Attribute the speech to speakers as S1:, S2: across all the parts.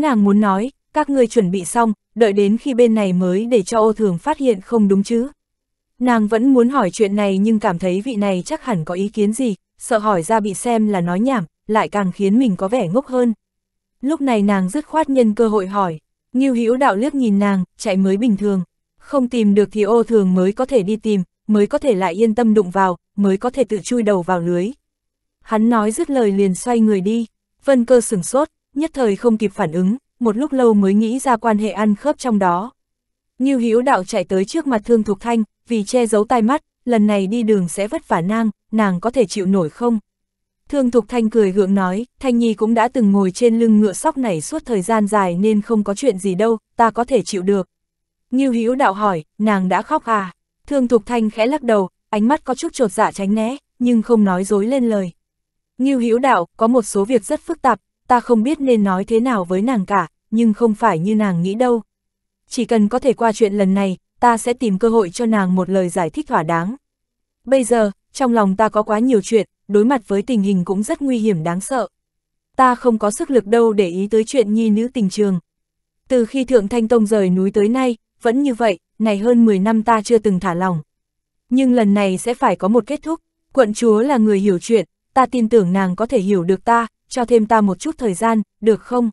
S1: nàng muốn nói, các ngươi chuẩn bị xong, đợi đến khi bên này mới để cho ô thường phát hiện không đúng chứ. Nàng vẫn muốn hỏi chuyện này nhưng cảm thấy vị này chắc hẳn có ý kiến gì, sợ hỏi ra bị xem là nói nhảm, lại càng khiến mình có vẻ ngốc hơn. Lúc này nàng dứt khoát nhân cơ hội hỏi, Ngưu Hữu Đạo liếc nhìn nàng, chạy mới bình thường, không tìm được thì ô thường mới có thể đi tìm, mới có thể lại yên tâm đụng vào, mới có thể tự chui đầu vào lưới. Hắn nói dứt lời liền xoay người đi, Vân Cơ sửng sốt, nhất thời không kịp phản ứng, một lúc lâu mới nghĩ ra quan hệ ăn khớp trong đó. như Hữu Đạo chạy tới trước mặt Thương Thục Thanh, vì che giấu tai mắt, lần này đi đường sẽ vất vả nang, nàng có thể chịu nổi không? Thương Thục Thanh cười gượng nói, Thanh Nhi cũng đã từng ngồi trên lưng ngựa sóc này suốt thời gian dài nên không có chuyện gì đâu, ta có thể chịu được. như Hữu Đạo hỏi, nàng đã khóc à? Thương Thục Thanh khẽ lắc đầu, ánh mắt có chút trột dạ tránh né, nhưng không nói dối lên lời. như Hữu Đạo, có một số việc rất phức tạp, ta không biết nên nói thế nào với nàng cả, nhưng không phải như nàng nghĩ đâu. Chỉ cần có thể qua chuyện lần này, ta sẽ tìm cơ hội cho nàng một lời giải thích thỏa đáng. Bây giờ, trong lòng ta có quá nhiều chuyện, đối mặt với tình hình cũng rất nguy hiểm đáng sợ. Ta không có sức lực đâu để ý tới chuyện nhi nữ tình trường. Từ khi Thượng Thanh Tông rời núi tới nay, vẫn như vậy, này hơn 10 năm ta chưa từng thả lòng. Nhưng lần này sẽ phải có một kết thúc, quận chúa là người hiểu chuyện, ta tin tưởng nàng có thể hiểu được ta, cho thêm ta một chút thời gian, được không?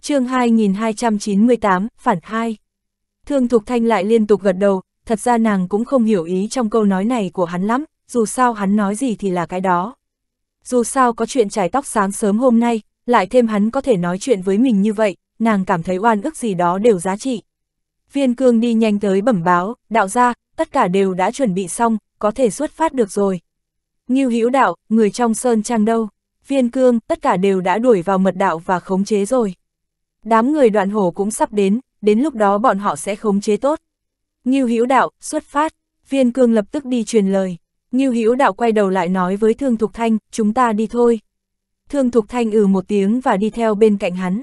S1: chương 2298, phản 2. Thương Thục Thanh lại liên tục gật đầu, thật ra nàng cũng không hiểu ý trong câu nói này của hắn lắm, dù sao hắn nói gì thì là cái đó. Dù sao có chuyện trải tóc sáng sớm hôm nay, lại thêm hắn có thể nói chuyện với mình như vậy, nàng cảm thấy oan ức gì đó đều giá trị. Viên cương đi nhanh tới bẩm báo, đạo ra, tất cả đều đã chuẩn bị xong, có thể xuất phát được rồi. như Hữu đạo, người trong sơn trang đâu? viên cương, tất cả đều đã đuổi vào mật đạo và khống chế rồi. Đám người đoạn hổ cũng sắp đến, đến lúc đó bọn họ sẽ khống chế tốt. Ngưu Hữu Đạo, xuất phát, viên cương lập tức đi truyền lời. Ngưu Hữu Đạo quay đầu lại nói với Thương Thục Thanh, chúng ta đi thôi. Thương Thục Thanh ừ một tiếng và đi theo bên cạnh hắn.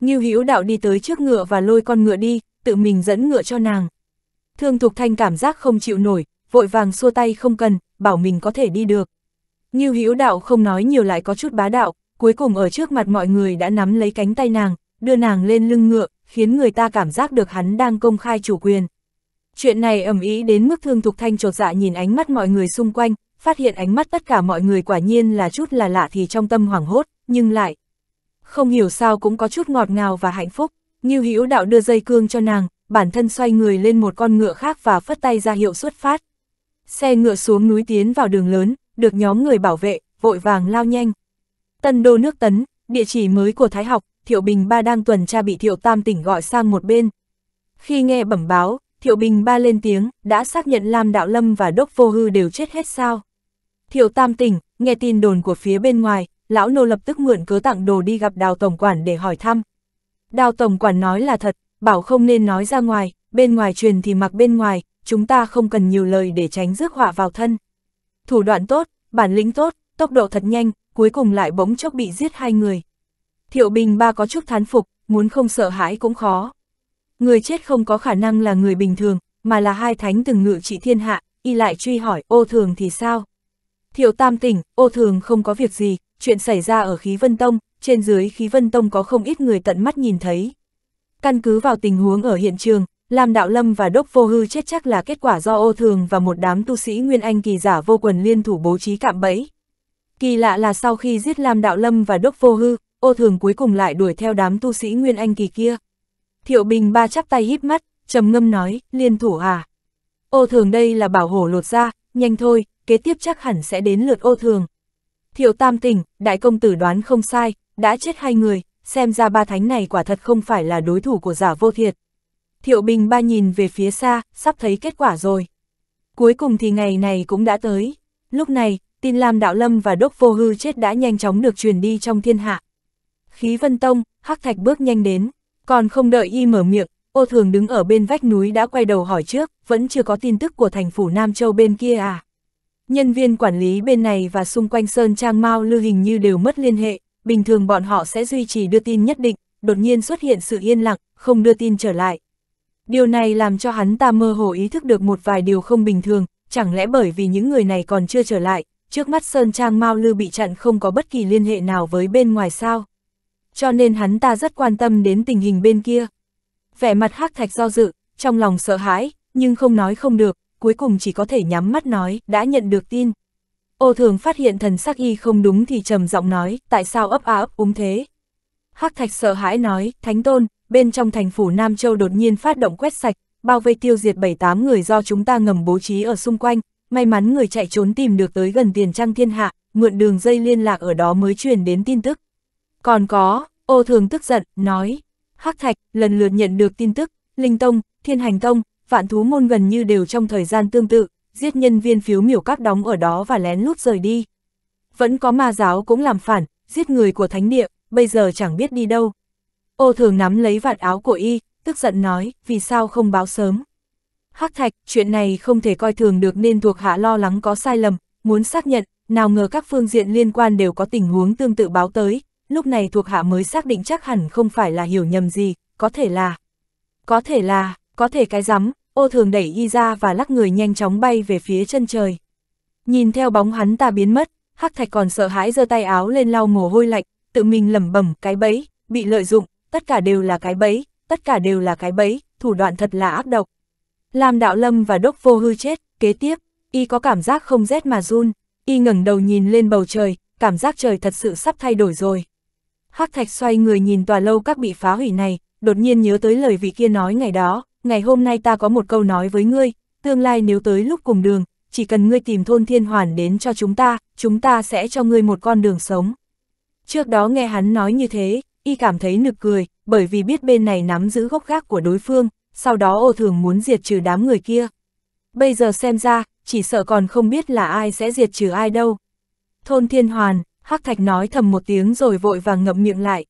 S1: Ngưu Hữu Đạo đi tới trước ngựa và lôi con ngựa đi, tự mình dẫn ngựa cho nàng. Thương Thục Thanh cảm giác không chịu nổi, vội vàng xua tay không cần, bảo mình có thể đi được. Ngưu Hữu Đạo không nói nhiều lại có chút bá đạo, cuối cùng ở trước mặt mọi người đã nắm lấy cánh tay nàng, đưa nàng lên lưng ngựa, khiến người ta cảm giác được hắn đang công khai chủ quyền. Chuyện này ẩm ý đến mức Thương Thục Thanh chột dạ nhìn ánh mắt mọi người xung quanh, phát hiện ánh mắt tất cả mọi người quả nhiên là chút là lạ thì trong tâm hoảng hốt, nhưng lại không hiểu sao cũng có chút ngọt ngào và hạnh phúc. Ngưu Hữu Đạo đưa dây cương cho nàng, bản thân xoay người lên một con ngựa khác và phất tay ra hiệu xuất phát. Xe ngựa xuống núi tiến vào đường lớn, được nhóm người bảo vệ, vội vàng lao nhanh. Tân đô nước tấn, địa chỉ mới của Thái học, Thiệu Bình Ba đang tuần tra bị Thiệu Tam tỉnh gọi sang một bên. Khi nghe bẩm báo, Thiệu Bình Ba lên tiếng, đã xác nhận Lam Đạo Lâm và Đốc Vô Hư đều chết hết sao. Thiệu Tam tỉnh, nghe tin đồn của phía bên ngoài, lão nô lập tức mượn cớ tặng đồ đi gặp Đào Tổng Quản để hỏi thăm. Đào Tổng Quản nói là thật, bảo không nên nói ra ngoài, bên ngoài truyền thì mặc bên ngoài, chúng ta không cần nhiều lời để tránh rước họa vào thân thủ đoạn tốt, bản lĩnh tốt, tốc độ thật nhanh, cuối cùng lại bỗng chốc bị giết hai người. Thiệu Bình ba có chút thán phục, muốn không sợ hãi cũng khó. Người chết không có khả năng là người bình thường, mà là hai thánh từng ngự trị thiên hạ, y lại truy hỏi ô thường thì sao? Thiệu Tam tỉnh, ô thường không có việc gì, chuyện xảy ra ở khí vân tông, trên dưới khí vân tông có không ít người tận mắt nhìn thấy. Căn cứ vào tình huống ở hiện trường, Lam Đạo Lâm và Đốc Vô Hư chết chắc là kết quả do ô thường và một đám tu sĩ Nguyên Anh kỳ giả vô quần liên thủ bố trí cạm bẫy. Kỳ lạ là sau khi giết Lam Đạo Lâm và Đốc Vô Hư, ô thường cuối cùng lại đuổi theo đám tu sĩ Nguyên Anh kỳ kia. Thiệu Bình ba chắp tay híp mắt, trầm ngâm nói, liên thủ à. Ô thường đây là bảo hổ lột ra, nhanh thôi, kế tiếp chắc hẳn sẽ đến lượt ô thường. Thiệu Tam tỉnh, đại công tử đoán không sai, đã chết hai người, xem ra ba thánh này quả thật không phải là đối thủ của giả vô thiệt. Thiệu Bình ba nhìn về phía xa, sắp thấy kết quả rồi. Cuối cùng thì ngày này cũng đã tới. Lúc này, tin Lam Đạo Lâm và Đốc Vô Hư chết đã nhanh chóng được truyền đi trong thiên hạ. Khí Vân Tông, Hắc Thạch bước nhanh đến, còn không đợi y mở miệng, ô thường đứng ở bên vách núi đã quay đầu hỏi trước, vẫn chưa có tin tức của thành phủ Nam Châu bên kia à. Nhân viên quản lý bên này và xung quanh Sơn Trang Mao Lưu hình như đều mất liên hệ, bình thường bọn họ sẽ duy trì đưa tin nhất định, đột nhiên xuất hiện sự yên lặng, không đưa tin trở lại, Điều này làm cho hắn ta mơ hồ ý thức được một vài điều không bình thường, chẳng lẽ bởi vì những người này còn chưa trở lại, trước mắt Sơn Trang Mao Lư bị chặn không có bất kỳ liên hệ nào với bên ngoài sao. Cho nên hắn ta rất quan tâm đến tình hình bên kia. Vẻ mặt hắc thạch do dự, trong lòng sợ hãi, nhưng không nói không được, cuối cùng chỉ có thể nhắm mắt nói, đã nhận được tin. Ô thường phát hiện thần sắc y không đúng thì trầm giọng nói, tại sao ấp á ấp úng thế? Hắc thạch sợ hãi nói, Thánh Tôn, bên trong thành phủ Nam Châu đột nhiên phát động quét sạch, bao vây tiêu diệt 7-8 người do chúng ta ngầm bố trí ở xung quanh, may mắn người chạy trốn tìm được tới gần tiền trang thiên hạ, mượn đường dây liên lạc ở đó mới truyền đến tin tức. Còn có, ô thường tức giận, nói, Hắc Thạch lần lượt nhận được tin tức, Linh Tông, Thiên Hành Tông, Vạn Thú Môn gần như đều trong thời gian tương tự, giết nhân viên phiếu miểu các đóng ở đó và lén lút rời đi. Vẫn có ma giáo cũng làm phản, giết người của thánh địa, bây giờ chẳng biết đi đâu, Ô thường nắm lấy vạt áo của y, tức giận nói, vì sao không báo sớm. Hắc thạch, chuyện này không thể coi thường được nên thuộc hạ lo lắng có sai lầm, muốn xác nhận, nào ngờ các phương diện liên quan đều có tình huống tương tự báo tới, lúc này thuộc hạ mới xác định chắc hẳn không phải là hiểu nhầm gì, có thể là, có thể là, có thể cái rắm, ô thường đẩy y ra và lắc người nhanh chóng bay về phía chân trời. Nhìn theo bóng hắn ta biến mất, hắc thạch còn sợ hãi giơ tay áo lên lau mồ hôi lạnh, tự mình lẩm bẩm cái bẫy, bị lợi dụng, tất cả đều là cái bẫy, tất cả đều là cái bẫy, thủ đoạn thật là ác độc. Làm đạo lâm và đốc vô hư chết, kế tiếp, y có cảm giác không rét mà run, y ngẩng đầu nhìn lên bầu trời, cảm giác trời thật sự sắp thay đổi rồi. Hắc thạch xoay người nhìn tòa lâu các bị phá hủy này, đột nhiên nhớ tới lời vị kia nói ngày đó, ngày hôm nay ta có một câu nói với ngươi, tương lai nếu tới lúc cùng đường, chỉ cần ngươi tìm thôn thiên hoàn đến cho chúng ta, chúng ta sẽ cho ngươi một con đường sống. Trước đó nghe hắn nói như thế, y cảm thấy nực cười, bởi vì biết bên này nắm giữ gốc gác của đối phương, sau đó ô thường muốn diệt trừ đám người kia. Bây giờ xem ra, chỉ sợ còn không biết là ai sẽ diệt trừ ai đâu. Thôn Thiên Hoàn, Hắc Thạch nói thầm một tiếng rồi vội vàng ngậm miệng lại.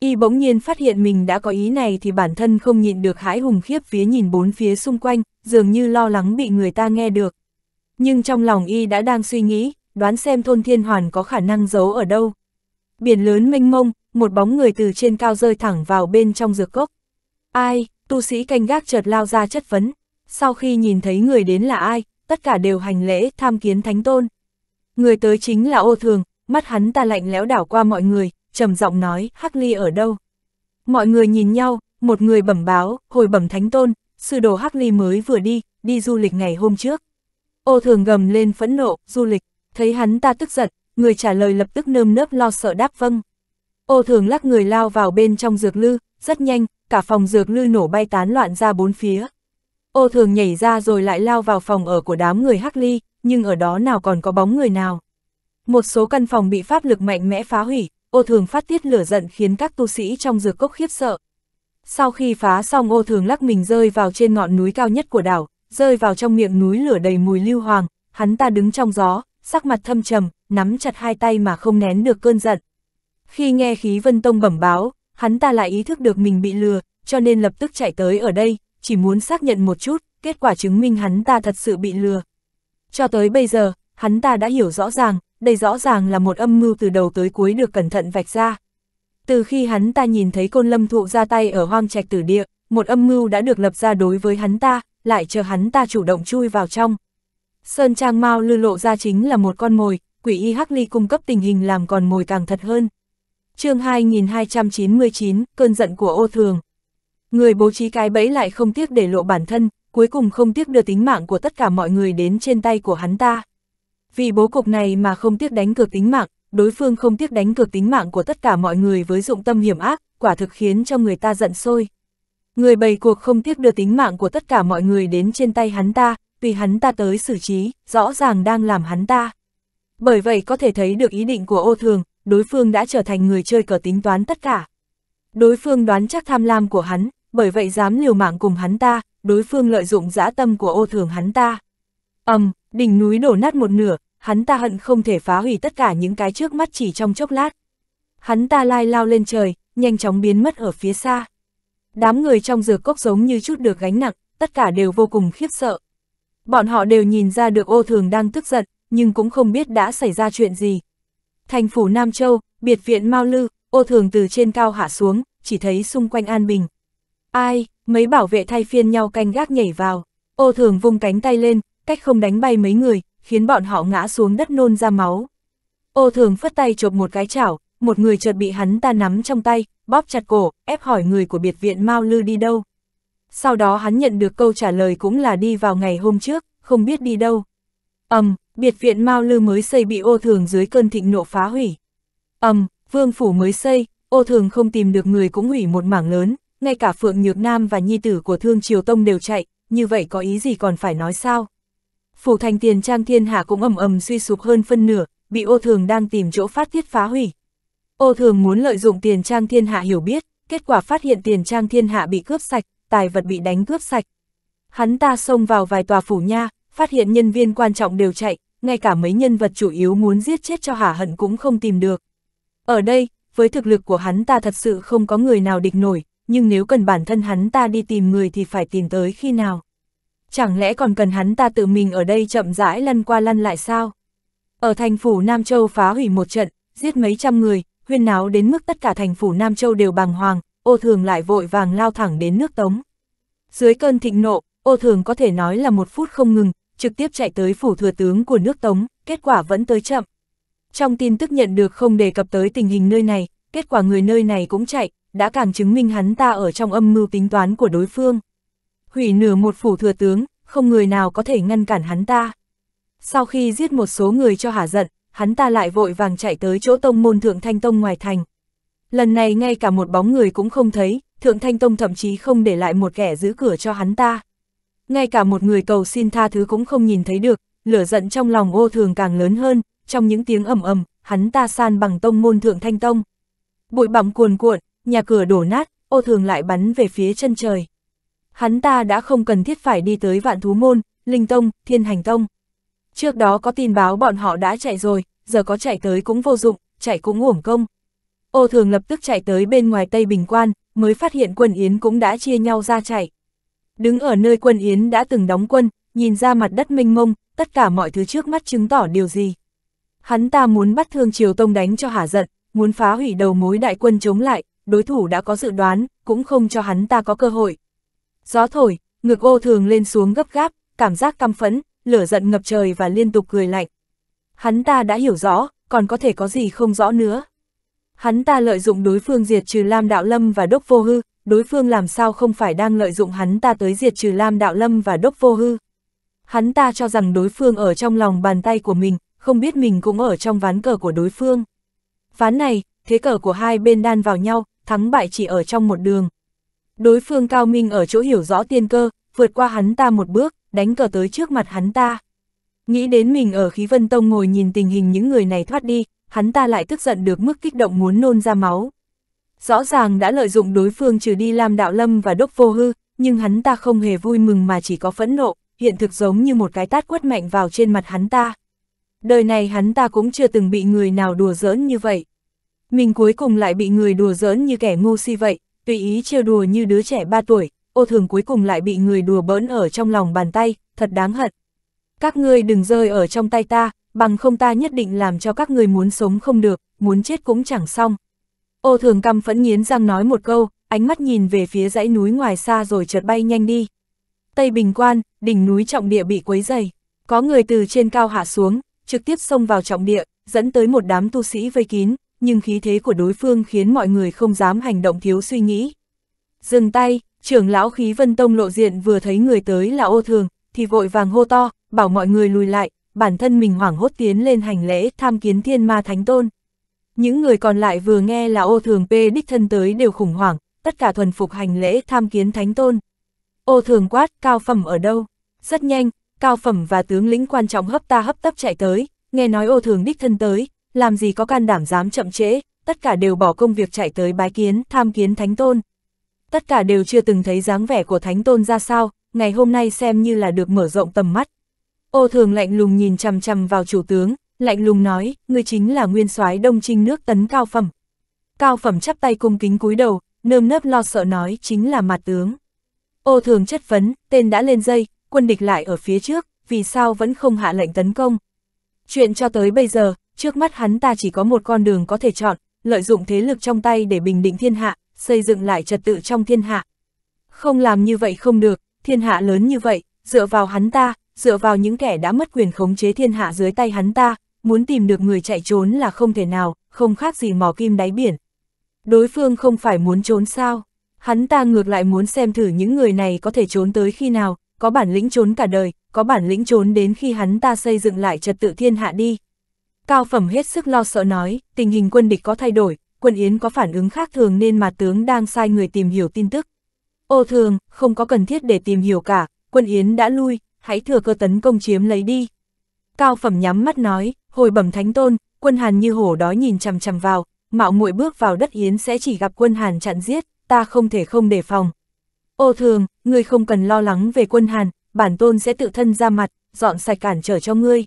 S1: Y bỗng nhiên phát hiện mình đã có ý này thì bản thân không nhịn được hãi hùng khiếp phía nhìn bốn phía xung quanh, dường như lo lắng bị người ta nghe được. Nhưng trong lòng Y đã đang suy nghĩ, đoán xem thôn Thiên Hoàn có khả năng giấu ở đâu. Biển lớn mênh mông, một bóng người từ trên cao rơi thẳng vào bên trong dược cốc. Ai, tu sĩ canh gác chợt lao ra chất vấn, sau khi nhìn thấy người đến là ai, tất cả đều hành lễ tham kiến thánh tôn. Người tới chính là ô thường, mắt hắn ta lạnh lẽo đảo qua mọi người, trầm giọng nói, Hắc Ly ở đâu? Mọi người nhìn nhau, một người bẩm báo, hồi bẩm thánh tôn, sư đồ Hắc Ly mới vừa đi, đi du lịch ngày hôm trước. Ô thường gầm lên phẫn nộ, du lịch, thấy hắn ta tức giận, người trả lời lập tức nơm nớp lo sợ đáp vâng. Ô thường lắc người lao vào bên trong dược lư, rất nhanh, cả phòng dược lư nổ bay tán loạn ra bốn phía. Ô thường nhảy ra rồi lại lao vào phòng ở của đám người Hắc Ly, nhưng ở đó nào còn có bóng người nào. Một số căn phòng bị pháp lực mạnh mẽ phá hủy, ô thường phát tiết lửa giận khiến các tu sĩ trong dược cốc khiếp sợ. Sau khi phá xong ô thường lắc mình rơi vào trên ngọn núi cao nhất của đảo, rơi vào trong miệng núi lửa đầy mùi lưu hoàng, hắn ta đứng trong gió, sắc mặt thâm trầm, nắm chặt hai tay mà không nén được cơn giận. Khi nghe khí vân tông bẩm báo, hắn ta lại ý thức được mình bị lừa, cho nên lập tức chạy tới ở đây, chỉ muốn xác nhận một chút, kết quả chứng minh hắn ta thật sự bị lừa. Cho tới bây giờ, hắn ta đã hiểu rõ ràng, đây rõ ràng là một âm mưu từ đầu tới cuối được cẩn thận vạch ra. Từ khi hắn ta nhìn thấy côn lâm thụ ra tay ở hoang trạch tử địa, một âm mưu đã được lập ra đối với hắn ta, lại chờ hắn ta chủ động chui vào trong. Sơn Trang Mao lư lộ ra chính là một con mồi, quỷ y Hắc Ly cung cấp tình hình làm con mồi càng thật hơn chương 2299, cơn giận của ô thường. Người bố trí cái bẫy lại không tiếc để lộ bản thân, cuối cùng không tiếc đưa tính mạng của tất cả mọi người đến trên tay của hắn ta. Vì bố cục này mà không tiếc đánh cược tính mạng, đối phương không tiếc đánh cược tính mạng của tất cả mọi người với dụng tâm hiểm ác, quả thực khiến cho người ta giận sôi. Người bày cuộc không tiếc đưa tính mạng của tất cả mọi người đến trên tay hắn ta, tùy hắn ta tới xử trí, rõ ràng đang làm hắn ta. Bởi vậy có thể thấy được ý định của ô thường, đối phương đã trở thành người chơi cờ tính toán tất cả. Đối phương đoán chắc tham lam của hắn, bởi vậy dám liều mạng cùng hắn ta, đối phương lợi dụng dã tâm của ô thường hắn ta. ầm, đỉnh núi đổ nát một nửa, hắn ta hận không thể phá hủy tất cả những cái trước mắt chỉ trong chốc lát. Hắn ta lai lao lên trời, nhanh chóng biến mất ở phía xa. Đám người trong dược cốc giống như chút được gánh nặng, tất cả đều vô cùng khiếp sợ. Bọn họ đều nhìn ra được ô thường đang tức giận, nhưng cũng không biết đã xảy ra chuyện gì, Thành phủ Nam Châu, biệt viện Mao Lư, ô thường từ trên cao hạ xuống, chỉ thấy xung quanh an bình. Ai, mấy bảo vệ thay phiên nhau canh gác nhảy vào, ô thường vung cánh tay lên, cách không đánh bay mấy người, khiến bọn họ ngã xuống đất nôn ra máu. Ô thường phất tay chộp một cái chảo, một người chợt bị hắn ta nắm trong tay, bóp chặt cổ, ép hỏi người của biệt viện Mao Lư đi đâu. Sau đó hắn nhận được câu trả lời cũng là đi vào ngày hôm trước, không biết đi đâu ầm, um, biệt viện Mao Lư mới xây bị ô thường dưới cơn thịnh nộ phá hủy. ầm, um, vương phủ mới xây, ô thường không tìm được người cũng hủy một mảng lớn, ngay cả Phượng Nhược Nam và nhi tử của Thương Triều Tông đều chạy, như vậy có ý gì còn phải nói sao? Phủ thành tiền trang thiên hạ cũng ầm ầm suy sụp hơn phân nửa, bị ô thường đang tìm chỗ phát thiết phá hủy. Ô thường muốn lợi dụng tiền trang thiên hạ hiểu biết, kết quả phát hiện tiền trang thiên hạ bị cướp sạch, tài vật bị đánh cướp sạch. Hắn ta xông vào vài tòa phủ nha, phát hiện nhân viên quan trọng đều chạy, ngay cả mấy nhân vật chủ yếu muốn giết chết cho hả hận cũng không tìm được. Ở đây, với thực lực của hắn ta thật sự không có người nào địch nổi, nhưng nếu cần bản thân hắn ta đi tìm người thì phải tìm tới khi nào. Chẳng lẽ còn cần hắn ta tự mình ở đây chậm rãi lăn qua lăn lại sao? Ở thành phủ Nam Châu phá hủy một trận, giết mấy trăm người, huyên náo đến mức tất cả thành phủ Nam Châu đều bàng hoàng, ô thường lại vội vàng lao thẳng đến nước Tống. Dưới cơn thịnh nộ, ô thường có thể nói là một phút không ngừng, trực tiếp chạy tới phủ thừa tướng của nước Tống, kết quả vẫn tới chậm. Trong tin tức nhận được không đề cập tới tình hình nơi này, kết quả người nơi này cũng chạy, đã càng chứng minh hắn ta ở trong âm mưu tính toán của đối phương. Hủy nửa một phủ thừa tướng, không người nào có thể ngăn cản hắn ta. Sau khi giết một số người cho hả giận, hắn ta lại vội vàng chạy tới chỗ tông môn Thượng Thanh Tông ngoài thành. Lần này ngay cả một bóng người cũng không thấy, Thượng Thanh Tông thậm chí không để lại một kẻ giữ cửa cho hắn ta ngay cả một người cầu xin tha thứ cũng không nhìn thấy được, lửa giận trong lòng ô thường càng lớn hơn, trong những tiếng ầm ầm, hắn ta san bằng tông môn thượng thanh tông. Bụi bặm cuồn cuộn, nhà cửa đổ nát, ô thường lại bắn về phía chân trời. Hắn ta đã không cần thiết phải đi tới vạn thú môn, linh tông, thiên hành tông. Trước đó có tin báo bọn họ đã chạy rồi, giờ có chạy tới cũng vô dụng, chạy cũng uổng công. Ô thường lập tức chạy tới bên ngoài Tây Bình Quan, mới phát hiện quân Yến cũng đã chia nhau ra chạy. Đứng ở nơi quân Yến đã từng đóng quân, nhìn ra mặt đất mênh mông, tất cả mọi thứ trước mắt chứng tỏ điều gì. Hắn ta muốn bắt Thương Triều Tông đánh cho hả giận, muốn phá hủy đầu mối đại quân chống lại, đối thủ đã có dự đoán, cũng không cho hắn ta có cơ hội. Gió thổi, ngực ô thường lên xuống gấp gáp, cảm giác căm phẫn, lửa giận ngập trời và liên tục cười lạnh. Hắn ta đã hiểu rõ, còn có thể có gì không rõ nữa. Hắn ta lợi dụng đối phương diệt trừ Lam Đạo Lâm và Đốc Vô Hư, đối phương làm sao không phải đang lợi dụng hắn ta tới diệt trừ Lam Đạo Lâm và Đốc Vô Hư. Hắn ta cho rằng đối phương ở trong lòng bàn tay của mình, không biết mình cũng ở trong ván cờ của đối phương. Ván này, thế cờ của hai bên đan vào nhau, thắng bại chỉ ở trong một đường. Đối phương cao minh ở chỗ hiểu rõ tiên cơ, vượt qua hắn ta một bước, đánh cờ tới trước mặt hắn ta. Nghĩ đến mình ở khí vân tông ngồi nhìn tình hình những người này thoát đi, hắn ta lại tức giận được mức kích động muốn nôn ra máu rõ ràng đã lợi dụng đối phương trừ đi Lam Đạo Lâm và Đốc Vô Hư, nhưng hắn ta không hề vui mừng mà chỉ có phẫn nộ, hiện thực giống như một cái tát quất mạnh vào trên mặt hắn ta. Đời này hắn ta cũng chưa từng bị người nào đùa giỡn như vậy. Mình cuối cùng lại bị người đùa giỡn như kẻ ngu si vậy, tùy ý trêu đùa như đứa trẻ 3 tuổi, ô thường cuối cùng lại bị người đùa bỡn ở trong lòng bàn tay, thật đáng hận. Các ngươi đừng rơi ở trong tay ta, bằng không ta nhất định làm cho các ngươi muốn sống không được, muốn chết cũng chẳng xong. Ô thường căm phẫn nghiến răng nói một câu, ánh mắt nhìn về phía dãy núi ngoài xa rồi chợt bay nhanh đi. Tây Bình Quan, đỉnh núi trọng địa bị quấy dày. Có người từ trên cao hạ xuống, trực tiếp xông vào trọng địa, dẫn tới một đám tu sĩ vây kín, nhưng khí thế của đối phương khiến mọi người không dám hành động thiếu suy nghĩ. Dừng tay, trưởng lão khí vân tông lộ diện vừa thấy người tới là ô thường, thì vội vàng hô to, bảo mọi người lùi lại, bản thân mình hoảng hốt tiến lên hành lễ tham kiến thiên ma thánh tôn. Những người còn lại vừa nghe là ô thường P đích thân tới đều khủng hoảng, tất cả thuần phục hành lễ tham kiến thánh tôn. Ô thường quát, cao phẩm ở đâu? Rất nhanh, cao phẩm và tướng lĩnh quan trọng hấp ta hấp tấp chạy tới, nghe nói ô thường đích thân tới, làm gì có can đảm dám chậm trễ, tất cả đều bỏ công việc chạy tới bái kiến, tham kiến thánh tôn. Tất cả đều chưa từng thấy dáng vẻ của thánh tôn ra sao, ngày hôm nay xem như là được mở rộng tầm mắt. Ô thường lạnh lùng nhìn chằm chằm vào chủ tướng, lạnh lùng nói, ngươi chính là nguyên soái đông trinh nước tấn cao phẩm. Cao phẩm chắp tay cung kính cúi đầu, nơm nớp lo sợ nói chính là mặt tướng. Ô thường chất vấn, tên đã lên dây, quân địch lại ở phía trước, vì sao vẫn không hạ lệnh tấn công. Chuyện cho tới bây giờ, trước mắt hắn ta chỉ có một con đường có thể chọn, lợi dụng thế lực trong tay để bình định thiên hạ, xây dựng lại trật tự trong thiên hạ. Không làm như vậy không được, thiên hạ lớn như vậy, dựa vào hắn ta, dựa vào những kẻ đã mất quyền khống chế thiên hạ dưới tay hắn ta, muốn tìm được người chạy trốn là không thể nào, không khác gì mò kim đáy biển. Đối phương không phải muốn trốn sao, hắn ta ngược lại muốn xem thử những người này có thể trốn tới khi nào, có bản lĩnh trốn cả đời, có bản lĩnh trốn đến khi hắn ta xây dựng lại trật tự thiên hạ đi. Cao Phẩm hết sức lo sợ nói, tình hình quân địch có thay đổi, quân Yến có phản ứng khác thường nên mà tướng đang sai người tìm hiểu tin tức. Ô thường, không có cần thiết để tìm hiểu cả, quân Yến đã lui, hãy thừa cơ tấn công chiếm lấy đi. Cao phẩm nhắm mắt nói, hồi bẩm thánh tôn, quân hàn như hổ đói nhìn chằm chằm vào, mạo muội bước vào đất yến sẽ chỉ gặp quân hàn chặn giết, ta không thể không đề phòng. Ô thường, ngươi không cần lo lắng về quân hàn, bản tôn sẽ tự thân ra mặt, dọn sạch cản trở cho ngươi.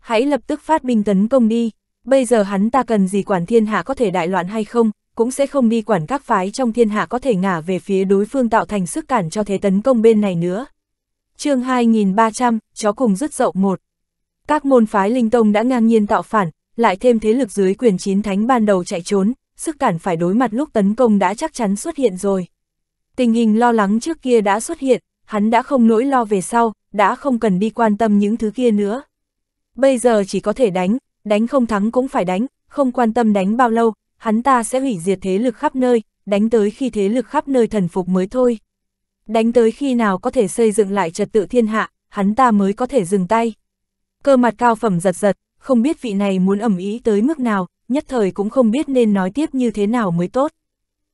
S1: Hãy lập tức phát binh tấn công đi, bây giờ hắn ta cần gì quản thiên hạ có thể đại loạn hay không, cũng sẽ không đi quản các phái trong thiên hạ có thể ngả về phía đối phương tạo thành sức cản cho thế tấn công bên này nữa. chương 2300, chó cùng rứt dậu một. Các môn phái linh tông đã ngang nhiên tạo phản, lại thêm thế lực dưới quyền chín thánh ban đầu chạy trốn, sức cản phải đối mặt lúc tấn công đã chắc chắn xuất hiện rồi. Tình hình lo lắng trước kia đã xuất hiện, hắn đã không nỗi lo về sau, đã không cần đi quan tâm những thứ kia nữa. Bây giờ chỉ có thể đánh, đánh không thắng cũng phải đánh, không quan tâm đánh bao lâu, hắn ta sẽ hủy diệt thế lực khắp nơi, đánh tới khi thế lực khắp nơi thần phục mới thôi. Đánh tới khi nào có thể xây dựng lại trật tự thiên hạ, hắn ta mới có thể dừng tay. Cơ mặt cao phẩm giật giật, không biết vị này muốn ẩm ý tới mức nào, nhất thời cũng không biết nên nói tiếp như thế nào mới tốt.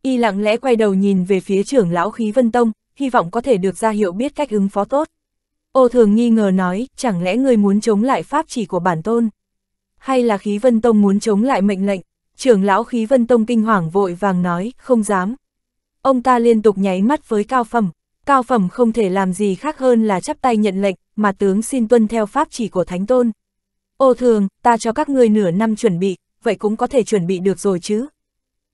S1: Y lặng lẽ quay đầu nhìn về phía trưởng lão khí vân tông, hy vọng có thể được ra hiệu biết cách ứng phó tốt. Ô thường nghi ngờ nói, chẳng lẽ người muốn chống lại pháp chỉ của bản tôn? Hay là khí vân tông muốn chống lại mệnh lệnh? Trưởng lão khí vân tông kinh hoàng vội vàng nói, không dám. Ông ta liên tục nháy mắt với cao phẩm, cao phẩm không thể làm gì khác hơn là chắp tay nhận lệnh, mà tướng xin tuân theo pháp chỉ của Thánh Tôn. Ô thường, ta cho các ngươi nửa năm chuẩn bị, vậy cũng có thể chuẩn bị được rồi chứ.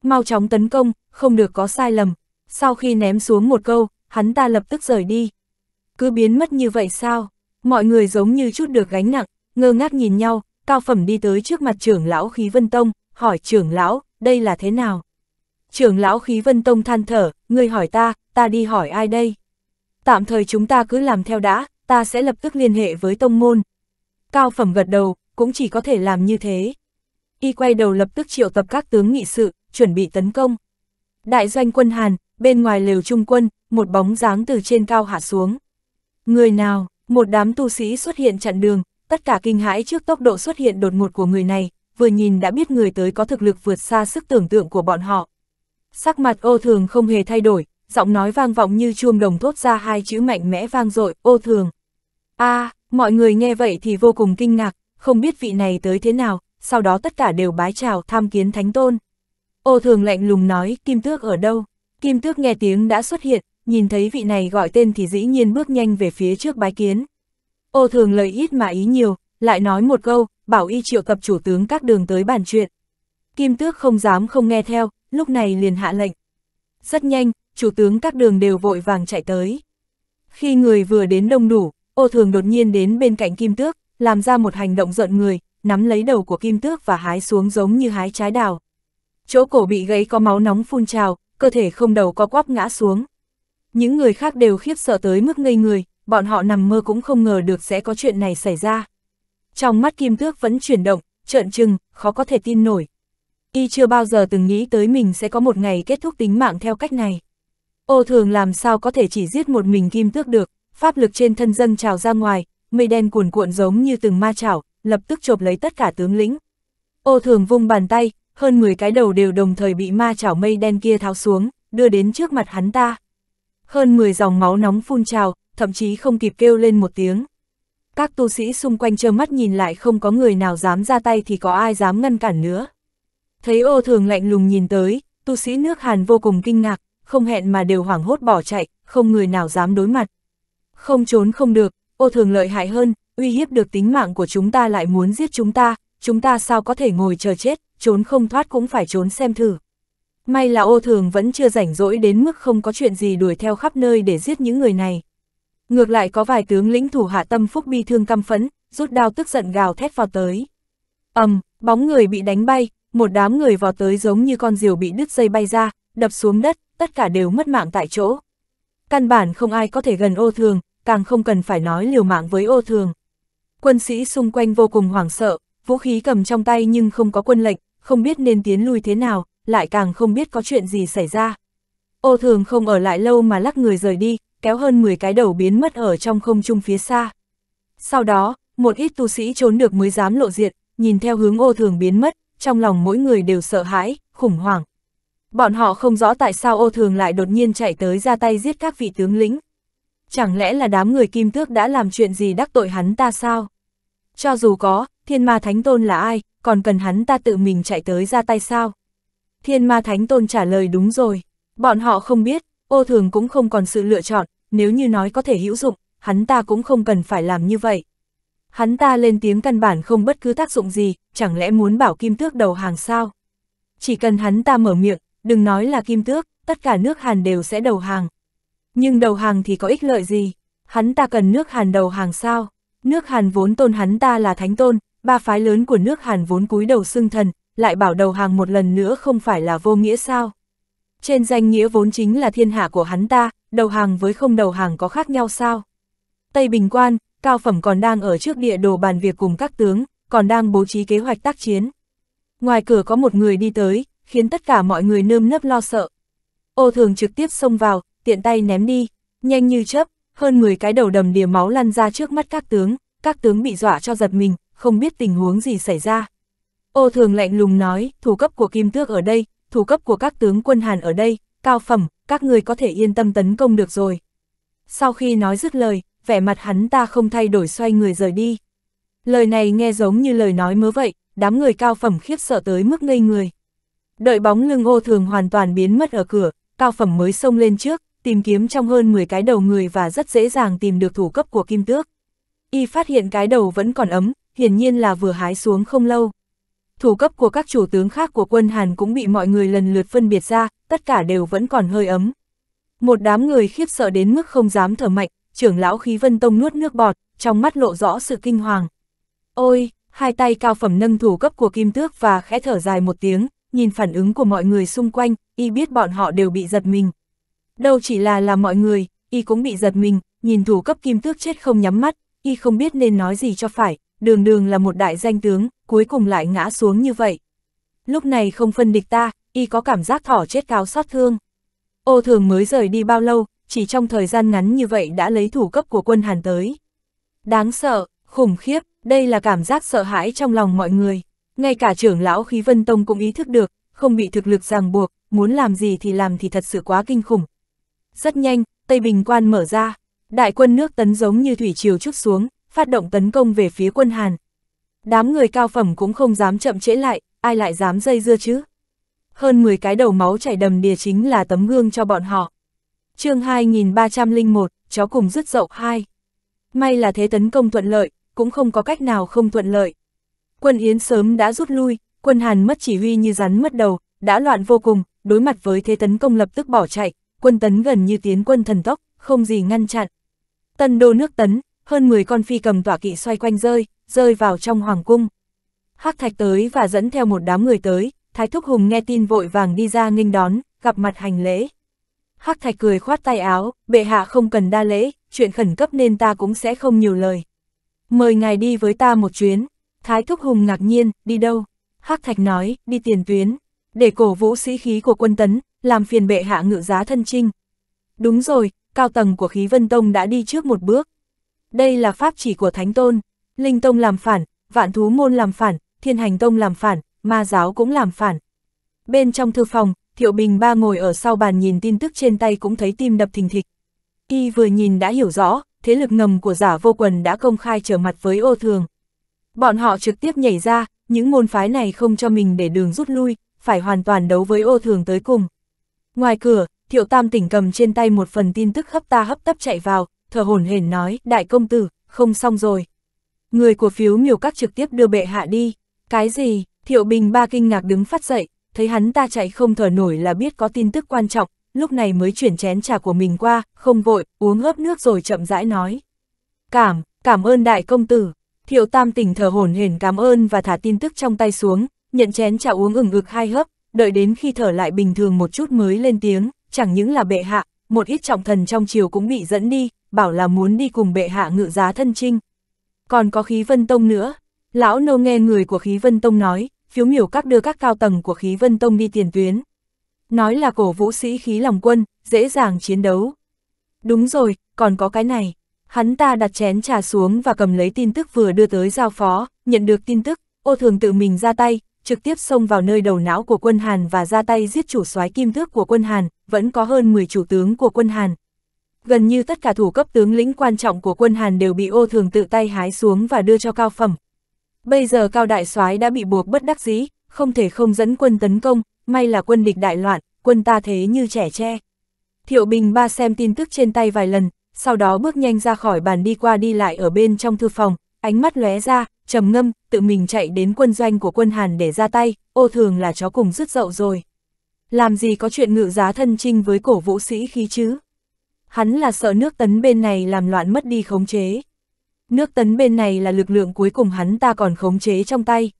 S1: Mau chóng tấn công, không được có sai lầm. Sau khi ném xuống một câu, hắn ta lập tức rời đi. Cứ biến mất như vậy sao? Mọi người giống như chút được gánh nặng, ngơ ngác nhìn nhau, cao phẩm đi tới trước mặt trưởng lão khí vân tông, hỏi trưởng lão, đây là thế nào? Trưởng lão khí vân tông than thở, ngươi hỏi ta, ta đi hỏi ai đây? tạm thời chúng ta cứ làm theo đã, ta sẽ lập tức liên hệ với tông môn. Cao phẩm gật đầu, cũng chỉ có thể làm như thế. Y quay đầu lập tức triệu tập các tướng nghị sự, chuẩn bị tấn công. Đại doanh quân Hàn, bên ngoài lều trung quân, một bóng dáng từ trên cao hạ xuống. Người nào, một đám tu sĩ xuất hiện chặn đường, tất cả kinh hãi trước tốc độ xuất hiện đột ngột của người này, vừa nhìn đã biết người tới có thực lực vượt xa sức tưởng tượng của bọn họ. Sắc mặt ô thường không hề thay đổi, giọng nói vang vọng như chuông đồng thốt ra hai chữ mạnh mẽ vang dội ô thường. a à, mọi người nghe vậy thì vô cùng kinh ngạc, không biết vị này tới thế nào, sau đó tất cả đều bái chào tham kiến thánh tôn. Ô thường lạnh lùng nói, kim tước ở đâu? Kim tước nghe tiếng đã xuất hiện, nhìn thấy vị này gọi tên thì dĩ nhiên bước nhanh về phía trước bái kiến. Ô thường lời ít mà ý nhiều, lại nói một câu, bảo y triệu tập chủ tướng các đường tới bàn chuyện. Kim tước không dám không nghe theo, lúc này liền hạ lệnh. Rất nhanh, chủ tướng các đường đều vội vàng chạy tới. Khi người vừa đến đông đủ, ô thường đột nhiên đến bên cạnh kim tước, làm ra một hành động giận người, nắm lấy đầu của kim tước và hái xuống giống như hái trái đào. Chỗ cổ bị gãy có máu nóng phun trào, cơ thể không đầu có quắp ngã xuống. Những người khác đều khiếp sợ tới mức ngây người, bọn họ nằm mơ cũng không ngờ được sẽ có chuyện này xảy ra. Trong mắt kim tước vẫn chuyển động, trợn trừng, khó có thể tin nổi. Y chưa bao giờ từng nghĩ tới mình sẽ có một ngày kết thúc tính mạng theo cách này. Ô thường làm sao có thể chỉ giết một mình kim tước được, pháp lực trên thân dâng trào ra ngoài, mây đen cuồn cuộn giống như từng ma chảo, lập tức chộp lấy tất cả tướng lĩnh. Ô thường vung bàn tay, hơn 10 cái đầu đều đồng thời bị ma chảo mây đen kia tháo xuống, đưa đến trước mặt hắn ta. Hơn 10 dòng máu nóng phun trào, thậm chí không kịp kêu lên một tiếng. Các tu sĩ xung quanh trơ mắt nhìn lại không có người nào dám ra tay thì có ai dám ngăn cản nữa. Thấy ô thường lạnh lùng nhìn tới, tu sĩ nước Hàn vô cùng kinh ngạc, không hẹn mà đều hoảng hốt bỏ chạy, không người nào dám đối mặt. Không trốn không được, ô thường lợi hại hơn, uy hiếp được tính mạng của chúng ta lại muốn giết chúng ta, chúng ta sao có thể ngồi chờ chết, trốn không thoát cũng phải trốn xem thử. May là ô thường vẫn chưa rảnh rỗi đến mức không có chuyện gì đuổi theo khắp nơi để giết những người này. Ngược lại có vài tướng lĩnh thủ hạ tâm phúc bi thương căm phẫn, rút đao tức giận gào thét vào tới. ầm, bóng người bị đánh bay, một đám người vào tới giống như con diều bị đứt dây bay ra, đập xuống đất, tất cả đều mất mạng tại chỗ. Căn bản không ai có thể gần ô thường, càng không cần phải nói liều mạng với ô thường. Quân sĩ xung quanh vô cùng hoảng sợ, vũ khí cầm trong tay nhưng không có quân lệnh, không biết nên tiến lui thế nào, lại càng không biết có chuyện gì xảy ra. Ô thường không ở lại lâu mà lắc người rời đi, kéo hơn 10 cái đầu biến mất ở trong không trung phía xa. Sau đó, một ít tu sĩ trốn được mới dám lộ diện, nhìn theo hướng ô thường biến mất, trong lòng mỗi người đều sợ hãi, khủng hoảng. Bọn họ không rõ tại sao ô thường lại đột nhiên chạy tới ra tay giết các vị tướng lĩnh. Chẳng lẽ là đám người kim tước đã làm chuyện gì đắc tội hắn ta sao? Cho dù có, thiên ma thánh tôn là ai, còn cần hắn ta tự mình chạy tới ra tay sao? Thiên ma thánh tôn trả lời đúng rồi. Bọn họ không biết, ô thường cũng không còn sự lựa chọn, nếu như nói có thể hữu dụng, hắn ta cũng không cần phải làm như vậy. Hắn ta lên tiếng căn bản không bất cứ tác dụng gì, chẳng lẽ muốn bảo kim tước đầu hàng sao? Chỉ cần hắn ta mở miệng, đừng nói là kim tước, tất cả nước Hàn đều sẽ đầu hàng. Nhưng đầu hàng thì có ích lợi gì? Hắn ta cần nước Hàn đầu hàng sao? Nước Hàn vốn tôn hắn ta là thánh tôn, ba phái lớn của nước Hàn vốn cúi đầu xưng thần, lại bảo đầu hàng một lần nữa không phải là vô nghĩa sao? Trên danh nghĩa vốn chính là thiên hạ của hắn ta, đầu hàng với không đầu hàng có khác nhau sao? Tây Bình Quan, Cao Phẩm còn đang ở trước địa đồ bàn việc cùng các tướng, còn đang bố trí kế hoạch tác chiến. Ngoài cửa có một người đi tới, khiến tất cả mọi người nơm nớp lo sợ. Ô thường trực tiếp xông vào, tiện tay ném đi, nhanh như chớp, hơn 10 cái đầu đầm đìa máu lăn ra trước mắt các tướng, các tướng bị dọa cho giật mình, không biết tình huống gì xảy ra. Ô thường lạnh lùng nói, thủ cấp của Kim Tước ở đây, thủ cấp của các tướng quân Hàn ở đây, cao phẩm, các người có thể yên tâm tấn công được rồi. Sau khi nói dứt lời, vẻ mặt hắn ta không thay đổi xoay người rời đi. Lời này nghe giống như lời nói mớ vậy, đám người cao phẩm khiếp sợ tới mức ngây người. Đợi bóng lưng ô thường hoàn toàn biến mất ở cửa, cao phẩm mới xông lên trước, tìm kiếm trong hơn 10 cái đầu người và rất dễ dàng tìm được thủ cấp của kim tước. Y phát hiện cái đầu vẫn còn ấm, hiển nhiên là vừa hái xuống không lâu. Thủ cấp của các chủ tướng khác của quân Hàn cũng bị mọi người lần lượt phân biệt ra, tất cả đều vẫn còn hơi ấm. Một đám người khiếp sợ đến mức không dám thở mạnh, trưởng lão khí vân tông nuốt nước bọt, trong mắt lộ rõ sự kinh hoàng. Ôi, hai tay cao phẩm nâng thủ cấp của kim tước và khẽ thở dài một tiếng, nhìn phản ứng của mọi người xung quanh, y biết bọn họ đều bị giật mình. Đâu chỉ là là mọi người, y cũng bị giật mình, nhìn thủ cấp kim tước chết không nhắm mắt, y không biết nên nói gì cho phải, đường đường là một đại danh tướng, cuối cùng lại ngã xuống như vậy. Lúc này không phân địch ta, y có cảm giác thỏ chết cáo sát thương. Ô thường mới rời đi bao lâu, chỉ trong thời gian ngắn như vậy đã lấy thủ cấp của quân Hàn tới. Đáng sợ, khủng khiếp, đây là cảm giác sợ hãi trong lòng mọi người ngay cả trưởng lão khí vân tông cũng ý thức được, không bị thực lực ràng buộc, muốn làm gì thì làm thì thật sự quá kinh khủng. Rất nhanh, Tây Bình quan mở ra, đại quân nước tấn giống như thủy triều trút xuống, phát động tấn công về phía quân Hàn. Đám người cao phẩm cũng không dám chậm trễ lại, ai lại dám dây dưa chứ? Hơn 10 cái đầu máu chảy đầm đìa chính là tấm gương cho bọn họ. chương 2301, chó cùng rứt dậu 2. May là thế tấn công thuận lợi, cũng không có cách nào không thuận lợi. Quân Yến sớm đã rút lui, quân Hàn mất chỉ huy như rắn mất đầu, đã loạn vô cùng, đối mặt với thế tấn công lập tức bỏ chạy, quân tấn gần như tiến quân thần tốc, không gì ngăn chặn. Tân đô nước tấn, hơn 10 con phi cầm tỏa kỵ xoay quanh rơi, rơi vào trong hoàng cung. Hắc Thạch tới và dẫn theo một đám người tới, Thái Thúc Hùng nghe tin vội vàng đi ra nghênh đón, gặp mặt hành lễ. Hắc Thạch cười khoát tay áo, bệ hạ không cần đa lễ, chuyện khẩn cấp nên ta cũng sẽ không nhiều lời. Mời ngài đi với ta một chuyến. Thái Thúc Hùng ngạc nhiên, đi đâu? Hắc Thạch nói, đi tiền tuyến, để cổ vũ sĩ khí của quân tấn, làm phiền bệ hạ ngự giá thân trinh. Đúng rồi, cao tầng của khí vân tông đã đi trước một bước. Đây là pháp chỉ của Thánh Tôn, Linh Tông làm phản, Vạn Thú Môn làm phản, Thiên Hành Tông làm phản, Ma Giáo cũng làm phản. Bên trong thư phòng, Thiệu Bình Ba ngồi ở sau bàn nhìn tin tức trên tay cũng thấy tim đập thình thịch. Y vừa nhìn đã hiểu rõ, thế lực ngầm của giả vô quần đã công khai trở mặt với ô thường. Bọn họ trực tiếp nhảy ra, những môn phái này không cho mình để đường rút lui, phải hoàn toàn đấu với ô thường tới cùng. Ngoài cửa, thiệu tam tỉnh cầm trên tay một phần tin tức hấp ta hấp tấp chạy vào, thở hổn hển nói, đại công tử, không xong rồi. Người của phiếu miểu các trực tiếp đưa bệ hạ đi, cái gì, thiệu bình ba kinh ngạc đứng phát dậy, thấy hắn ta chạy không thở nổi là biết có tin tức quan trọng, lúc này mới chuyển chén trà của mình qua, không vội, uống hớp nước rồi chậm rãi nói. Cảm, cảm ơn đại công tử. Thiệu Tam tỉnh thờ hồn hển cảm ơn và thả tin tức trong tay xuống, nhận chén trà uống ừng ực hai hớp, đợi đến khi thở lại bình thường một chút mới lên tiếng, chẳng những là bệ hạ, một ít trọng thần trong triều cũng bị dẫn đi, bảo là muốn đi cùng bệ hạ ngự giá thân trinh. Còn có khí vân tông nữa, lão nô nghe người của khí vân tông nói, phiếu miểu các đưa các cao tầng của khí vân tông đi tiền tuyến. Nói là cổ vũ sĩ khí lòng quân, dễ dàng chiến đấu. Đúng rồi, còn có cái này, Hắn ta đặt chén trà xuống và cầm lấy tin tức vừa đưa tới giao phó, nhận được tin tức, ô thường tự mình ra tay, trực tiếp xông vào nơi đầu não của quân Hàn và ra tay giết chủ soái kim thước của quân Hàn, vẫn có hơn 10 chủ tướng của quân Hàn. Gần như tất cả thủ cấp tướng lĩnh quan trọng của quân Hàn đều bị ô thường tự tay hái xuống và đưa cho cao phẩm. Bây giờ cao đại soái đã bị buộc bất đắc dĩ, không thể không dẫn quân tấn công, may là quân địch đại loạn, quân ta thế như trẻ tre. Thiệu Bình ba xem tin tức trên tay vài lần, sau đó bước nhanh ra khỏi bàn đi qua đi lại ở bên trong thư phòng, ánh mắt lóe ra, trầm ngâm, tự mình chạy đến quân doanh của quân Hàn để ra tay, ô thường là chó cùng rứt dậu rồi. Làm gì có chuyện ngự giá thân trinh với cổ vũ sĩ khí chứ? Hắn là sợ nước tấn bên này làm loạn mất đi khống chế. Nước tấn bên này là lực lượng cuối cùng hắn ta còn khống chế trong tay.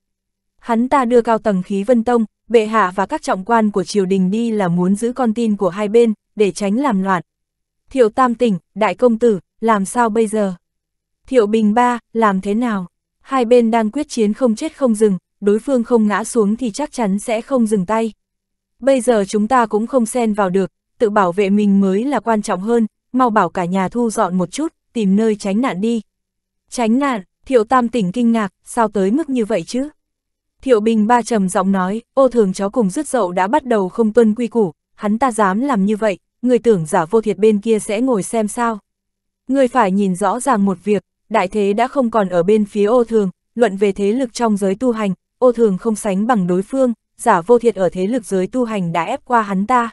S1: Hắn ta đưa cao tầng khí vân tông, bệ hạ và các trọng quan của triều đình đi là muốn giữ con tin của hai bên, để tránh làm loạn, Thiệu Tam tỉnh, đại công tử, làm sao bây giờ? Thiệu Bình Ba, làm thế nào? Hai bên đang quyết chiến không chết không dừng, đối phương không ngã xuống thì chắc chắn sẽ không dừng tay. Bây giờ chúng ta cũng không xen vào được, tự bảo vệ mình mới là quan trọng hơn, mau bảo cả nhà thu dọn một chút, tìm nơi tránh nạn đi. Tránh nạn, Thiệu Tam tỉnh kinh ngạc, sao tới mức như vậy chứ? Thiệu Bình Ba trầm giọng nói, ô thường chó cùng rứt dậu đã bắt đầu không tuân quy củ, hắn ta dám làm như vậy, người tưởng giả vô thiệt bên kia sẽ ngồi xem sao. Người phải nhìn rõ ràng một việc, đại thế đã không còn ở bên phía ô thường, luận về thế lực trong giới tu hành, ô thường không sánh bằng đối phương, giả vô thiệt ở thế lực giới tu hành đã ép qua hắn ta.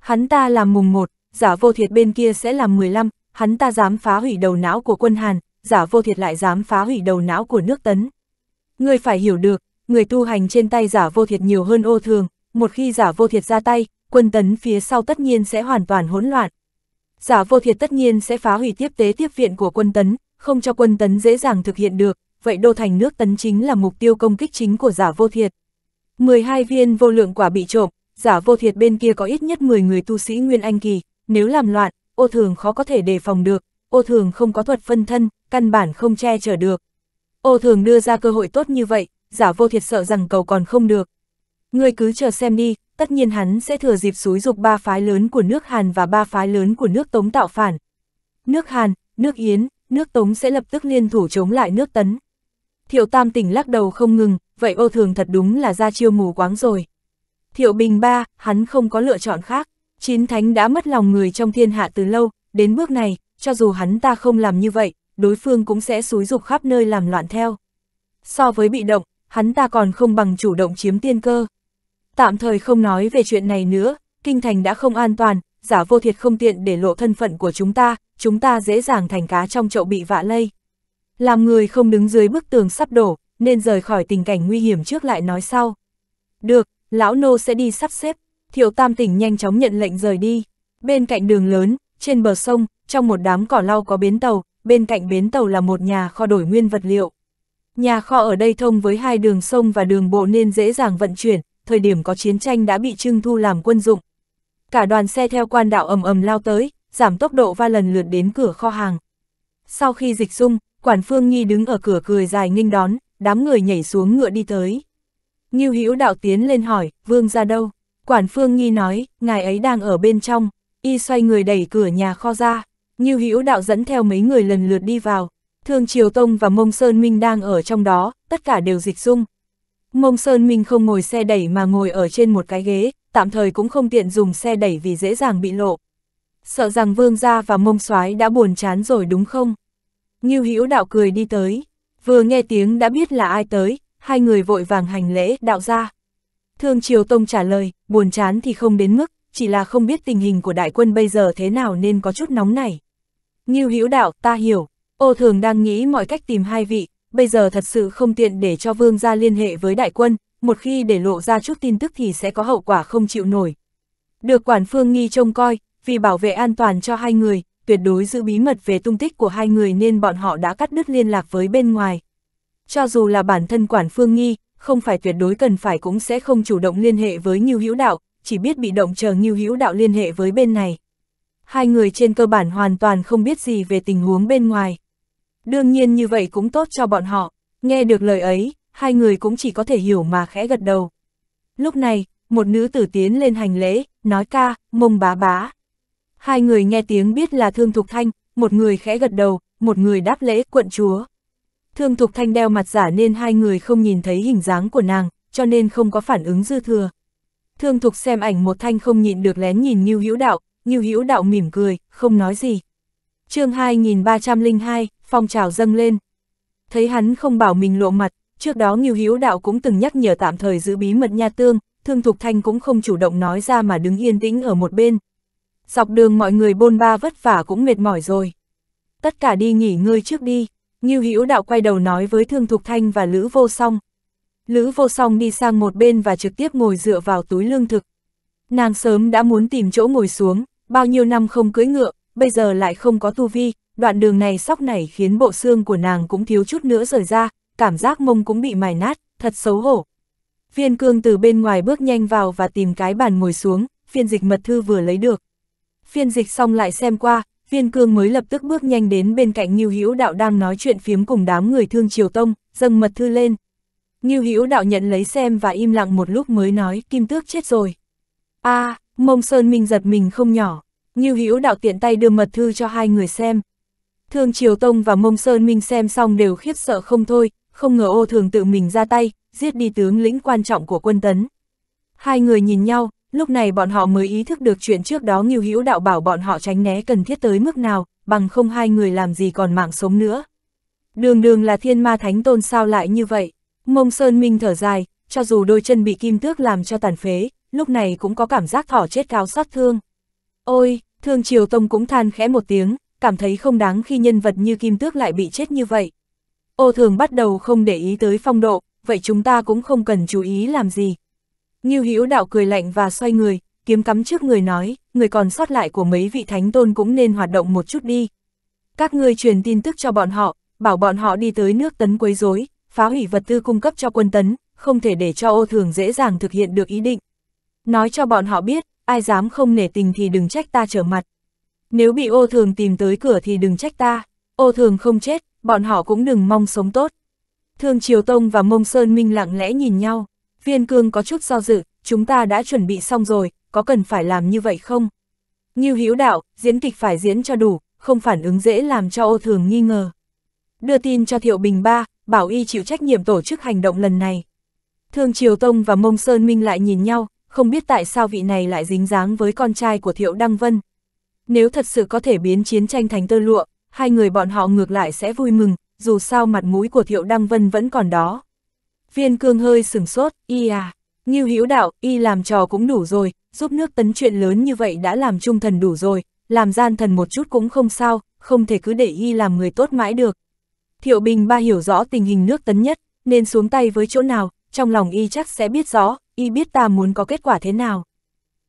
S1: Hắn ta làm mùng một, giả vô thiệt bên kia sẽ làm 15, hắn ta dám phá hủy đầu não của quân Hàn, giả vô thiệt lại dám phá hủy đầu não của nước tấn. Người phải hiểu được, người tu hành trên tay giả vô thiệt nhiều hơn ô thường, một khi giả vô thiệt ra tay, quân tấn phía sau tất nhiên sẽ hoàn toàn hỗn loạn. Giả vô thiệt tất nhiên sẽ phá hủy tiếp tế tiếp viện của quân tấn, không cho quân tấn dễ dàng thực hiện được, vậy đô thành nước tấn chính là mục tiêu công kích chính của giả vô thiệt. 12 viên vô lượng quả bị trộm, giả vô thiệt bên kia có ít nhất 10 người tu sĩ Nguyên Anh Kỳ, nếu làm loạn, ô thường khó có thể đề phòng được, ô thường không có thuật phân thân, căn bản không che chở được. Ô thường đưa ra cơ hội tốt như vậy, giả vô thiệt sợ rằng cầu còn không được. Người cứ chờ xem đi, tất nhiên hắn sẽ thừa dịp xúi dục ba phái lớn của nước Hàn và ba phái lớn của nước Tống tạo phản. Nước Hàn, nước Yến, nước Tống sẽ lập tức liên thủ chống lại nước Tấn. Thiệu Tam tỉnh lắc đầu không ngừng, vậy ô thường thật đúng là ra chiêu mù quáng rồi. Thiệu Bình ba, hắn không có lựa chọn khác, chín thánh đã mất lòng người trong thiên hạ từ lâu, đến bước này, cho dù hắn ta không làm như vậy, đối phương cũng sẽ xúi dục khắp nơi làm loạn theo. So với bị động, hắn ta còn không bằng chủ động chiếm tiên cơ. Tạm thời không nói về chuyện này nữa, kinh thành đã không an toàn, giả vô thiệt không tiện để lộ thân phận của chúng ta, chúng ta dễ dàng thành cá trong chậu bị vạ lây. Làm người không đứng dưới bức tường sắp đổ, nên rời khỏi tình cảnh nguy hiểm trước lại nói sau. Được, lão nô sẽ đi sắp xếp, thiệu tam tỉnh nhanh chóng nhận lệnh rời đi. Bên cạnh đường lớn, trên bờ sông, trong một đám cỏ lau có bến tàu, bên cạnh bến tàu là một nhà kho đổi nguyên vật liệu. Nhà kho ở đây thông với hai đường sông và đường bộ nên dễ dàng vận chuyển, thời điểm có chiến tranh đã bị trưng thu làm quân dụng. Cả đoàn xe theo quan đạo ầm ầm lao tới, giảm tốc độ và lần lượt đến cửa kho hàng. Sau khi dịch sung, quản phương Nhi đứng ở cửa cười dài nghênh đón, đám người nhảy xuống ngựa đi tới. Ngưu Hữu đạo tiến lên hỏi, vương ra đâu? Quản phương Nhi nói, ngài ấy đang ở bên trong, y xoay người đẩy cửa nhà kho ra. Ngưu Hữu đạo dẫn theo mấy người lần lượt đi vào, Thương Triều Tông và Mông Sơn Minh đang ở trong đó, tất cả đều dịch dung, Mông Sơn Minh không ngồi xe đẩy mà ngồi ở trên một cái ghế, tạm thời cũng không tiện dùng xe đẩy vì dễ dàng bị lộ. Sợ rằng Vương gia và Mông Soái đã buồn chán rồi đúng không? Ngưu Hữu Đạo cười đi tới, vừa nghe tiếng đã biết là ai tới, hai người vội vàng hành lễ, đạo gia. Thương Triều Tông trả lời, buồn chán thì không đến mức, chỉ là không biết tình hình của đại quân bây giờ thế nào nên có chút nóng này. Ngưu Hữu Đạo, ta hiểu. Ô Thường đang nghĩ mọi cách tìm hai vị, bây giờ thật sự không tiện để cho vương gia liên hệ với đại quân, một khi để lộ ra chút tin tức thì sẽ có hậu quả không chịu nổi. Được quản phương nghi trông coi, vì bảo vệ an toàn cho hai người, tuyệt đối giữ bí mật về tung tích của hai người nên bọn họ đã cắt đứt liên lạc với bên ngoài. Cho dù là bản thân quản phương nghi, không phải tuyệt đối cần phải cũng sẽ không chủ động liên hệ với Ngưu Hữu Đạo, chỉ biết bị động chờ Ngưu Hữu Đạo liên hệ với bên này. Hai người trên cơ bản hoàn toàn không biết gì về tình huống bên ngoài. Đương nhiên như vậy cũng tốt cho bọn họ, nghe được lời ấy, hai người cũng chỉ có thể hiểu mà khẽ gật đầu. Lúc này, một nữ tử tiến lên hành lễ, nói ca, mông bá bá. Hai người nghe tiếng biết là Thương Thục Thanh, một người khẽ gật đầu, một người đáp lễ quận chúa. Thương Thục Thanh đeo mặt giả nên hai người không nhìn thấy hình dáng của nàng, cho nên không có phản ứng dư thừa. Thương Thục xem ảnh một thanh không nhịn được lén nhìn Nhiêu Hữu Đạo, Nhiêu Hữu Đạo mỉm cười, không nói gì. chương 2302, phong trào dâng lên. Thấy hắn không bảo mình lộ mặt, trước đó Ngưu Hiếu Đạo cũng từng nhắc nhở tạm thời giữ bí mật Nha Tương, Thương Thục Thanh cũng không chủ động nói ra mà đứng yên tĩnh ở một bên. Dọc đường mọi người bôn ba vất vả cũng mệt mỏi rồi. Tất cả đi nghỉ ngơi trước đi, Ngưu Hiếu Đạo quay đầu nói với Thương Thục Thanh và Lữ Vô Song. Lữ Vô Song đi sang một bên và trực tiếp ngồi dựa vào túi lương thực. Nàng sớm đã muốn tìm chỗ ngồi xuống, bao nhiêu năm không cưới ngựa, bây giờ lại không có tu vi, đoạn đường này sóc này khiến bộ xương của nàng cũng thiếu chút nữa rời ra, cảm giác mông cũng bị mài nát, thật xấu hổ. Viên cương từ bên ngoài bước nhanh vào và tìm cái bàn ngồi xuống, phiên dịch mật thư vừa lấy được. Phiên dịch xong lại xem qua, viên cương mới lập tức bước nhanh đến bên cạnh Ngưu Hữu Đạo đang nói chuyện phiếm cùng đám người thương Triều Tông, dâng mật thư lên. Ngưu Hữu Đạo nhận lấy xem và im lặng một lúc mới nói Kim Tước chết rồi. a à, Mông Sơn Minh giật mình không nhỏ, Ngưu Hữu Đạo tiện tay đưa mật thư cho hai người xem. Thương Triều Tông và Mông Sơn Minh xem xong đều khiếp sợ không thôi, không ngờ ô thường tự mình ra tay, giết đi tướng lĩnh quan trọng của quân tấn. Hai người nhìn nhau, lúc này bọn họ mới ý thức được chuyện trước đó Ngưu Hữu đạo bảo bọn họ tránh né cần thiết tới mức nào, bằng không hai người làm gì còn mạng sống nữa. Đường đường là thiên ma thánh tôn sao lại như vậy? Mông Sơn Minh thở dài, cho dù đôi chân bị kim tước làm cho tàn phế, lúc này cũng có cảm giác thỏ chết cao, xót thương. Ôi, thương triều tông cũng than khẽ một tiếng, cảm thấy không đáng khi nhân vật như Kim Tước lại bị chết như vậy. Ô thường bắt đầu không để ý tới phong độ, vậy chúng ta cũng không cần chú ý làm gì. Ngưu Hữu đạo cười lạnh và xoay người, kiếm cắm trước người nói, người còn sót lại của mấy vị thánh tôn cũng nên hoạt động một chút đi. Các ngươi truyền tin tức cho bọn họ, bảo bọn họ đi tới nước tấn quấy rối, phá hủy vật tư cung cấp cho quân tấn, không thể để cho ô thường dễ dàng thực hiện được ý định. Nói cho bọn họ biết, ai dám không nể tình thì đừng trách ta trở mặt. Nếu bị ô thường tìm tới cửa thì đừng trách ta, ô thường không chết, bọn họ cũng đừng mong sống tốt. Thương Triều Tông và Mông Sơn Minh lặng lẽ nhìn nhau, viên cương có chút do dự, chúng ta đã chuẩn bị xong rồi, có cần phải làm như vậy không? Như hữu đạo, diễn kịch phải diễn cho đủ, không phản ứng dễ làm cho ô thường nghi ngờ. Đưa tin cho Thiệu Bình Ba, bảo y chịu trách nhiệm tổ chức hành động lần này. Thương Triều Tông và Mông Sơn Minh lại nhìn nhau, không biết tại sao vị này lại dính dáng với con trai của Thiệu Đăng Vân. Nếu thật sự có thể biến chiến tranh thành tơ lụa, hai người bọn họ ngược lại sẽ vui mừng, dù sao mặt mũi của Thiệu Đăng Vân vẫn còn đó. Viên cương hơi sửng sốt, y à, như hữu đạo, y làm trò cũng đủ rồi, giúp nước tấn chuyện lớn như vậy đã làm trung thần đủ rồi, làm gian thần một chút cũng không sao, không thể cứ để y làm người tốt mãi được. Thiệu Bình ba hiểu rõ tình hình nước tấn nhất, nên xuống tay với chỗ nào, trong lòng y chắc sẽ biết rõ, y biết ta muốn có kết quả thế nào.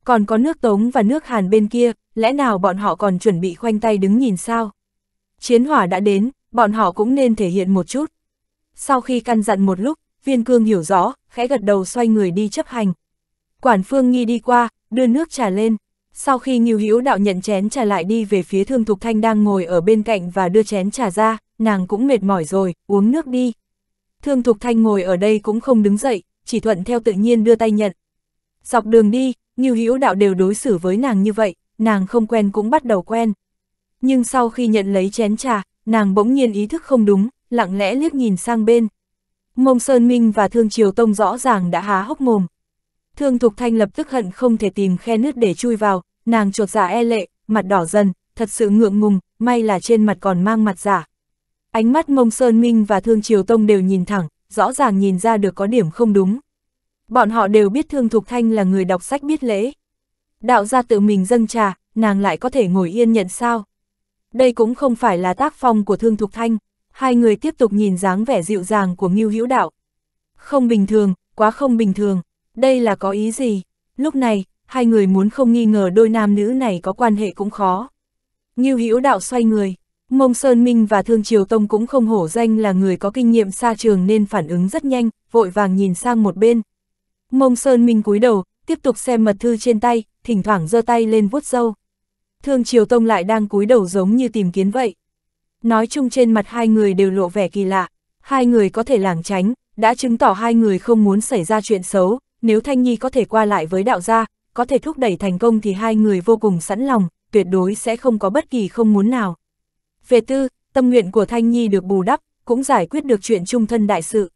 S1: Còn có nước Tống và nước Hàn bên kia, lẽ nào bọn họ còn chuẩn bị khoanh tay đứng nhìn sao? Chiến hỏa đã đến, bọn họ cũng nên thể hiện một chút. Sau khi căn dặn một lúc, viên cương hiểu rõ, khẽ gật đầu xoay người đi chấp hành. Quản phương nghi đi qua, đưa nước trà lên. Sau khi Ngưu Hữu đạo nhận chén trà lại đi về phía Thương Thục Thanh đang ngồi ở bên cạnh và đưa chén trà ra, nàng cũng mệt mỏi rồi, uống nước đi. Thương Thục Thanh ngồi ở đây cũng không đứng dậy, chỉ thuận theo tự nhiên đưa tay nhận. Dọc đường đi, Ngưu Hữu đạo đều đối xử với nàng như vậy, nàng không quen cũng bắt đầu quen. Nhưng sau khi nhận lấy chén trà, nàng bỗng nhiên ý thức không đúng, lặng lẽ liếc nhìn sang bên. Mông Sơn Minh và Thương Triều Tông rõ ràng đã há hốc mồm. Thương Thục Thanh lập tức hận không thể tìm khe nứt để chui vào, nàng chuột giả dạ e lệ, mặt đỏ dần, thật sự ngượng ngùng, may là trên mặt còn mang mặt giả. Ánh mắt Mông Sơn Minh và Thương Triều Tông đều nhìn thẳng, rõ ràng nhìn ra được có điểm không đúng. Bọn họ đều biết Thương Thục Thanh là người đọc sách biết lễ. Đạo gia tự mình dâng trà, nàng lại có thể ngồi yên nhận sao. Đây cũng không phải là tác phong của Thương Thục Thanh, hai người tiếp tục nhìn dáng vẻ dịu dàng của Ngưu Hữu Đạo. Không bình thường, quá không bình thường, đây là có ý gì? Lúc này, hai người muốn không nghi ngờ đôi nam nữ này có quan hệ cũng khó. Ngưu Hữu Đạo xoay người, Mông Sơn Minh và Thương Triều Tông cũng không hổ danh là người có kinh nghiệm xa trường nên phản ứng rất nhanh, vội vàng nhìn sang một bên. Mông Sơn Minh cúi đầu, tiếp tục xem mật thư trên tay, thỉnh thoảng giơ tay lên vuốt râu. Thương Triều Tông lại đang cúi đầu giống như tìm kiến vậy. Nói chung trên mặt hai người đều lộ vẻ kỳ lạ, hai người có thể lảng tránh, đã chứng tỏ hai người không muốn xảy ra chuyện xấu, nếu Thanh Nhi có thể qua lại với đạo gia, có thể thúc đẩy thành công thì hai người vô cùng sẵn lòng, tuyệt đối sẽ không có bất kỳ không muốn nào. Về tư, tâm nguyện của Thanh Nhi được bù đắp, cũng giải quyết được chuyện trung thân đại sự.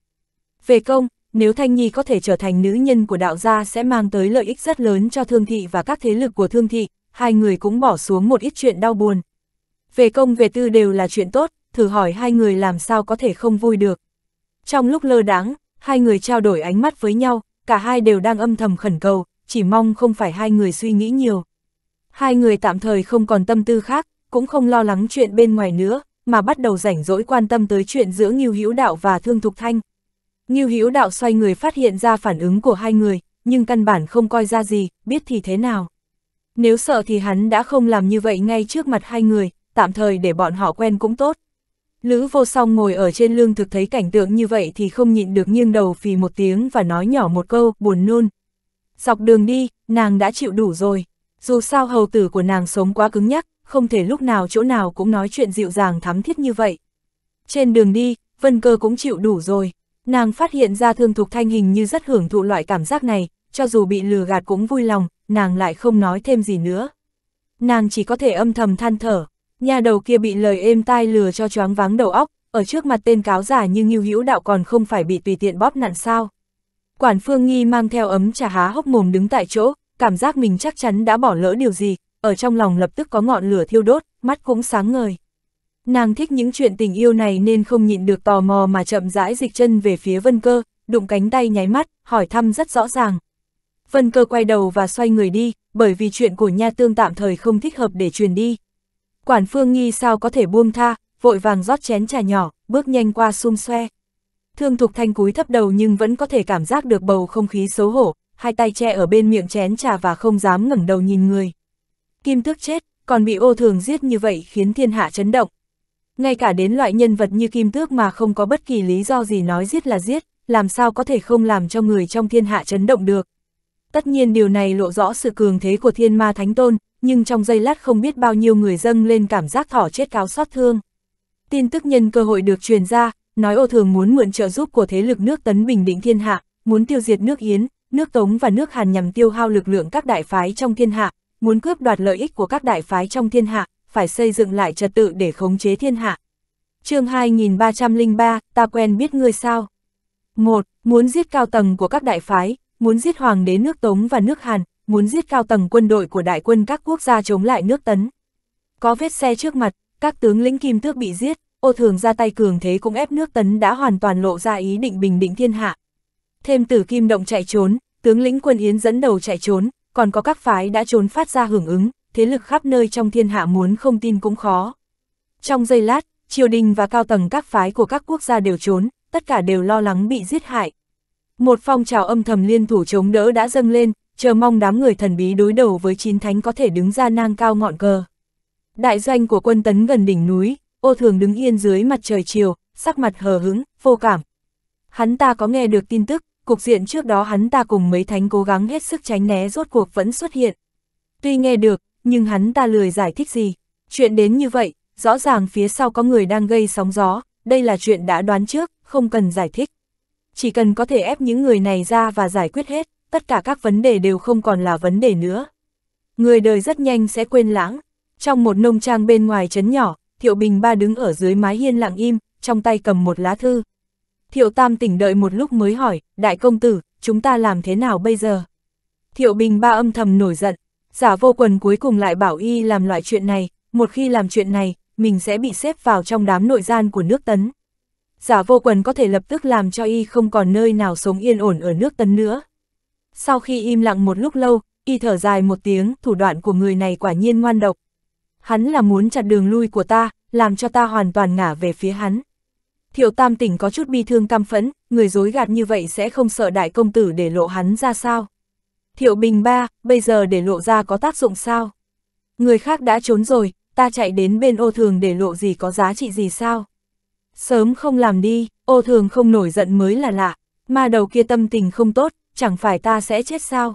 S1: Về công, nếu Thanh Nhi có thể trở thành nữ nhân của đạo gia sẽ mang tới lợi ích rất lớn cho thương thị và các thế lực của thương thị, hai người cũng bỏ xuống một ít chuyện đau buồn. Về công về tư đều là chuyện tốt, thử hỏi hai người làm sao có thể không vui được. Trong lúc lơ đáng, hai người trao đổi ánh mắt với nhau, cả hai đều đang âm thầm khẩn cầu, chỉ mong không phải hai người suy nghĩ nhiều. Hai người tạm thời không còn tâm tư khác, cũng không lo lắng chuyện bên ngoài nữa, mà bắt đầu rảnh rỗi quan tâm tới chuyện giữa Ngưu Hữu Đạo và Thương Thục Thanh. Ngưu Hữu Đạo xoay người phát hiện ra phản ứng của hai người, nhưng căn bản không coi ra gì, biết thì thế nào. Nếu sợ thì hắn đã không làm như vậy ngay trước mặt hai người, tạm thời để bọn họ quen cũng tốt. Lữ vô song ngồi ở trên lương thực thấy cảnh tượng như vậy thì không nhịn được nghiêng đầu phì một tiếng và nói nhỏ một câu, buồn nôn. Dọc đường đi, nàng đã chịu đủ rồi. Dù sao hầu tử của nàng sống quá cứng nhắc, không thể lúc nào chỗ nào cũng nói chuyện dịu dàng thắm thiết như vậy. Trên đường đi, Vân Cơ cũng chịu đủ rồi. Nàng phát hiện ra Thương Thục Thanh hình như rất hưởng thụ loại cảm giác này, cho dù bị lừa gạt cũng vui lòng, nàng lại không nói thêm gì nữa. Nàng chỉ có thể âm thầm than thở, nhà đầu kia bị lời êm tai lừa cho choáng váng đầu óc, ở trước mặt tên cáo giả như Ngưu Hữu Đạo còn không phải bị tùy tiện bóp nặn sao? Quản Phương Nghi mang theo ấm trà há hốc mồm đứng tại chỗ, cảm giác mình chắc chắn đã bỏ lỡ điều gì, ở trong lòng lập tức có ngọn lửa thiêu đốt, mắt cũng sáng ngời. Nàng thích những chuyện tình yêu này nên không nhịn được tò mò mà chậm rãi dịch chân về phía Vân Cơ, đụng cánh tay nháy mắt, hỏi thăm rất rõ ràng. Vân Cơ quay đầu và xoay người đi, bởi vì chuyện của Nha Tương tạm thời không thích hợp để truyền đi. Quản Phương Nghi sao có thể buông tha, vội vàng rót chén trà nhỏ, bước nhanh qua xung xoe. Thương Thục Thanh cúi thấp đầu nhưng vẫn có thể cảm giác được bầu không khí xấu hổ, hai tay che ở bên miệng chén trà và không dám ngẩng đầu nhìn người. Kim Tước chết, còn bị ô thường giết như vậy khiến thiên hạ chấn động, ngay cả đến loại nhân vật như Kim Tước mà không có bất kỳ lý do gì nói giết là giết, làm sao có thể không làm cho người trong thiên hạ chấn động được. Tất nhiên điều này lộ rõ sự cường thế của thiên ma thánh tôn, nhưng trong giây lát không biết bao nhiêu người dâng lên cảm giác thỏ chết cáo xót thương. Tin tức nhân cơ hội được truyền ra, nói ô thường muốn mượn trợ giúp của thế lực nước tấn bình định thiên hạ, muốn tiêu diệt nước Yến, nước Tống và nước Hàn nhằm tiêu hao lực lượng các đại phái trong thiên hạ, muốn cướp đoạt lợi ích của các đại phái trong thiên hạ, phải xây dựng lại trật tự để khống chế thiên hạ. chương 2303, ta quen biết ngươi sao? 1. Muốn giết cao tầng của các đại phái, muốn giết hoàng đế nước Tống và nước Hàn, muốn giết cao tầng quân đội của đại quân các quốc gia chống lại nước Tấn. Có vết xe trước mặt, các tướng lĩnh kim tước bị giết, ô thường ra tay cường thế cũng ép nước Tấn đã hoàn toàn lộ ra ý định bình định thiên hạ. Thêm tử kim động chạy trốn, tướng lĩnh quân Yến dẫn đầu chạy trốn, còn có các phái đã trốn phát ra hưởng ứng, thế lực khắp nơi trong thiên hạ muốn không tin cũng khó. Trong giây lát, triều đình và cao tầng các phái của các quốc gia đều trốn, tất cả đều lo lắng bị giết hại. Một phong trào âm thầm liên thủ chống đỡ đã dâng lên, chờ mong đám người thần bí đối đầu với chín thánh có thể đứng ra nang cao ngọn cờ. Đại doanh của quân tấn gần đỉnh núi, ô thường đứng yên dưới mặt trời chiều, sắc mặt hờ hứng, vô cảm. Hắn ta có nghe được tin tức, cục diện trước đó hắn ta cùng mấy thánh cố gắng hết sức tránh né rốt cuộc vẫn xuất hiện. Tuy nghe được, nhưng hắn ta lười giải thích gì. Chuyện đến như vậy, rõ ràng phía sau có người đang gây sóng gió, đây là chuyện đã đoán trước, không cần giải thích. Chỉ cần có thể ép những người này ra và giải quyết hết, tất cả các vấn đề đều không còn là vấn đề nữa. Người đời rất nhanh sẽ quên lãng. Trong một nông trang bên ngoài trấn nhỏ, Thiệu Bình Ba đứng ở dưới mái hiên lặng im, trong tay cầm một lá thư. Thiệu Tam tỉnh đợi một lúc mới hỏi, đại công tử, chúng ta làm thế nào bây giờ? Thiệu Bình Ba âm thầm nổi giận, Giả vô quần cuối cùng lại bảo y làm loại chuyện này, một khi làm chuyện này, mình sẽ bị xếp vào trong đám nội gian của nước tấn. Giả vô quần có thể lập tức làm cho y không còn nơi nào sống yên ổn ở nước tấn nữa. Sau khi im lặng một lúc lâu, y thở dài một tiếng, thủ đoạn của người này quả nhiên ngoan độc. Hắn là muốn chặt đường lui của ta, làm cho ta hoàn toàn ngả về phía hắn. Thiệu tam tỉnh có chút bi thương cam phẫn, người dối gạt như vậy sẽ không sợ đại công tử để lộ hắn ra sao. Thiệu Bình ba, bây giờ để lộ ra có tác dụng sao? Người khác đã trốn rồi, ta chạy đến bên ô thường để lộ gì có giá trị gì sao? Sớm không làm đi, ô thường không nổi giận mới là lạ, mà đầu kia tâm tình không tốt, chẳng phải ta sẽ chết sao?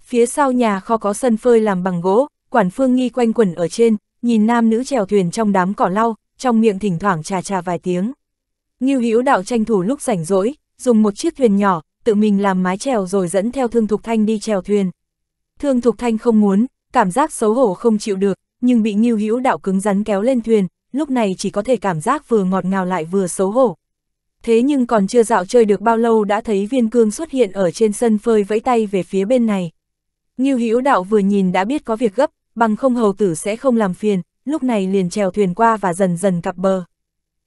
S1: Phía sau nhà kho có sân phơi làm bằng gỗ, quản phương nghi quanh quẩn ở trên, nhìn nam nữ chèo thuyền trong đám cỏ lau, trong miệng thỉnh thoảng trà trà vài tiếng. Ngưu Hữu Đạo tranh thủ lúc rảnh rỗi, dùng một chiếc thuyền nhỏ, tự mình làm mái chèo rồi dẫn theo Thương Thục Thanh đi chèo thuyền. Thương Thục Thanh không muốn, cảm giác xấu hổ không chịu được, nhưng bị Ngưu Hữu Đạo cứng rắn kéo lên thuyền, lúc này chỉ có thể cảm giác vừa ngọt ngào lại vừa xấu hổ. Thế nhưng còn chưa dạo chơi được bao lâu đã thấy viên cương xuất hiện ở trên sân phơi vẫy tay về phía bên này. Ngưu Hữu Đạo vừa nhìn đã biết có việc gấp, bằng không hầu tử sẽ không làm phiền, lúc này liền trèo thuyền qua và dần dần cặp bờ.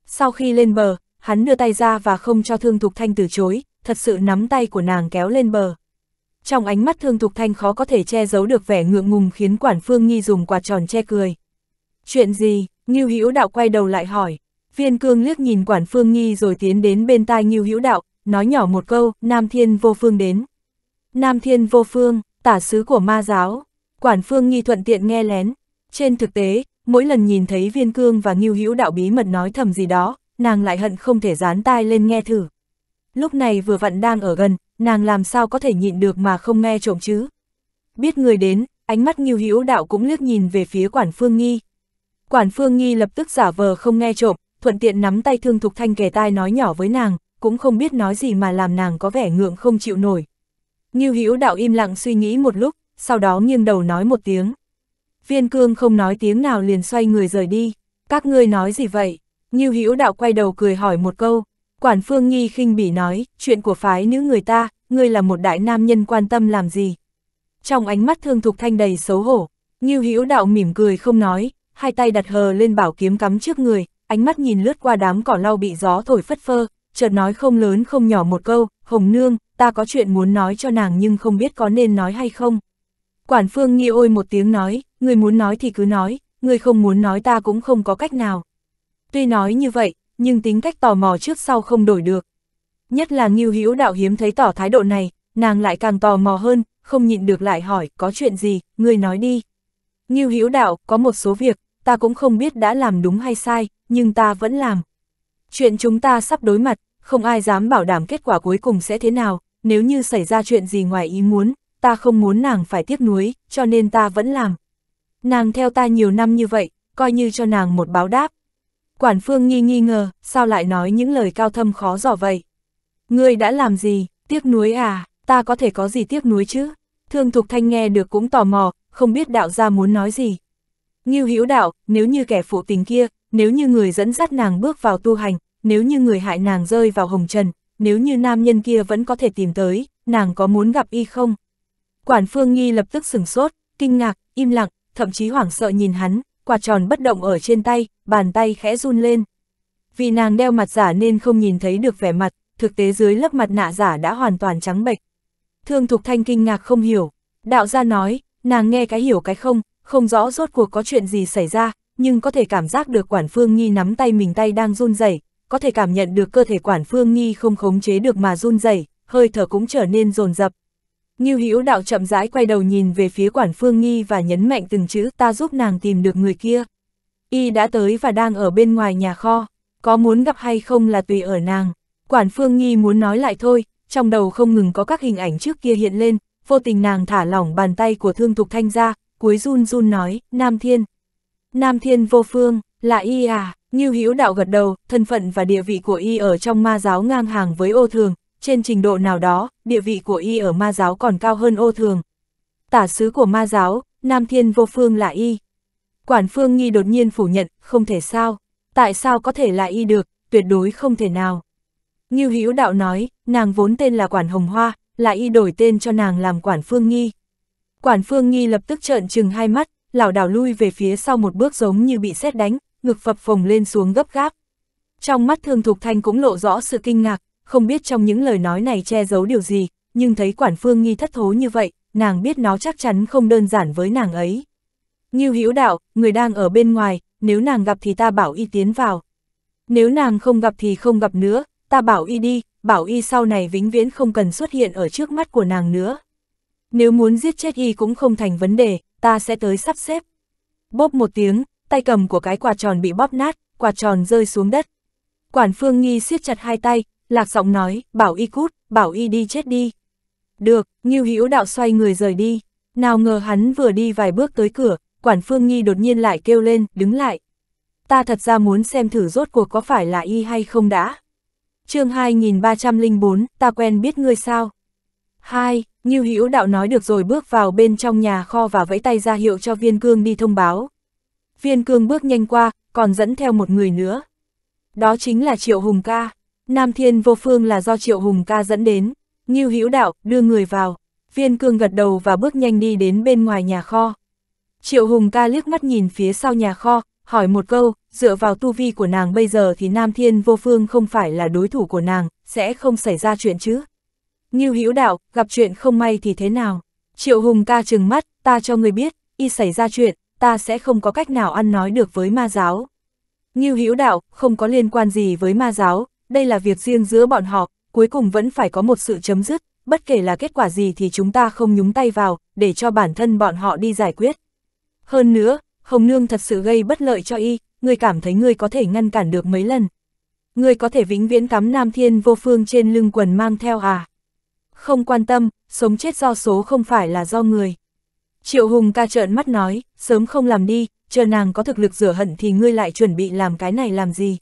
S1: Sau khi lên bờ, hắn đưa tay ra và không cho Thương Thục Thanh từ chối, thật sự nắm tay của nàng kéo lên bờ. Trong ánh mắt Thương Thục Thanh khó có thể che giấu được vẻ ngượng ngùng khiến Quản Phương nghi dùng quạt tròn che cười. Chuyện gì? Ngưu Hữu Đạo quay đầu lại hỏi. Viên Cương liếc nhìn Quản Phương nghi rồi tiến đến bên tai Ngưu Hữu Đạo, nói nhỏ một câu, Nam Thiên Vô Phương đến. Nam Thiên Vô Phương, tả sứ của ma giáo. Quản Phương nghi thuận tiện nghe lén. Trên thực tế, mỗi lần nhìn thấy Viên Cương và Ngưu Hữu Đạo bí mật nói thầm gì đó, nàng lại hận không thể dán tai lên nghe thử lúc này vừa vặn đang ở gần, nàng làm sao có thể nhịn được mà không nghe trộm chứ. Biết người đến, ánh mắt nghiêu hữu đạo cũng liếc nhìn về phía quản phương nghi. Quản phương nghi lập tức giả vờ không nghe trộm, thuận tiện nắm tay thương thục thanh kẻ tai nói nhỏ với nàng, cũng không biết nói gì mà làm nàng có vẻ ngượng không chịu nổi. Nghiêu hữu đạo im lặng suy nghĩ một lúc, sau đó nghiêng đầu nói một tiếng. Viên cương không nói tiếng nào liền xoay người rời đi. Các ngươi nói gì vậy? Nghiêu hữu đạo quay đầu cười hỏi một câu, Quản Phương Nhi khinh bỉ nói, chuyện của phái nữ người ta, ngươi là một đại nam nhân quan tâm làm gì. Trong ánh mắt thương thục thanh đầy xấu hổ, Ngưu Hữu Đạo mỉm cười không nói, hai tay đặt hờ lên bảo kiếm cắm trước người, ánh mắt nhìn lướt qua đám cỏ lau bị gió thổi phất phơ, chợt nói không lớn không nhỏ một câu, "Hồng nương, ta có chuyện muốn nói cho nàng nhưng không biết có nên nói hay không." Quản Phương Nhi ôi một tiếng nói, "Ngươi muốn nói thì cứ nói, ngươi không muốn nói ta cũng không có cách nào." Tuy nói như vậy, nhưng tính cách tò mò trước sau không đổi được. Nhất là Ngưu Hữu Đạo hiếm thấy tỏ thái độ này, nàng lại càng tò mò hơn, không nhịn được lại hỏi, có chuyện gì, ngươi nói đi. Ngưu Hữu Đạo, có một số việc, ta cũng không biết đã làm đúng hay sai, nhưng ta vẫn làm. Chuyện chúng ta sắp đối mặt, không ai dám bảo đảm kết quả cuối cùng sẽ thế nào, nếu như xảy ra chuyện gì ngoài ý muốn, ta không muốn nàng phải tiếc nuối, cho nên ta vẫn làm. Nàng theo ta nhiều năm như vậy, coi như cho nàng một báo đáp, Quản phương Nhi nghi ngờ, sao lại nói những lời cao thâm khó dò vậy? Ngươi đã làm gì, tiếc núi à, ta có thể có gì tiếc núi chứ? Thương Thục Thanh nghe được cũng tò mò, không biết đạo gia muốn nói gì. Ngưu Hữu đạo, nếu như kẻ phụ tình kia, nếu như người dẫn dắt nàng bước vào tu hành, nếu như người hại nàng rơi vào hồng trần, nếu như nam nhân kia vẫn có thể tìm tới, nàng có muốn gặp y không? Quản Phương Nhi lập tức sửng sốt, kinh ngạc, im lặng, thậm chí hoảng sợ nhìn hắn, quạt tròn bất động ở trên tay, bàn tay khẽ run lên. Vì nàng đeo mặt giả nên không nhìn thấy được vẻ mặt, thực tế dưới lớp mặt nạ giả đã hoàn toàn trắng bệch. Thương Thục Thanh kinh ngạc không hiểu, đạo gia nói, nàng nghe cái hiểu cái không, không rõ rốt cuộc có chuyện gì xảy ra, nhưng có thể cảm giác được quản phương Nhi nắm tay mình tay đang run rẩy, có thể cảm nhận được cơ thể quản phương Nhi không khống chế được mà run rẩy, hơi thở cũng trở nên rồn rập, Ngưu Hữu đạo chậm rãi quay đầu nhìn về phía quản phương nghi và nhấn mạnh từng chữ ta giúp nàng tìm được người kia. Y đã tới và đang ở bên ngoài nhà kho, có muốn gặp hay không là tùy ở nàng. Quản phương nghi muốn nói lại thôi, trong đầu không ngừng có các hình ảnh trước kia hiện lên, vô tình nàng thả lỏng bàn tay của thương thục thanh ra, cuối run run nói, Nam Thiên. Nam Thiên vô phương, là Y à, Ngưu Hữu đạo gật đầu, thân phận và địa vị của Y ở trong ma giáo ngang hàng với ô thường, trên trình độ nào đó, địa vị của y ở ma giáo còn cao hơn ô thường. Tả sứ của ma giáo, Nam Thiên Vô Phương là y. Quản Phương Nghi đột nhiên phủ nhận, không thể sao, tại sao có thể là y được, tuyệt đối không thể nào. Như Hữu Đạo nói, nàng vốn tên là Quản Hồng Hoa, là y đổi tên cho nàng làm Quản Phương Nghi. Quản Phương Nghi lập tức trợn trừng hai mắt, lảo đảo lui về phía sau một bước giống như bị sét đánh, ngực phập phồng lên xuống gấp gáp. Trong mắt Thương Thục Thanh cũng lộ rõ sự kinh ngạc, không biết trong những lời nói này che giấu điều gì, nhưng thấy quản phương nghi thất thố như vậy, nàng biết nó chắc chắn không đơn giản với nàng ấy. Ngưu Hữu đạo, người đang ở bên ngoài, nếu nàng gặp thì ta bảo y tiến vào. Nếu nàng không gặp thì không gặp nữa, ta bảo y đi, bảo y sau này vĩnh viễn không cần xuất hiện ở trước mắt của nàng nữa. Nếu muốn giết chết y cũng không thành vấn đề, ta sẽ tới sắp xếp. Bóp một tiếng, tay cầm của cái quạt tròn bị bóp nát, quạt tròn rơi xuống đất. Quản phương nghi siết chặt hai tay, lạc giọng nói, bảo y cút, bảo y đi chết đi. Được, Ngưu Hữu đạo xoay người rời đi, nào ngờ hắn vừa đi vài bước tới cửa, quản phương nghi đột nhiên lại kêu lên, đứng lại. Ta thật ra muốn xem thử rốt cuộc có phải là y hay không đã. chương 2304, ta quen biết ngươi sao. Hai, Ngưu Hữu đạo nói được rồi bước vào bên trong nhà kho và vẫy tay ra hiệu cho viên cương đi thông báo. Viên cương bước nhanh qua, còn dẫn theo một người nữa. Đó chính là Triệu Hùng ca. Nam Thiên Vô Phương là do Triệu Hùng ca dẫn đến, Ngưu Hữu Đạo đưa người vào, Viên Cương gật đầu và bước nhanh đi đến bên ngoài nhà kho. Triệu Hùng ca liếc mắt nhìn phía sau nhà kho, hỏi một câu, dựa vào tu vi của nàng bây giờ thì Nam Thiên Vô Phương không phải là đối thủ của nàng, sẽ không xảy ra chuyện chứ. Ngưu Hữu Đạo, gặp chuyện không may thì thế nào? Triệu Hùng ca trừng mắt, ta cho người biết, y xảy ra chuyện, ta sẽ không có cách nào ăn nói được với ma giáo. Ngưu Hữu Đạo, không có liên quan gì với ma giáo, đây là việc riêng giữa bọn họ, cuối cùng vẫn phải có một sự chấm dứt, bất kể là kết quả gì thì chúng ta không nhúng tay vào, để cho bản thân bọn họ đi giải quyết. Hơn nữa, Hồng Nương thật sự gây bất lợi cho y, người cảm thấy người có thể ngăn cản được mấy lần. người có thể vĩnh viễn cắm Nam Thiên vô phương trên lưng quần mang theo à? Không quan tâm, sống chết do số không phải là do người. Triệu Hùng ca trợn mắt nói, sớm không làm đi, chờ nàng có thực lực rửa hận thì ngươi lại chuẩn bị làm cái này làm gì.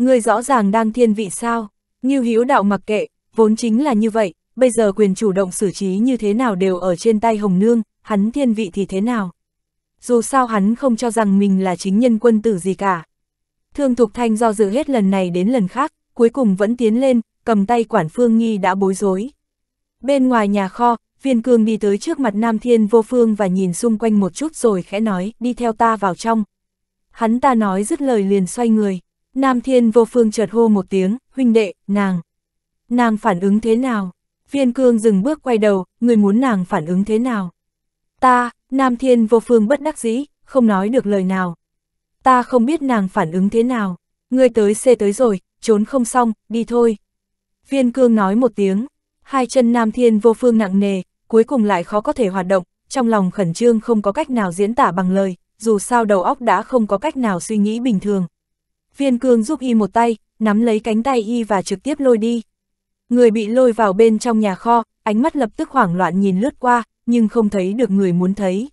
S1: Ngươi rõ ràng đang thiên vị sao? Như hiếu đạo mặc kệ, vốn chính là như vậy, bây giờ quyền chủ động xử trí như thế nào đều ở trên tay Hồng Nương, hắn thiên vị thì thế nào? Dù sao hắn không cho rằng mình là chính nhân quân tử gì cả. Thương Thục Thanh do dự hết lần này đến lần khác, cuối cùng vẫn tiến lên, cầm tay quản phương nghi đã bối rối. Bên ngoài nhà kho, viên cương đi tới trước mặt Nam Thiên vô phương và nhìn xung quanh một chút rồi khẽ nói, đi theo ta vào trong. Hắn ta nói dứt lời liền xoay người. Nam thiên vô phương chợt hô một tiếng, huynh đệ, nàng. Nàng phản ứng thế nào? Viên cương dừng bước quay đầu, người muốn nàng phản ứng thế nào? Ta, Nam thiên vô phương bất đắc dĩ, không nói được lời nào. Ta không biết nàng phản ứng thế nào. Ngươi tới xê tới rồi, trốn không xong, đi thôi. Viên cương nói một tiếng, hai chân Nam thiên vô phương nặng nề, cuối cùng lại khó có thể hoạt động, trong lòng khẩn trương không có cách nào diễn tả bằng lời, dù sao đầu óc đã không có cách nào suy nghĩ bình thường viên cương giúp y một tay, nắm lấy cánh tay y và trực tiếp lôi đi. Người bị lôi vào bên trong nhà kho, ánh mắt lập tức hoảng loạn nhìn lướt qua, nhưng không thấy được người muốn thấy.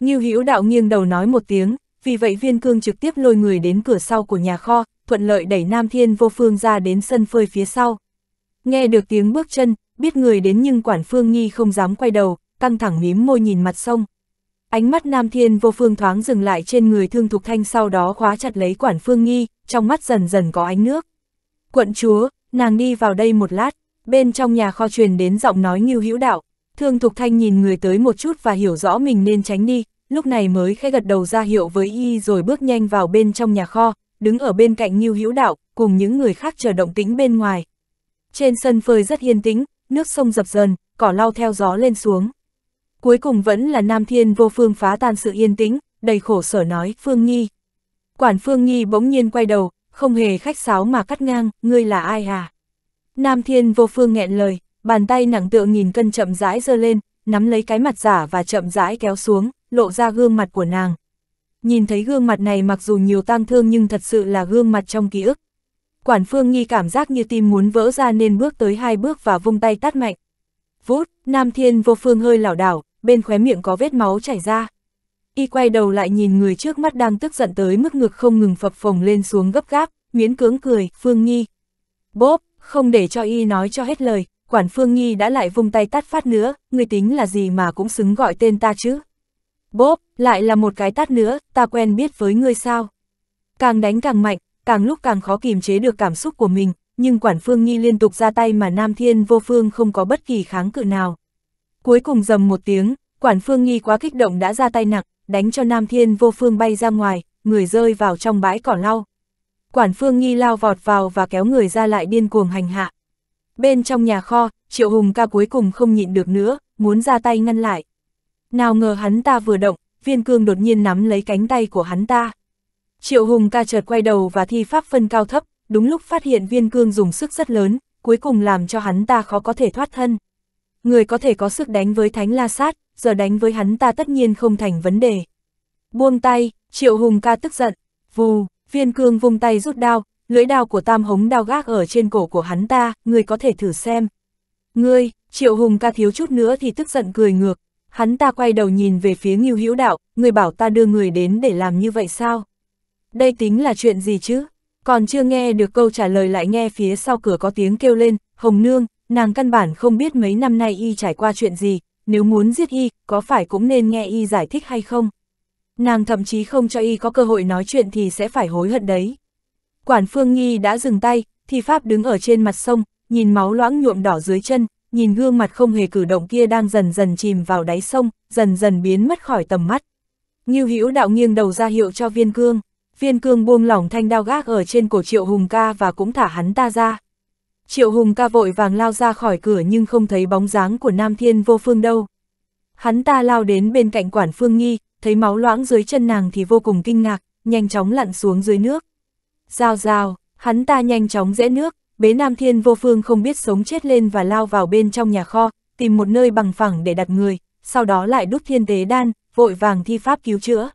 S1: Như Hữu Đạo nghiêng đầu nói một tiếng, vì vậy viên cương trực tiếp lôi người đến cửa sau của nhà kho, thuận lợi đẩy Nam Thiên Vô Phương ra đến sân phơi phía sau. Nghe được tiếng bước chân, biết người đến nhưng quản phương nghi không dám quay đầu, căng thẳng mím môi nhìn mặt sông, Ánh mắt Nam Thiên vô phương thoáng dừng lại trên người Thương Thục Thanh sau đó khóa chặt lấy quản phương nghi, trong mắt dần dần có ánh nước. Quận chúa, nàng đi vào đây một lát, bên trong nhà kho truyền đến giọng nói nghiêu hữu đạo. Thương Thục Thanh nhìn người tới một chút và hiểu rõ mình nên tránh đi, lúc này mới khẽ gật đầu ra hiệu với y rồi bước nhanh vào bên trong nhà kho, đứng ở bên cạnh nghiêu hữu đạo, cùng những người khác chờ động tĩnh bên ngoài. Trên sân phơi rất yên tĩnh, nước sông dập dần, cỏ lau theo gió lên xuống. Cuối cùng vẫn là Nam Thiên vô phương phá tan sự yên tĩnh, đầy khổ sở nói, Phương Nhi. Quản Phương Nhi bỗng nhiên quay đầu, không hề khách sáo mà cắt ngang, ngươi là ai à? Nam Thiên vô phương nghẹn lời, bàn tay nặng tựa nghìn cân chậm rãi giơ lên, nắm lấy cái mặt giả và chậm rãi kéo xuống, lộ ra gương mặt của nàng. Nhìn thấy gương mặt này mặc dù nhiều tang thương nhưng thật sự là gương mặt trong ký ức. Quản Phương Nhi cảm giác như tim muốn vỡ ra nên bước tới hai bước và vung tay tát mạnh. Vút, Nam Thiên vô phương hơi lảo đảo, bên khóe miệng có vết máu chảy ra. Y quay đầu lại nhìn người trước mắt đang tức giận tới mức ngực không ngừng phập phồng lên xuống gấp gáp, miễn cưỡng cười, Phương Nghi. Bốp, không để cho Y nói cho hết lời, quản Phương Nghi đã lại vung tay tát phát nữa, người tính là gì mà cũng xứng gọi tên ta chứ. Bốp, lại là một cái tát nữa, ta quen biết với ngươi sao. Càng đánh càng mạnh, càng lúc càng khó kìm chế được cảm xúc của mình, nhưng quản Phương Nghi liên tục ra tay mà Nam Thiên vô phương không có bất kỳ kháng cự nào. Cuối cùng rầm một tiếng, quản phương nghi quá kích động đã ra tay nặng, đánh cho Nam Thiên vô phương bay ra ngoài, người rơi vào trong bãi cỏ lau. Quản phương nghi lao vọt vào và kéo người ra lại điên cuồng hành hạ. Bên trong nhà kho, Triệu Hùng ca cuối cùng không nhịn được nữa, muốn ra tay ngăn lại. Nào ngờ hắn ta vừa động, viên cương đột nhiên nắm lấy cánh tay của hắn ta. Triệu Hùng ca chợt quay đầu và thi pháp phân cao thấp, đúng lúc phát hiện viên cương dùng sức rất lớn, cuối cùng làm cho hắn ta khó có thể thoát thân người có thể có sức đánh với Thánh La Sát, giờ đánh với hắn ta tất nhiên không thành vấn đề. Buông tay, Triệu Hùng ca tức giận, vù, viên cương vung tay rút đao, lưỡi đao của tam hống đao gác ở trên cổ của hắn ta, người có thể thử xem. Ngươi, Triệu Hùng ca thiếu chút nữa thì tức giận cười ngược, hắn ta quay đầu nhìn về phía Ngưu Hữu Đạo, người bảo ta đưa người đến để làm như vậy sao? Đây tính là chuyện gì chứ? Còn chưa nghe được câu trả lời lại nghe phía sau cửa có tiếng kêu lên, Hồng Nương, nàng căn bản không biết mấy năm nay y trải qua chuyện gì, nếu muốn giết y, có phải cũng nên nghe y giải thích hay không? Nàng thậm chí không cho y có cơ hội nói chuyện thì sẽ phải hối hận đấy. Quản Phương Nghi đã dừng tay, thì Pháp đứng ở trên mặt sông, nhìn máu loãng nhuộm đỏ dưới chân, nhìn gương mặt không hề cử động kia đang dần dần chìm vào đáy sông, dần dần biến mất khỏi tầm mắt. như Hữu đạo nghiêng đầu ra hiệu cho Viên Cương, Viên Cương buông lỏng thanh đao gác ở trên cổ Triệu Hùng ca và cũng thả hắn ta ra. Triệu Hùng ca vội vàng lao ra khỏi cửa nhưng không thấy bóng dáng của Nam Thiên vô phương đâu. Hắn ta lao đến bên cạnh quản phương nghi, thấy máu loãng dưới chân nàng thì vô cùng kinh ngạc, nhanh chóng lặn xuống dưới nước. Rào rào, hắn ta nhanh chóng rẽ nước, bế Nam Thiên vô phương không biết sống chết lên và lao vào bên trong nhà kho, tìm một nơi bằng phẳng để đặt người, sau đó lại đúc thiên tế đan, vội vàng thi pháp cứu chữa.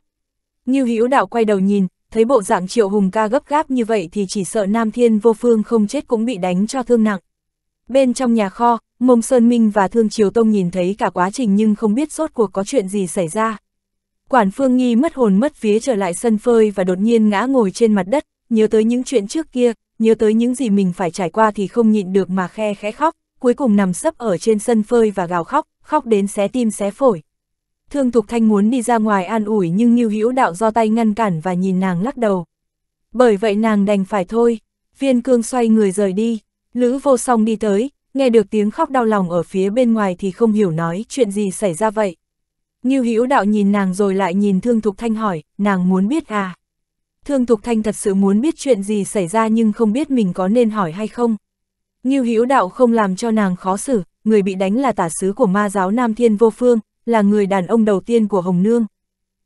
S1: Như Hữu đạo quay đầu nhìn, thấy bộ dạng triệu hùng ca gấp gáp như vậy thì chỉ sợ Nam Thiên vô phương không chết cũng bị đánh cho thương nặng. Bên trong nhà kho, Mông Sơn Minh và Thương Triều Tông nhìn thấy cả quá trình nhưng không biết rốt cuộc có chuyện gì xảy ra. Quản Phương Nghi mất hồn mất phía trở lại sân phơi và đột nhiên ngã ngồi trên mặt đất, nhớ tới những chuyện trước kia, nhớ tới những gì mình phải trải qua thì không nhịn được mà khe khẽ khóc, cuối cùng nằm sấp ở trên sân phơi và gào khóc, khóc đến xé tim xé phổi. Thương Thục Thanh muốn đi ra ngoài an ủi nhưng Nghiêu Hữu Đạo do tay ngăn cản và nhìn nàng lắc đầu. Bởi vậy nàng đành phải thôi, viên cương xoay người rời đi, Lữ vô song đi tới, nghe được tiếng khóc đau lòng ở phía bên ngoài thì không hiểu nói chuyện gì xảy ra vậy. Nghiêu Hữu Đạo nhìn nàng rồi lại nhìn Thương Thục Thanh hỏi, nàng muốn biết à? Thương Thục Thanh thật sự muốn biết chuyện gì xảy ra nhưng không biết mình có nên hỏi hay không. Nghiêu Hữu Đạo không làm cho nàng khó xử, người bị đánh là tả sứ của ma giáo Nam Thiên Vô Phương, là người đàn ông đầu tiên của Hồng Nương.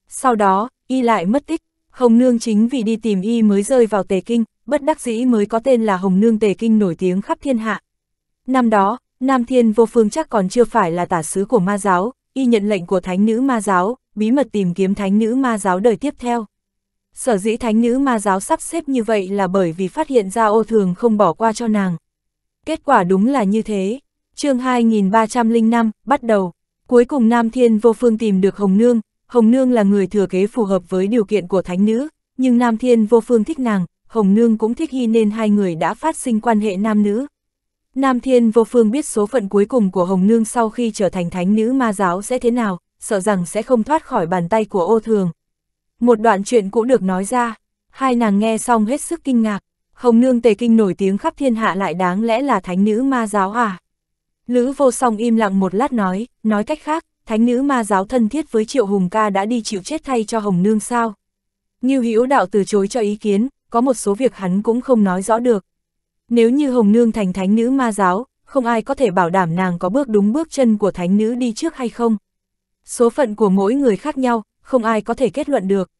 S1: Sau đó, y lại mất tích, Hồng Nương chính vì đi tìm y mới rơi vào Tề Kinh, bất đắc dĩ mới có tên là Hồng Nương Tề Kinh nổi tiếng khắp thiên hạ. Năm đó, Nam Thiên Vô Phương chắc còn chưa phải là tả sứ của ma giáo, y nhận lệnh của thánh nữ ma giáo, bí mật tìm kiếm thánh nữ ma giáo đời tiếp theo. Sở dĩ thánh nữ ma giáo sắp xếp như vậy là bởi vì phát hiện ra ô thường không bỏ qua cho nàng. Kết quả đúng là như thế. chương 2305, bắt đầu. Cuối cùng Nam Thiên Vô Phương tìm được Hồng Nương, Hồng Nương là người thừa kế phù hợp với điều kiện của thánh nữ, nhưng Nam Thiên Vô Phương thích nàng, Hồng Nương cũng thích hy nên hai người đã phát sinh quan hệ nam nữ. Nam Thiên Vô Phương biết số phận cuối cùng của Hồng Nương sau khi trở thành thánh nữ ma giáo sẽ thế nào, sợ rằng sẽ không thoát khỏi bàn tay của ô thường. Một đoạn chuyện cũng được nói ra, hai nàng nghe xong hết sức kinh ngạc, Hồng Nương Tề Kinh nổi tiếng khắp thiên hạ lại đáng lẽ là thánh nữ ma giáo à. Lữ vô song im lặng một lát nói, nói cách khác, thánh nữ ma giáo thân thiết với Triệu Hùng ca đã đi chịu chết thay cho Hồng Nương sao. Như Hữu đạo từ chối cho ý kiến, có một số việc hắn cũng không nói rõ được. Nếu như Hồng Nương thành thánh nữ ma giáo, không ai có thể bảo đảm nàng có bước đúng bước chân của thánh nữ đi trước hay không. Số phận của mỗi người khác nhau, không ai có thể kết luận được.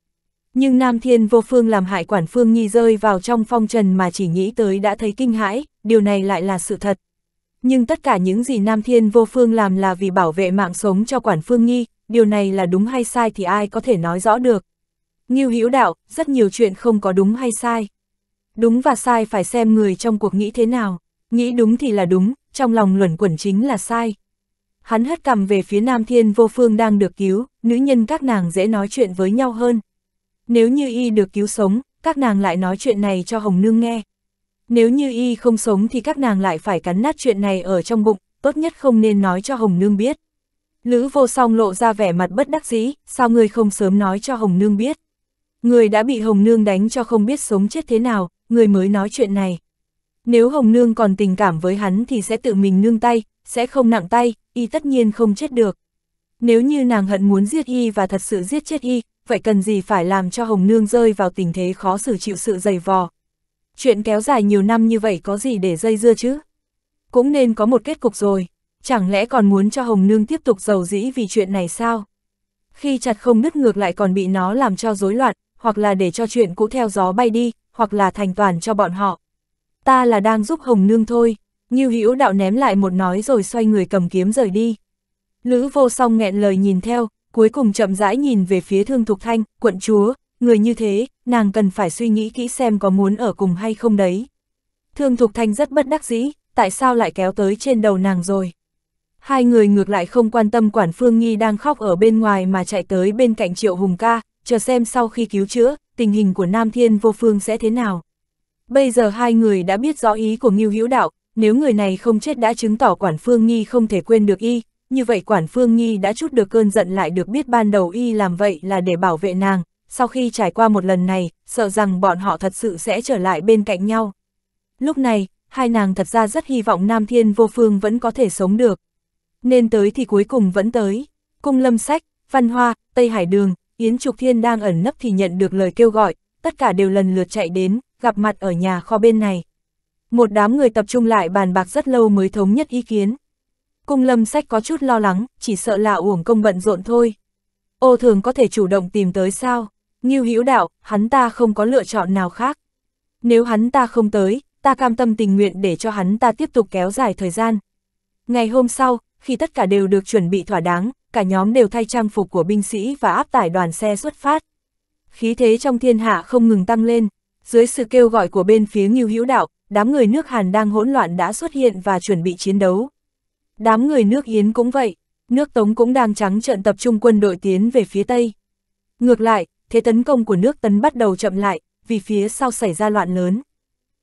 S1: Nhưng Nam Thiên vô phương làm hại quản phương nhi rơi vào trong phong trần mà chỉ nghĩ tới đã thấy kinh hãi, điều này lại là sự thật nhưng tất cả những gì Nam Thiên Vô Phương làm là vì bảo vệ mạng sống cho Quản Phương Nghi, điều này là đúng hay sai thì ai có thể nói rõ được. Ngưu Hữu Đạo, rất nhiều chuyện không có đúng hay sai. Đúng và sai phải xem người trong cuộc nghĩ thế nào, nghĩ đúng thì là đúng, trong lòng luẩn quẩn chính là sai. Hắn hất cầm về phía Nam Thiên Vô Phương đang được cứu, nữ nhân các nàng dễ nói chuyện với nhau hơn. Nếu như y được cứu sống, các nàng lại nói chuyện này cho Hồng Nương nghe, nếu như y không sống thì các nàng lại phải cắn nát chuyện này ở trong bụng, tốt nhất không nên nói cho Hồng Nương biết. Lữ vô song lộ ra vẻ mặt bất đắc dĩ, sao người không sớm nói cho Hồng Nương biết. Người đã bị Hồng Nương đánh cho không biết sống chết thế nào, người mới nói chuyện này. Nếu Hồng Nương còn tình cảm với hắn thì sẽ tự mình nương tay, sẽ không nặng tay, y tất nhiên không chết được. Nếu như nàng hận muốn giết y và thật sự giết chết y, vậy cần gì phải làm cho Hồng Nương rơi vào tình thế khó xử chịu sự dày vò, chuyện kéo dài nhiều năm như vậy có gì để dây dưa chứ? Cũng nên có một kết cục rồi, chẳng lẽ còn muốn cho Hồng Nương tiếp tục giàu dĩ vì chuyện này sao? Khi chặt không nứt ngược lại còn bị nó làm cho rối loạn, hoặc là để cho chuyện cũ theo gió bay đi, hoặc là thành toàn cho bọn họ. Ta là đang giúp Hồng Nương thôi, như hữu đạo ném lại một nói rồi xoay người cầm kiếm rời đi. Lữ vô song nghẹn lời nhìn theo, cuối cùng chậm rãi nhìn về phía thương thục thanh, quận chúa, người như thế, nàng cần phải suy nghĩ kỹ xem có muốn ở cùng hay không đấy. Thương Thục Thanh rất bất đắc dĩ, tại sao lại kéo tới trên đầu nàng rồi. Hai người ngược lại không quan tâm quản Phương Nghi đang khóc ở bên ngoài mà chạy tới bên cạnh Triệu Hùng ca, chờ xem sau khi cứu chữa, tình hình của Nam Thiên vô phương sẽ thế nào. Bây giờ hai người đã biết rõ ý của Ngưu Hữu Đạo, nếu người này không chết đã chứng tỏ quản Phương Nghi không thể quên được y, như vậy quản Phương Nghi đã chút được cơn giận lại được biết ban đầu y làm vậy là để bảo vệ nàng, sau khi trải qua một lần này, sợ rằng bọn họ thật sự sẽ trở lại bên cạnh nhau. Lúc này, hai nàng thật ra rất hy vọng Nam Thiên Vô Phương vẫn có thể sống được. Nên tới thì cuối cùng vẫn tới. Cung Lâm Sách, Văn Hoa, Tây Hải Đường, Yến Trục Thiên đang ẩn nấp thì nhận được lời kêu gọi, tất cả đều lần lượt chạy đến, gặp mặt ở nhà kho bên này. Một đám người tập trung lại bàn bạc rất lâu mới thống nhất ý kiến. Cung Lâm Sách có chút lo lắng, chỉ sợ là uổng công bận rộn thôi. Ô thường có thể chủ động tìm tới sao? Ngưu Hữu Đạo, hắn ta không có lựa chọn nào khác. Nếu hắn ta không tới, ta cam tâm tình nguyện để cho hắn ta tiếp tục kéo dài thời gian. Ngày hôm sau, khi tất cả đều được chuẩn bị thỏa đáng, cả nhóm đều thay trang phục của binh sĩ và áp tải đoàn xe xuất phát. Khí thế trong thiên hạ không ngừng tăng lên, dưới sự kêu gọi của bên phía Ngưu Hữu Đạo, đám người nước Hàn đang hỗn loạn đã xuất hiện và chuẩn bị chiến đấu. Đám người nước Yến cũng vậy, nước Tống cũng đang trắng trợn tập trung quân đội tiến về phía Tây. Ngược lại, thế tấn công của nước tấn bắt đầu chậm lại, vì phía sau xảy ra loạn lớn.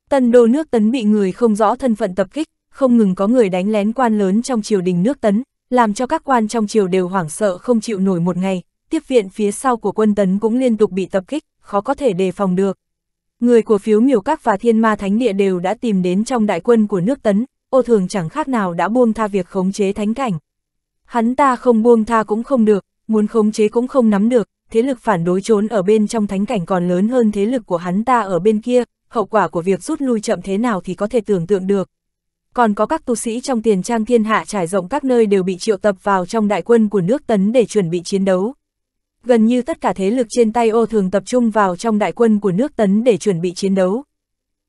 S1: tân đô nước tấn bị người không rõ thân phận tập kích, không ngừng có người đánh lén quan lớn trong triều đình nước tấn, làm cho các quan trong triều đều hoảng sợ không chịu nổi một ngày, tiếp viện phía sau của quân tấn cũng liên tục bị tập kích, khó có thể đề phòng được. Người của phiếu miểu các và thiên ma thánh địa đều đã tìm đến trong đại quân của nước tấn, ô thường chẳng khác nào đã buông tha việc khống chế thánh cảnh. Hắn ta không buông tha cũng không được, muốn khống chế cũng không nắm được, thế lực phản đối trốn ở bên trong thánh cảnh còn lớn hơn thế lực của hắn ta ở bên kia, hậu quả của việc rút lui chậm thế nào thì có thể tưởng tượng được. Còn có các tu sĩ trong tiền trang thiên hạ trải rộng các nơi đều bị triệu tập vào trong đại quân của nước tấn để chuẩn bị chiến đấu. Gần như tất cả thế lực trên tay ô thường tập trung vào trong đại quân của nước tấn để chuẩn bị chiến đấu.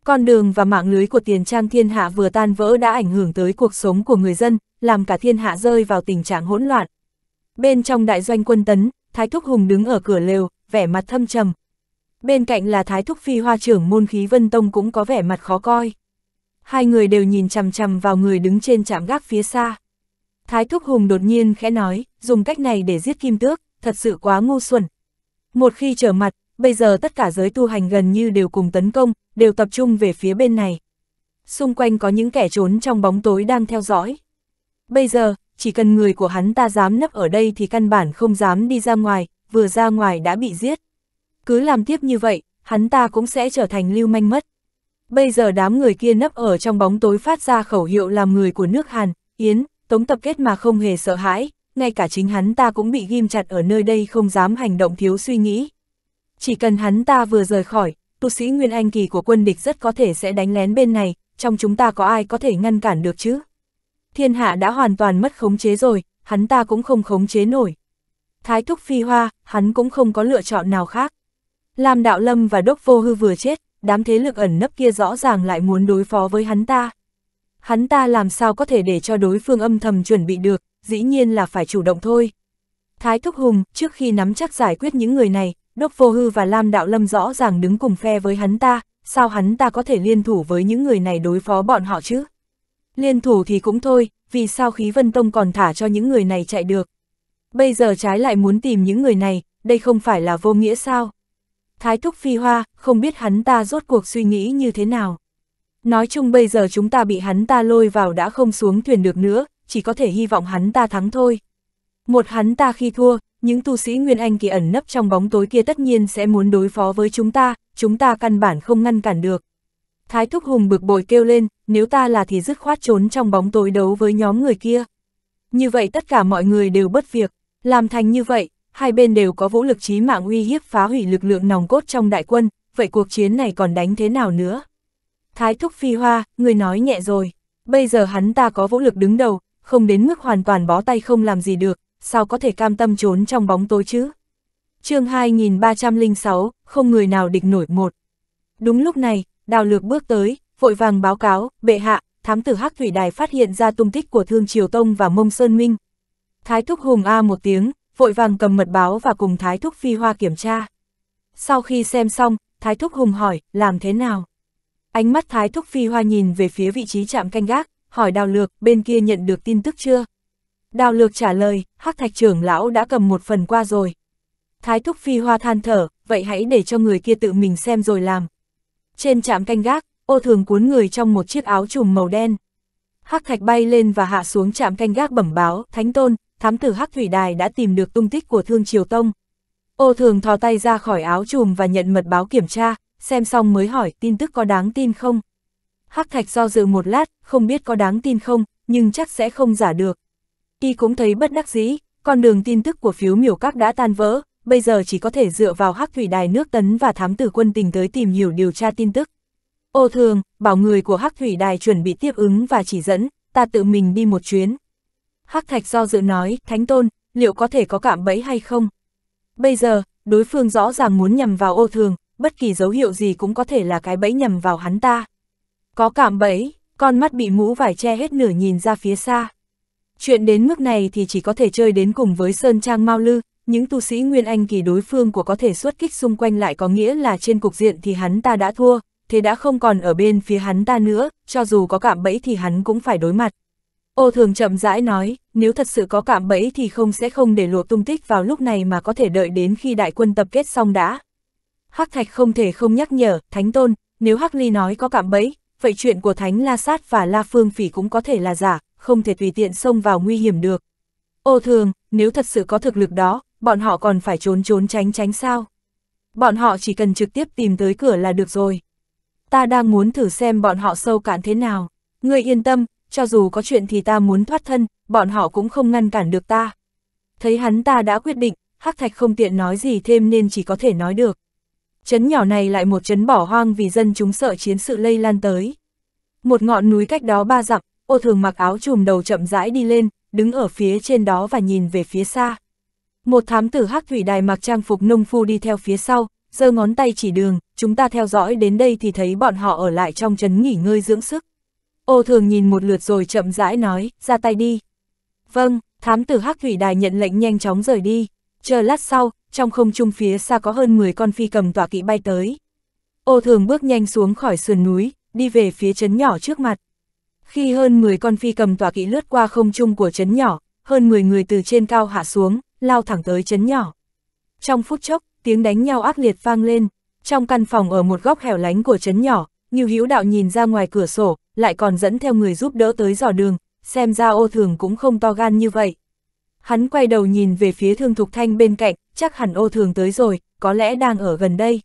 S1: Con đường và mạng lưới của tiền trang thiên hạ vừa tan vỡ đã ảnh hưởng tới cuộc sống của người dân, làm cả thiên hạ rơi vào tình trạng hỗn loạn. Bên trong đại doanh quân tấn, Thái Thúc Hùng đứng ở cửa lều, vẻ mặt thâm trầm. Bên cạnh là Thái Thúc Phi Hoa trưởng môn khí Vân Tông cũng có vẻ mặt khó coi. Hai người đều nhìn chằm chằm vào người đứng trên trạm gác phía xa. Thái Thúc Hùng đột nhiên khẽ nói, dùng cách này để giết Kim Tước, thật sự quá ngu xuẩn. Một khi trở mặt, bây giờ tất cả giới tu hành gần như đều cùng tấn công, đều tập trung về phía bên này. Xung quanh có những kẻ trốn trong bóng tối đang theo dõi. Bây giờ, chỉ cần người của hắn ta dám nấp ở đây thì căn bản không dám đi ra ngoài, vừa ra ngoài đã bị giết. Cứ làm tiếp như vậy, hắn ta cũng sẽ trở thành lưu manh mất. Bây giờ đám người kia nấp ở trong bóng tối phát ra khẩu hiệu làm người của nước Hàn, Yến, tống tập kết mà không hề sợ hãi, ngay cả chính hắn ta cũng bị ghim chặt ở nơi đây không dám hành động thiếu suy nghĩ. Chỉ cần hắn ta vừa rời khỏi, tu sĩ Nguyên Anh Kỳ của quân địch rất có thể sẽ đánh lén bên này, trong chúng ta có ai có thể ngăn cản được chứ? thiên hạ đã hoàn toàn mất khống chế rồi, hắn ta cũng không khống chế nổi. Thái thúc phi hoa, hắn cũng không có lựa chọn nào khác. Lam Đạo Lâm và Đốc Vô Hư vừa chết, đám thế lực ẩn nấp kia rõ ràng lại muốn đối phó với hắn ta. Hắn ta làm sao có thể để cho đối phương âm thầm chuẩn bị được, dĩ nhiên là phải chủ động thôi. Thái Thúc Hùng, trước khi nắm chắc giải quyết những người này, Đốc Vô Hư và Lam Đạo Lâm rõ ràng đứng cùng phe với hắn ta, sao hắn ta có thể liên thủ với những người này đối phó bọn họ chứ? Liên thủ thì cũng thôi, vì sao khí vân tông còn thả cho những người này chạy được. Bây giờ trái lại muốn tìm những người này, đây không phải là vô nghĩa sao? Thái thúc phi hoa, không biết hắn ta rốt cuộc suy nghĩ như thế nào. Nói chung bây giờ chúng ta bị hắn ta lôi vào đã không xuống thuyền được nữa, chỉ có thể hy vọng hắn ta thắng thôi. Một hắn ta khi thua, những tu sĩ Nguyên Anh kỳ ẩn nấp trong bóng tối kia tất nhiên sẽ muốn đối phó với chúng ta, chúng ta căn bản không ngăn cản được. Thái Thúc Hùng bực bội kêu lên, nếu ta là thì dứt khoát trốn trong bóng tối đấu với nhóm người kia. Như vậy tất cả mọi người đều bất việc, làm thành như vậy, hai bên đều có vũ lực chí mạng uy hiếp phá hủy lực lượng nòng cốt trong đại quân, vậy cuộc chiến này còn đánh thế nào nữa? Thái thúc phi hoa, người nói nhẹ rồi, bây giờ hắn ta có vũ lực đứng đầu, không đến mức hoàn toàn bó tay không làm gì được, sao có thể cam tâm trốn trong bóng tối chứ? chương 2306, không người nào địch nổi một. Đúng lúc này, đào lược bước tới, vội vàng báo cáo, bệ hạ, thám tử Hắc Thủy Đài phát hiện ra tung tích của Thương Triều Tông và Mông Sơn Minh. Thái Thúc Hùng A một tiếng, vội vàng cầm mật báo và cùng Thái Thúc Phi Hoa kiểm tra. Sau khi xem xong, Thái Thúc Hùng hỏi, làm thế nào? Ánh mắt Thái Thúc Phi Hoa nhìn về phía vị trí chạm canh gác, hỏi đào lược, bên kia nhận được tin tức chưa? Đào lược trả lời, Hắc Thạch trưởng lão đã cầm một phần qua rồi. Thái Thúc Phi Hoa than thở, vậy hãy để cho người kia tự mình xem rồi làm. Trên trạm canh gác, ô thường cuốn người trong một chiếc áo trùm màu đen. Hắc thạch bay lên và hạ xuống chạm canh gác bẩm báo, Thánh Tôn, thám tử Hắc Thủy Đài đã tìm được tung tích của Thương Triều Tông. Ô thường thò tay ra khỏi áo trùm và nhận mật báo kiểm tra, xem xong mới hỏi tin tức có đáng tin không. Hắc thạch do dự một lát, không biết có đáng tin không, nhưng chắc sẽ không giả được. Y cũng thấy bất đắc dĩ, con đường tin tức của phiếu miểu các đã tan vỡ, bây giờ chỉ có thể dựa vào hắc thủy đài nước tấn và thám tử quân tình tới tìm hiểu điều tra tin tức. Ô thường, bảo người của Hắc Thủy Đài chuẩn bị tiếp ứng và chỉ dẫn, ta tự mình đi một chuyến. Hắc Thạch do dự nói, Thánh Tôn, liệu có thể có cảm bẫy hay không? Bây giờ, đối phương rõ ràng muốn nhằm vào ô thường, bất kỳ dấu hiệu gì cũng có thể là cái bẫy nhằm vào hắn ta. Có cảm bẫy, con mắt bị mũ vải che hết nửa nhìn ra phía xa. Chuyện đến mức này thì chỉ có thể chơi đến cùng với Sơn Trang Mao Lư, những tu sĩ Nguyên Anh kỳ đối phương của có thể xuất kích xung quanh lại có nghĩa là trên cục diện thì hắn ta đã thua, thế đã không còn ở bên phía hắn ta nữa, cho dù có cạm bẫy thì hắn cũng phải đối mặt. Ô thường chậm rãi nói, nếu thật sự có cạm bẫy thì không sẽ không để lộ tung tích vào lúc này mà có thể đợi đến khi đại quân tập kết xong đã. Hắc Thạch không thể không nhắc nhở, Thánh Tôn, nếu Hắc Ly nói có cạm bẫy, vậy chuyện của Thánh La Sát và La Phương Phỉ cũng có thể là giả, không thể tùy tiện xông vào nguy hiểm được. Ô thường, nếu thật sự có thực lực đó, bọn họ còn phải trốn trốn tránh tránh sao? Bọn họ chỉ cần trực tiếp tìm tới cửa là được rồi ta đang muốn thử xem bọn họ sâu cạn thế nào. Ngươi yên tâm, cho dù có chuyện thì ta muốn thoát thân, bọn họ cũng không ngăn cản được ta. Thấy hắn ta đã quyết định, Hắc Thạch không tiện nói gì thêm nên chỉ có thể nói được. Chấn nhỏ này lại một chấn bỏ hoang vì dân chúng sợ chiến sự lây lan tới. Một ngọn núi cách đó ba dặm, ô thường mặc áo trùm đầu chậm rãi đi lên, đứng ở phía trên đó và nhìn về phía xa. Một thám tử hắc thủy đài mặc trang phục nông phu đi theo phía sau, giơ ngón tay chỉ đường, chúng ta theo dõi đến đây thì thấy bọn họ ở lại trong trấn nghỉ ngơi dưỡng sức. Ô thường nhìn một lượt rồi chậm rãi nói, ra tay đi. Vâng, thám tử hắc thủy đài nhận lệnh nhanh chóng rời đi. Chờ lát sau, trong không trung phía xa có hơn 10 con phi cầm tỏa kỵ bay tới. Ô thường bước nhanh xuống khỏi sườn núi, đi về phía trấn nhỏ trước mặt. Khi hơn 10 con phi cầm tỏa kỵ lướt qua không trung của trấn nhỏ, hơn 10 người từ trên cao hạ xuống, lao thẳng tới trấn nhỏ. Trong phút chốc, tiếng đánh nhau ác liệt vang lên, trong căn phòng ở một góc hẻo lánh của trấn nhỏ, như Hữu Đạo nhìn ra ngoài cửa sổ, lại còn dẫn theo người giúp đỡ tới dò đường, xem ra Ô Thường cũng không to gan như vậy. Hắn quay đầu nhìn về phía Thương Thục Thanh bên cạnh, chắc hẳn Ô Thường tới rồi, có lẽ đang ở gần đây.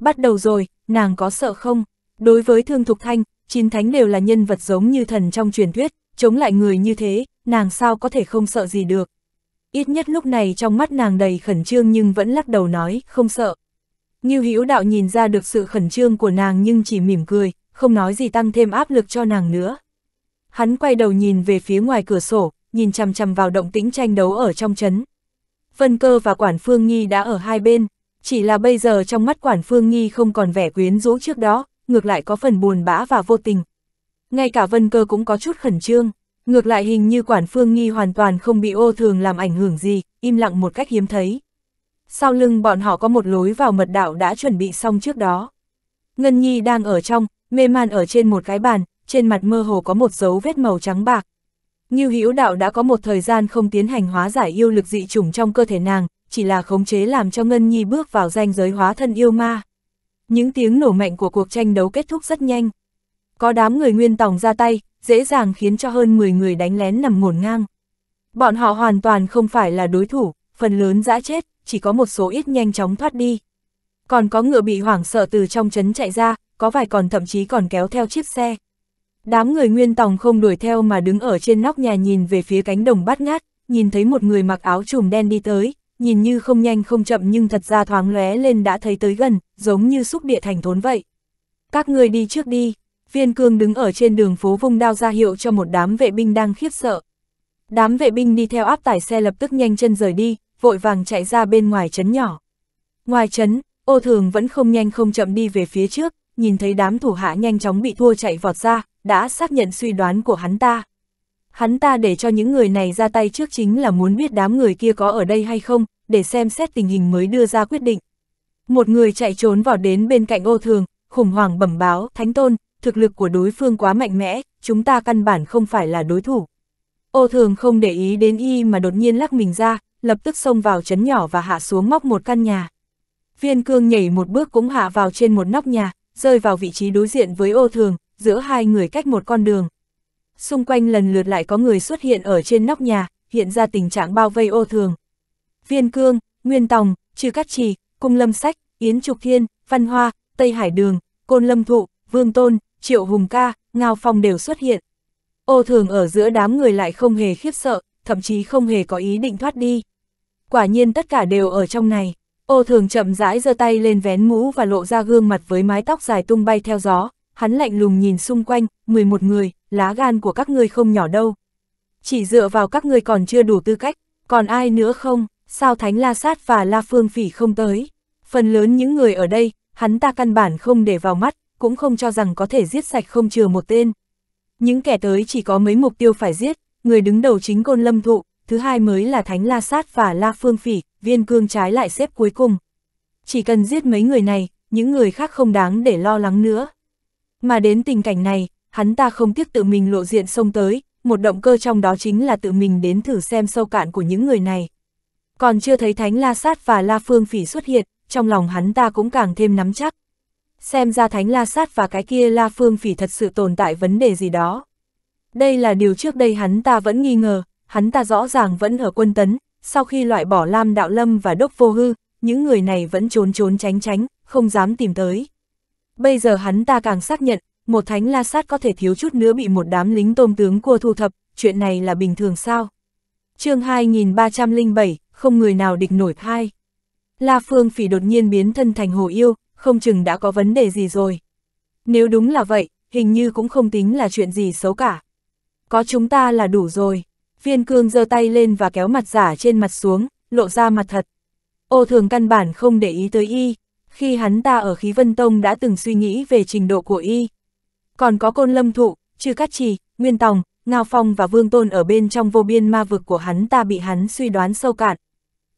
S1: Bắt đầu rồi, nàng có sợ không? Đối với Thương Thục Thanh, chín thánh đều là nhân vật giống như thần trong truyền thuyết, chống lại người như thế, nàng sao có thể không sợ gì được ít nhất lúc này trong mắt nàng đầy khẩn trương nhưng vẫn lắc đầu nói, không sợ. Như Hữu đạo nhìn ra được sự khẩn trương của nàng nhưng chỉ mỉm cười, không nói gì tăng thêm áp lực cho nàng nữa. Hắn quay đầu nhìn về phía ngoài cửa sổ, nhìn chằm chằm vào động tĩnh tranh đấu ở trong chấn. Vân Cơ và Quản Phương Nhi đã ở hai bên, chỉ là bây giờ trong mắt Quản Phương Nhi không còn vẻ quyến rũ trước đó, ngược lại có phần buồn bã và vô tình. Ngay cả Vân Cơ cũng có chút khẩn trương. Ngược lại hình như quản phương nghi hoàn toàn không bị ô thường làm ảnh hưởng gì, im lặng một cách hiếm thấy. Sau lưng bọn họ có một lối vào mật đạo đã chuẩn bị xong trước đó. Ngân Nhi đang ở trong, mê man ở trên một cái bàn, trên mặt mơ hồ có một dấu vết màu trắng bạc. Như hữu đạo đã có một thời gian không tiến hành hóa giải yêu lực dị chủng trong cơ thể nàng, chỉ là khống chế làm cho Ngân Nhi bước vào ranh giới hóa thân yêu ma. Những tiếng nổ mạnh của cuộc tranh đấu kết thúc rất nhanh. Có đám người nguyên tòng ra tay, dễ dàng khiến cho hơn 10 người đánh lén nằm ngổn ngang. Bọn họ hoàn toàn không phải là đối thủ, phần lớn dã chết, chỉ có một số ít nhanh chóng thoát đi. Còn có ngựa bị hoảng sợ từ trong trấn chạy ra, có vài còn thậm chí còn kéo theo chiếc xe. Đám người nguyên tòng không đuổi theo mà đứng ở trên nóc nhà nhìn về phía cánh đồng bát ngát, nhìn thấy một người mặc áo trùm đen đi tới, nhìn như không nhanh không chậm nhưng thật ra thoáng lóe lên đã thấy tới gần, giống như xúc địa thành thốn vậy. Các người đi trước đi, Viên cương đứng ở trên đường phố vung đao ra hiệu cho một đám vệ binh đang khiếp sợ. Đám vệ binh đi theo áp tải xe lập tức nhanh chân rời đi, vội vàng chạy ra bên ngoài trấn nhỏ. Ngoài trấn, ô thường vẫn không nhanh không chậm đi về phía trước, nhìn thấy đám thủ hạ nhanh chóng bị thua chạy vọt ra, đã xác nhận suy đoán của hắn ta. Hắn ta để cho những người này ra tay trước chính là muốn biết đám người kia có ở đây hay không, để xem xét tình hình mới đưa ra quyết định. Một người chạy trốn vào đến bên cạnh ô thường, khủng hoảng bẩm báo, Thánh Tôn, thực lực của đối phương quá mạnh mẽ, chúng ta căn bản không phải là đối thủ. Ô thường không để ý đến y mà đột nhiên lắc mình ra, lập tức xông vào chấn nhỏ và hạ xuống móc một căn nhà. Viên cương nhảy một bước cũng hạ vào trên một nóc nhà, rơi vào vị trí đối diện với ô thường, giữa hai người cách một con đường. Xung quanh lần lượt lại có người xuất hiện ở trên nóc nhà, hiện ra tình trạng bao vây ô thường. Viên cương, Nguyên Tòng, Trừ Cát Trì, Cung Lâm Sách, Yến Trục Thiên, Văn Hoa, Tây Hải Đường, Côn Lâm Thụ, Vương Tôn, Triệu Hùng ca, Ngao Phong đều xuất hiện. Ô thường ở giữa đám người lại không hề khiếp sợ, thậm chí không hề có ý định thoát đi. Quả nhiên tất cả đều ở trong này. Ô thường chậm rãi giơ tay lên vén mũ và lộ ra gương mặt với mái tóc dài tung bay theo gió, hắn lạnh lùng nhìn xung quanh, 11 người, lá gan của các ngươi không nhỏ đâu. Chỉ dựa vào các ngươi còn chưa đủ tư cách, còn ai nữa không, sao Thánh La Sát và La Phương Phỉ không tới. Phần lớn những người ở đây, hắn ta căn bản không để vào mắt, cũng không cho rằng có thể giết sạch không chừa một tên. Những kẻ tới chỉ có mấy mục tiêu phải giết, người đứng đầu chính côn lâm thụ, thứ hai mới là Thánh La Sát và La Phương Phỉ, viên cương trái lại xếp cuối cùng. Chỉ cần giết mấy người này, những người khác không đáng để lo lắng nữa. Mà đến tình cảnh này, hắn ta không tiếc tự mình lộ diện xông tới, một động cơ trong đó chính là tự mình đến thử xem sâu cạn của những người này. Còn chưa thấy Thánh La Sát và La Phương Phỉ xuất hiện, trong lòng hắn ta cũng càng thêm nắm chắc. Xem ra Thánh La Sát và cái kia La Phương Phỉ thật sự tồn tại vấn đề gì đó. Đây là điều trước đây hắn ta vẫn nghi ngờ, hắn ta rõ ràng vẫn ở quân tấn, sau khi loại bỏ Lam Đạo Lâm và Đốc Vô Hư, những người này vẫn trốn trốn tránh tránh, không dám tìm tới. Bây giờ hắn ta càng xác nhận, một Thánh La Sát có thể thiếu chút nữa bị một đám lính tôm tướng cua thu thập, chuyện này là bình thường sao? chương 2307, không người nào địch nổi hai. La Phương Phỉ đột nhiên biến thân thành hồ yêu, không chừng đã có vấn đề gì rồi. Nếu đúng là vậy, hình như cũng không tính là chuyện gì xấu cả. Có chúng ta là đủ rồi. Viên cương giơ tay lên và kéo mặt giả trên mặt xuống, lộ ra mặt thật. Ô thường căn bản không để ý tới y, khi hắn ta ở khí vân tông đã từng suy nghĩ về trình độ của y. Còn có côn lâm thụ, trừ cát trì, nguyên tòng, ngao phong và vương tôn ở bên trong vô biên ma vực của hắn ta bị hắn suy đoán sâu cạn.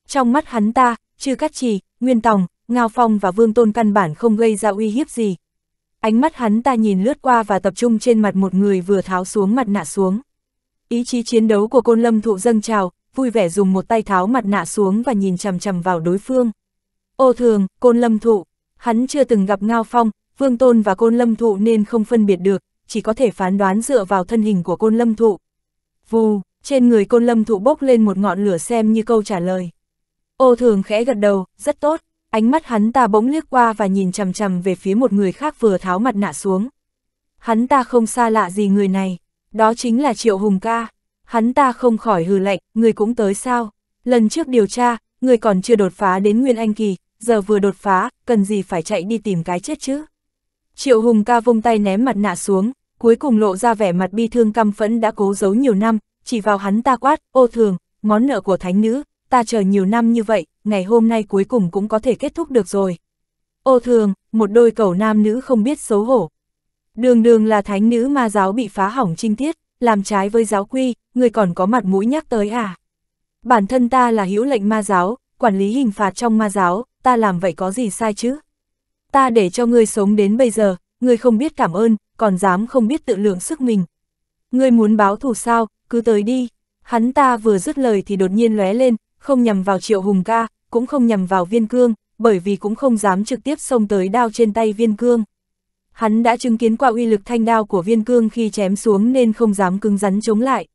S1: Trong mắt hắn ta, trừ cát trì, nguyên tòng, Ngao Phong và Vương Tôn căn bản không gây ra uy hiếp gì. Ánh mắt hắn ta nhìn lướt qua và tập trung trên mặt một người vừa tháo xuống mặt nạ xuống. Ý chí chiến đấu của côn lâm thụ dâng trào, vui vẻ dùng một tay tháo mặt nạ xuống và nhìn chằm chằm vào đối phương. Ô thường, côn lâm thụ, hắn chưa từng gặp Ngao Phong, Vương Tôn và côn lâm thụ nên không phân biệt được, chỉ có thể phán đoán dựa vào thân hình của côn lâm thụ. Vù, trên người côn lâm thụ bốc lên một ngọn lửa xem như câu trả lời. Ô thường khẽ gật đầu, rất tốt. Ánh mắt hắn ta bỗng liếc qua và nhìn chầm chầm về phía một người khác vừa tháo mặt nạ xuống. Hắn ta không xa lạ gì người này, đó chính là Triệu Hùng ca. Hắn ta không khỏi hừ lạnh, người cũng tới sao. Lần trước điều tra, người còn chưa đột phá đến Nguyên Anh Kỳ, giờ vừa đột phá, cần gì phải chạy đi tìm cái chết chứ. Triệu Hùng ca vung tay ném mặt nạ xuống, cuối cùng lộ ra vẻ mặt bi thương căm phẫn đã cố giấu nhiều năm, chỉ vào hắn ta quát, ô thường, món nợ của thánh nữ, ta chờ nhiều năm như vậy, ngày hôm nay cuối cùng cũng có thể kết thúc được rồi. Ô thường, một đôi cầu nam nữ không biết xấu hổ. Đường đường là thánh nữ ma giáo bị phá hỏng trinh tiết, làm trái với giáo quy, người còn có mặt mũi nhắc tới à. Bản thân ta là hữu lệnh ma giáo, quản lý hình phạt trong ma giáo, ta làm vậy có gì sai chứ? Ta để cho ngươi sống đến bây giờ, ngươi không biết cảm ơn, còn dám không biết tự lượng sức mình. Ngươi muốn báo thù sao, cứ tới đi. Hắn ta vừa dứt lời thì đột nhiên lóe lên, không nhằm vào Triệu Hùng ca, cũng không nhằm vào viên cương, bởi vì cũng không dám trực tiếp xông tới đao trên tay viên cương. Hắn đã chứng kiến qua uy lực thanh đao của viên cương khi chém xuống nên không dám cứng rắn chống lại.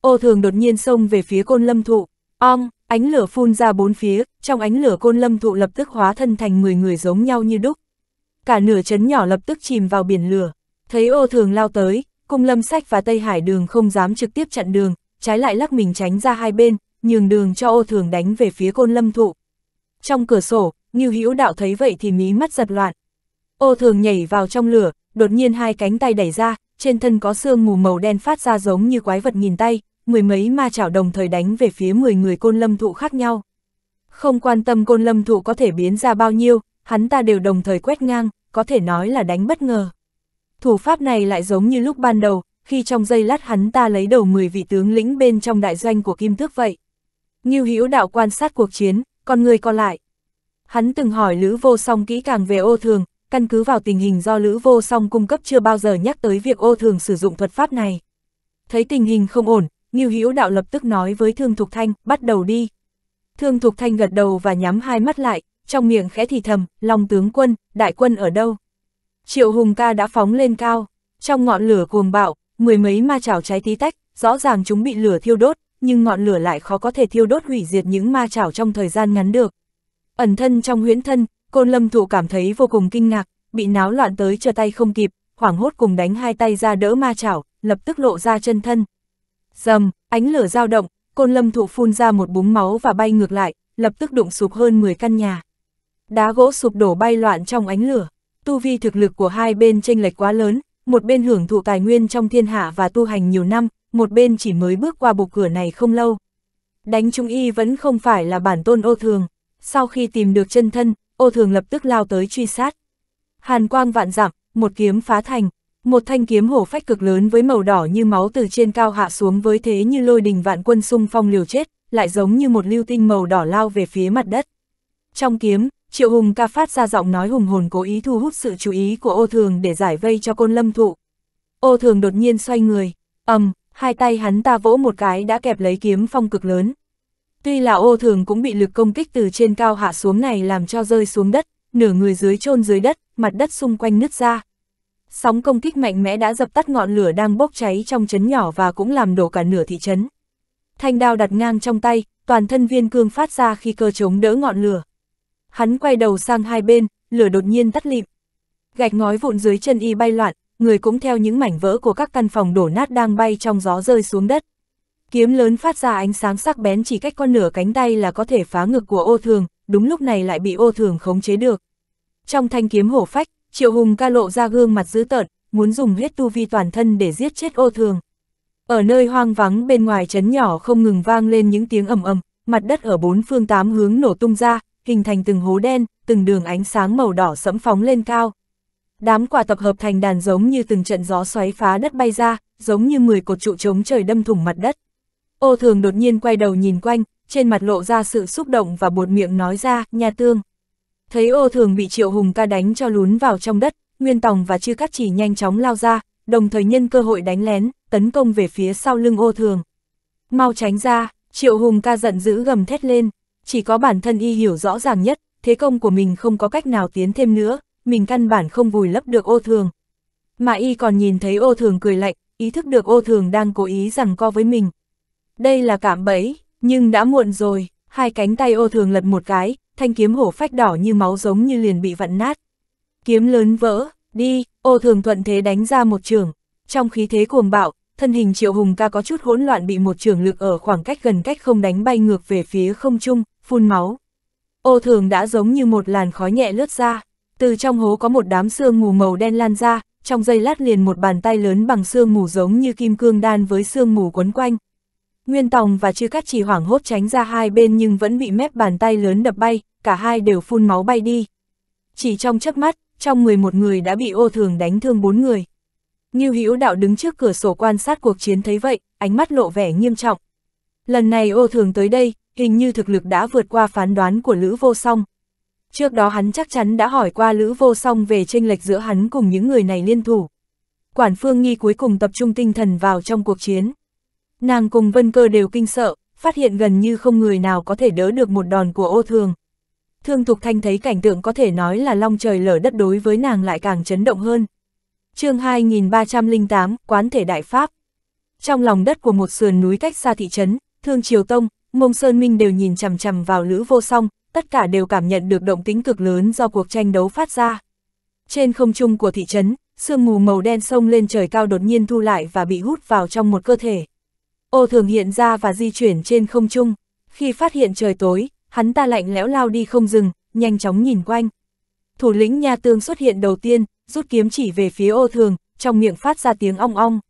S1: Ô thường đột nhiên xông về phía côn lâm thụ, ong, ánh lửa phun ra bốn phía, trong ánh lửa côn lâm thụ lập tức hóa thân thành 10 người giống nhau như đúc. Cả nửa chấn nhỏ lập tức chìm vào biển lửa, thấy ô thường lao tới, cung lâm sách và Tây Hải đường không dám trực tiếp chặn đường, trái lại lắc mình tránh ra hai bên, nhường đường cho ô thường đánh về phía côn lâm thụ. Trong cửa sổ, Ngưu Hữu Đạo thấy vậy thì mí mắt giật loạn. Ô thường nhảy vào trong lửa, đột nhiên hai cánh tay đẩy ra, trên thân có sương mù màu đen phát ra giống như quái vật nghìn tay, mười mấy ma chảo đồng thời đánh về phía mười người côn lâm thụ khác nhau. Không quan tâm côn lâm thụ có thể biến ra bao nhiêu, hắn ta đều đồng thời quét ngang, có thể nói là đánh bất ngờ. Thủ pháp này lại giống như lúc ban đầu, khi trong giây lát hắn ta lấy đầu 10 vị tướng lĩnh bên trong đại doanh của Kim Tước vậy. Ngưu Hữu Đạo quan sát cuộc chiến, còn người còn lại. Hắn từng hỏi Lữ Vô Song kỹ càng về ô thường, căn cứ vào tình hình do Lữ Vô Song cung cấp chưa bao giờ nhắc tới việc ô thường sử dụng thuật pháp này. Thấy tình hình không ổn, Ngưu Hữu Đạo lập tức nói với Thương Thục Thanh, bắt đầu đi. Thương Thục Thanh gật đầu và nhắm hai mắt lại, trong miệng khẽ thì thầm, Long tướng quân, đại quân ở đâu? Triệu Hùng ca đã phóng lên cao, trong ngọn lửa cuồng bạo, mười mấy ma chảo cháy tí tách, rõ ràng chúng bị lửa thiêu đốt, nhưng ngọn lửa lại khó có thể thiêu đốt hủy diệt những ma chảo trong thời gian ngắn được. Ẩn thân trong huyễn thân, côn lâm thụ cảm thấy vô cùng kinh ngạc, bị náo loạn tới trở tay không kịp, hoảng hốt cùng đánh hai tay ra đỡ ma chảo, lập tức lộ ra chân thân. Dầm, ánh lửa dao động, côn lâm thụ phun ra một búng máu và bay ngược lại, lập tức đụng sụp hơn 10 căn nhà. Đá gỗ sụp đổ bay loạn trong ánh lửa, tu vi thực lực của hai bên chênh lệch quá lớn, một bên hưởng thụ tài nguyên trong thiên hạ và tu hành nhiều năm, một bên chỉ mới bước qua bục cửa này không lâu. Đánh trung y vẫn không phải là bản tôn ô thường, sau khi tìm được chân thân, ô thường lập tức lao tới truy sát. Hàn quang vạn dặm, một kiếm phá thành, một thanh kiếm hổ phách cực lớn với màu đỏ như máu từ trên cao hạ xuống với thế như lôi đình vạn quân xung phong liều chết, lại giống như một lưu tinh màu đỏ lao về phía mặt đất. Trong kiếm, Triệu Hùng ca phát ra giọng nói hùng hồn cố ý thu hút sự chú ý của ô thường để giải vây cho côn lâm thụ. Ô thường đột nhiên xoay người, ầm, um, hai tay hắn ta vỗ một cái đã kẹp lấy kiếm phong cực lớn. Tuy là ô thường cũng bị lực công kích từ trên cao hạ xuống này làm cho rơi xuống đất, nửa người dưới chôn dưới đất, mặt đất xung quanh nứt ra. Sóng công kích mạnh mẽ đã dập tắt ngọn lửa đang bốc cháy trong chấn nhỏ và cũng làm đổ cả nửa thị trấn. Thanh đao đặt ngang trong tay, toàn thân viên cương phát ra khi cơ chống đỡ ngọn lửa. Hắn quay đầu sang hai bên, lửa đột nhiên tắt lịm. Gạch ngói vụn dưới chân y bay loạn, người cũng theo những mảnh vỡ của các căn phòng đổ nát đang bay trong gió rơi xuống đất. Kiếm lớn phát ra ánh sáng sắc bén chỉ cách con nửa cánh tay là có thể phá ngực của ô thường, đúng lúc này lại bị ô thường khống chế được. Trong thanh kiếm hổ phách, Triệu Hùng ca lộ ra gương mặt dữ tợn, muốn dùng hết tu vi toàn thân để giết chết ô thường. Ở nơi hoang vắng bên ngoài trấn nhỏ không ngừng vang lên những tiếng ầm ầm, mặt đất ở bốn phương tám hướng nổ tung ra, hình thành từng hố đen, từng đường ánh sáng màu đỏ sẫm phóng lên cao đám quả tập hợp thành đàn giống như từng trận gió xoáy phá đất bay ra, giống như 10 cột trụ chống trời đâm thủng mặt đất. Ô thường đột nhiên quay đầu nhìn quanh, trên mặt lộ ra sự xúc động và buột miệng nói ra, nhà tương. Thấy ô thường bị triệu hùng ca đánh cho lún vào trong đất, Nguyên Tòng và Chư Cát Chỉ nhanh chóng lao ra, đồng thời nhân cơ hội đánh lén, tấn công về phía sau lưng ô thường. Mau tránh ra, triệu hùng ca giận dữ gầm thét lên, chỉ có bản thân y hiểu rõ ràng nhất, thế công của mình không có cách nào tiến thêm nữa, mình căn bản không vùi lấp được ô thường. Mà y còn nhìn thấy ô thường cười lạnh, ý thức được ô thường đang cố ý rằng co với mình. Đây là cảm bẫy, nhưng đã muộn rồi, hai cánh tay ô thường lật một cái, thanh kiếm hổ phách đỏ như máu giống như liền bị vặn nát. Kiếm lớn vỡ, đi, ô thường thuận thế đánh ra một trường. Trong khí thế cuồng bạo, thân hình triệu hùng ca có chút hỗn loạn bị một trường lực ở khoảng cách gần cách không đánh bay ngược về phía không trung, phun máu. Ô thường đã giống như một làn khói nhẹ lướt ra từ trong hố có một đám xương mù màu đen lan ra, trong giây lát liền một bàn tay lớn bằng xương mù giống như kim cương đan với xương mù quấn quanh. Nguyên Tòng và Chư Cát Chỉ hoảng hốt tránh ra hai bên nhưng vẫn bị mép bàn tay lớn đập bay, cả hai đều phun máu bay đi. Chỉ trong chớp mắt, trong người một người đã bị ô thường đánh thương bốn người. Ngưu Hữu Đạo đứng trước cửa sổ quan sát cuộc chiến thấy vậy, ánh mắt lộ vẻ nghiêm trọng. Lần này ô thường tới đây, hình như thực lực đã vượt qua phán đoán của Lữ Vô Song, Trước đó hắn chắc chắn đã hỏi qua Lữ Vô Song về tranh lệch giữa hắn cùng những người này liên thủ. Quản Phương Nghi cuối cùng tập trung tinh thần vào trong cuộc chiến. Nàng cùng Vân Cơ đều kinh sợ, phát hiện gần như không người nào có thể đỡ được một đòn của ô thường. Thương Thục Thanh thấy cảnh tượng có thể nói là long trời lở đất đối với nàng lại càng chấn động hơn. chương 2308, Quán Thể Đại Pháp Trong lòng đất của một sườn núi cách xa thị trấn, Thương Triều Tông, Mông Sơn Minh đều nhìn chằm chằm vào Lữ Vô Song, tất cả đều cảm nhận được động tính cực lớn do cuộc tranh đấu phát ra. Trên không trung của thị trấn, sương mù màu đen sông lên trời cao đột nhiên thu lại và bị hút vào trong một cơ thể. Ô thường hiện ra và di chuyển trên không trung. Khi phát hiện trời tối, hắn ta lạnh lẽo lao đi không dừng, nhanh chóng nhìn quanh. Thủ lĩnh nhà tương xuất hiện đầu tiên, rút kiếm chỉ về phía ô thường, trong miệng phát ra tiếng ong ong.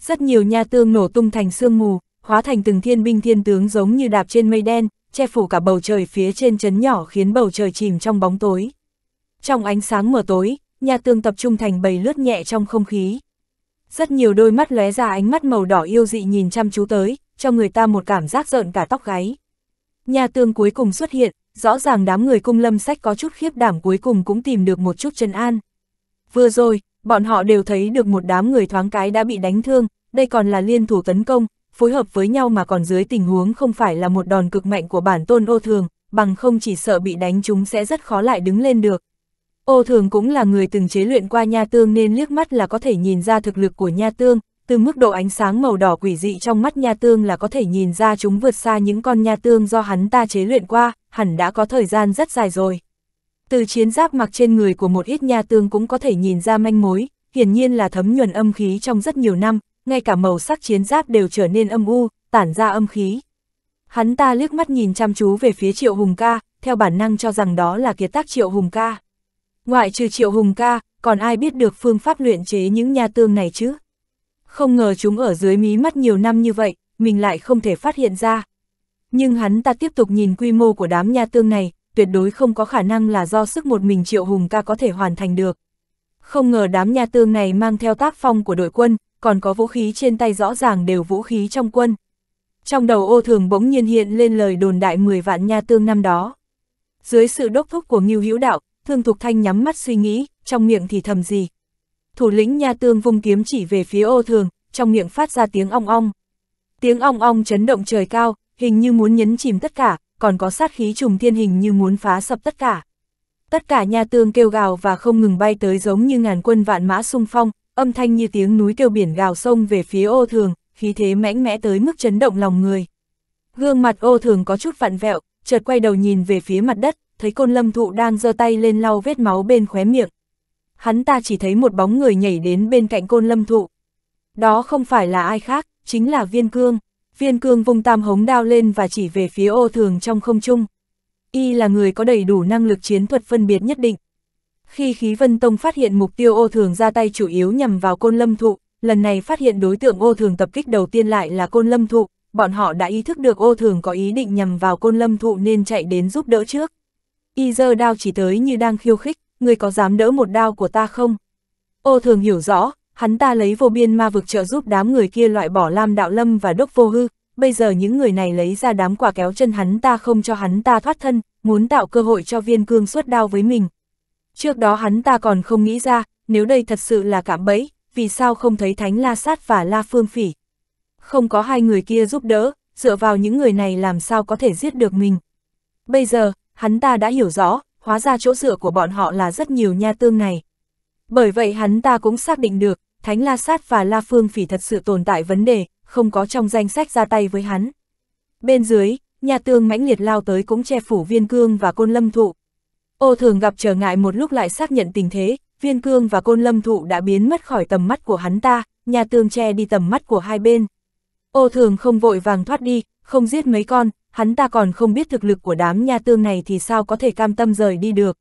S1: Rất nhiều nha tương nổ tung thành sương mù, hóa thành từng thiên binh thiên tướng giống như đạp trên mây đen, che phủ cả bầu trời phía trên chấn nhỏ khiến bầu trời chìm trong bóng tối. Trong ánh sáng mờ tối, nhà tường tập trung thành bầy lướt nhẹ trong không khí. Rất nhiều đôi mắt lóe ra ánh mắt màu đỏ yêu dị nhìn chăm chú tới, cho người ta một cảm giác rợn cả tóc gáy. Nhà tường cuối cùng xuất hiện, rõ ràng đám người cung lâm sách có chút khiếp đảm cuối cùng cũng tìm được một chút chân an. Vừa rồi, bọn họ đều thấy được một đám người thoáng cái đã bị đánh thương, đây còn là liên thủ tấn công, phối hợp với nhau mà còn dưới tình huống không phải là một đòn cực mạnh của bản tôn ô thường, bằng không chỉ sợ bị đánh chúng sẽ rất khó lại đứng lên được. Ô thường cũng là người từng chế luyện qua nha tương nên liếc mắt là có thể nhìn ra thực lực của nha tương, từ mức độ ánh sáng màu đỏ quỷ dị trong mắt nha tương là có thể nhìn ra chúng vượt xa những con nha tương do hắn ta chế luyện qua, hẳn đã có thời gian rất dài rồi. Từ chiến giáp mặc trên người của một ít nha tương cũng có thể nhìn ra manh mối, hiển nhiên là thấm nhuần âm khí trong rất nhiều năm, ngay cả màu sắc chiến giáp đều trở nên âm u, tản ra âm khí. Hắn ta liếc mắt nhìn chăm chú về phía Triệu Hùng ca, theo bản năng cho rằng đó là kiệt tác Triệu Hùng ca. Ngoại trừ Triệu Hùng ca, còn ai biết được phương pháp luyện chế những nha tương này chứ? Không ngờ chúng ở dưới mí mắt nhiều năm như vậy, mình lại không thể phát hiện ra. Nhưng hắn ta tiếp tục nhìn quy mô của đám nha tương này, tuyệt đối không có khả năng là do sức một mình Triệu Hùng ca có thể hoàn thành được. Không ngờ đám nha tương này mang theo tác phong của đội quân, còn có vũ khí trên tay rõ ràng đều vũ khí trong quân. Trong đầu ô thường bỗng nhiên hiện lên lời đồn đại 10 vạn nha tương năm đó. Dưới sự đốc thúc của Ngưu Hữu Đạo, Thương Thục Thanh nhắm mắt suy nghĩ, trong miệng thì thầm gì. Thủ lĩnh nha tương vung kiếm chỉ về phía ô thường, trong miệng phát ra tiếng ong ong. Tiếng ong ong chấn động trời cao, hình như muốn nhấn chìm tất cả, còn có sát khí trùng thiên hình như muốn phá sập tất cả. Tất cả nha tương kêu gào và không ngừng bay tới giống như ngàn quân vạn mã sung phong, âm thanh như tiếng núi kêu biển gào sông về phía ô thường, khí thế mãnh mẽ tới mức chấn động lòng người. Gương mặt ô thường có chút vặn vẹo, chợt quay đầu nhìn về phía mặt đất, thấy côn lâm thụ đang giơ tay lên lau vết máu bên khóe miệng. Hắn ta chỉ thấy một bóng người nhảy đến bên cạnh côn lâm thụ. Đó không phải là ai khác, chính là viên cương. Viên cương vung tam hống đao lên và chỉ về phía ô thường trong không trung. Y là người có đầy đủ năng lực chiến thuật phân biệt nhất định. Khi khí vân tông phát hiện mục tiêu ô thường ra tay chủ yếu nhằm vào côn lâm thụ, lần này phát hiện đối tượng ô thường tập kích đầu tiên lại là côn lâm thụ, bọn họ đã ý thức được ô thường có ý định nhằm vào côn lâm thụ nên chạy đến giúp đỡ trước. Y giơ đao chỉ tới như đang khiêu khích, người có dám đỡ một đao của ta không? Ô thường hiểu rõ, hắn ta lấy vô biên ma vực trợ giúp đám người kia loại bỏ Lam Đạo Lâm và Đốc Vô Hư, bây giờ những người này lấy ra đám quả kéo chân hắn ta không cho hắn ta thoát thân, muốn tạo cơ hội cho viên cương xuất đao với mình, Trước đó hắn ta còn không nghĩ ra, nếu đây thật sự là cạm bẫy, vì sao không thấy Thánh La Sát và La Phương Phỉ. Không có hai người kia giúp đỡ, dựa vào những người này làm sao có thể giết được mình. Bây giờ, hắn ta đã hiểu rõ, hóa ra chỗ dựa của bọn họ là rất nhiều nha tương này. Bởi vậy hắn ta cũng xác định được, Thánh La Sát và La Phương Phỉ thật sự tồn tại vấn đề, không có trong danh sách ra tay với hắn. Bên dưới, nhà tương mãnh liệt lao tới cũng che phủ viên cương và côn lâm thụ, Ô thường gặp trở ngại một lúc lại xác nhận tình thế, viên cương và côn lâm thụ đã biến mất khỏi tầm mắt của hắn ta, nhà tường che đi tầm mắt của hai bên. Ô thường không vội vàng thoát đi, không giết mấy con, hắn ta còn không biết thực lực của đám nhà tương này thì sao có thể cam tâm rời đi được.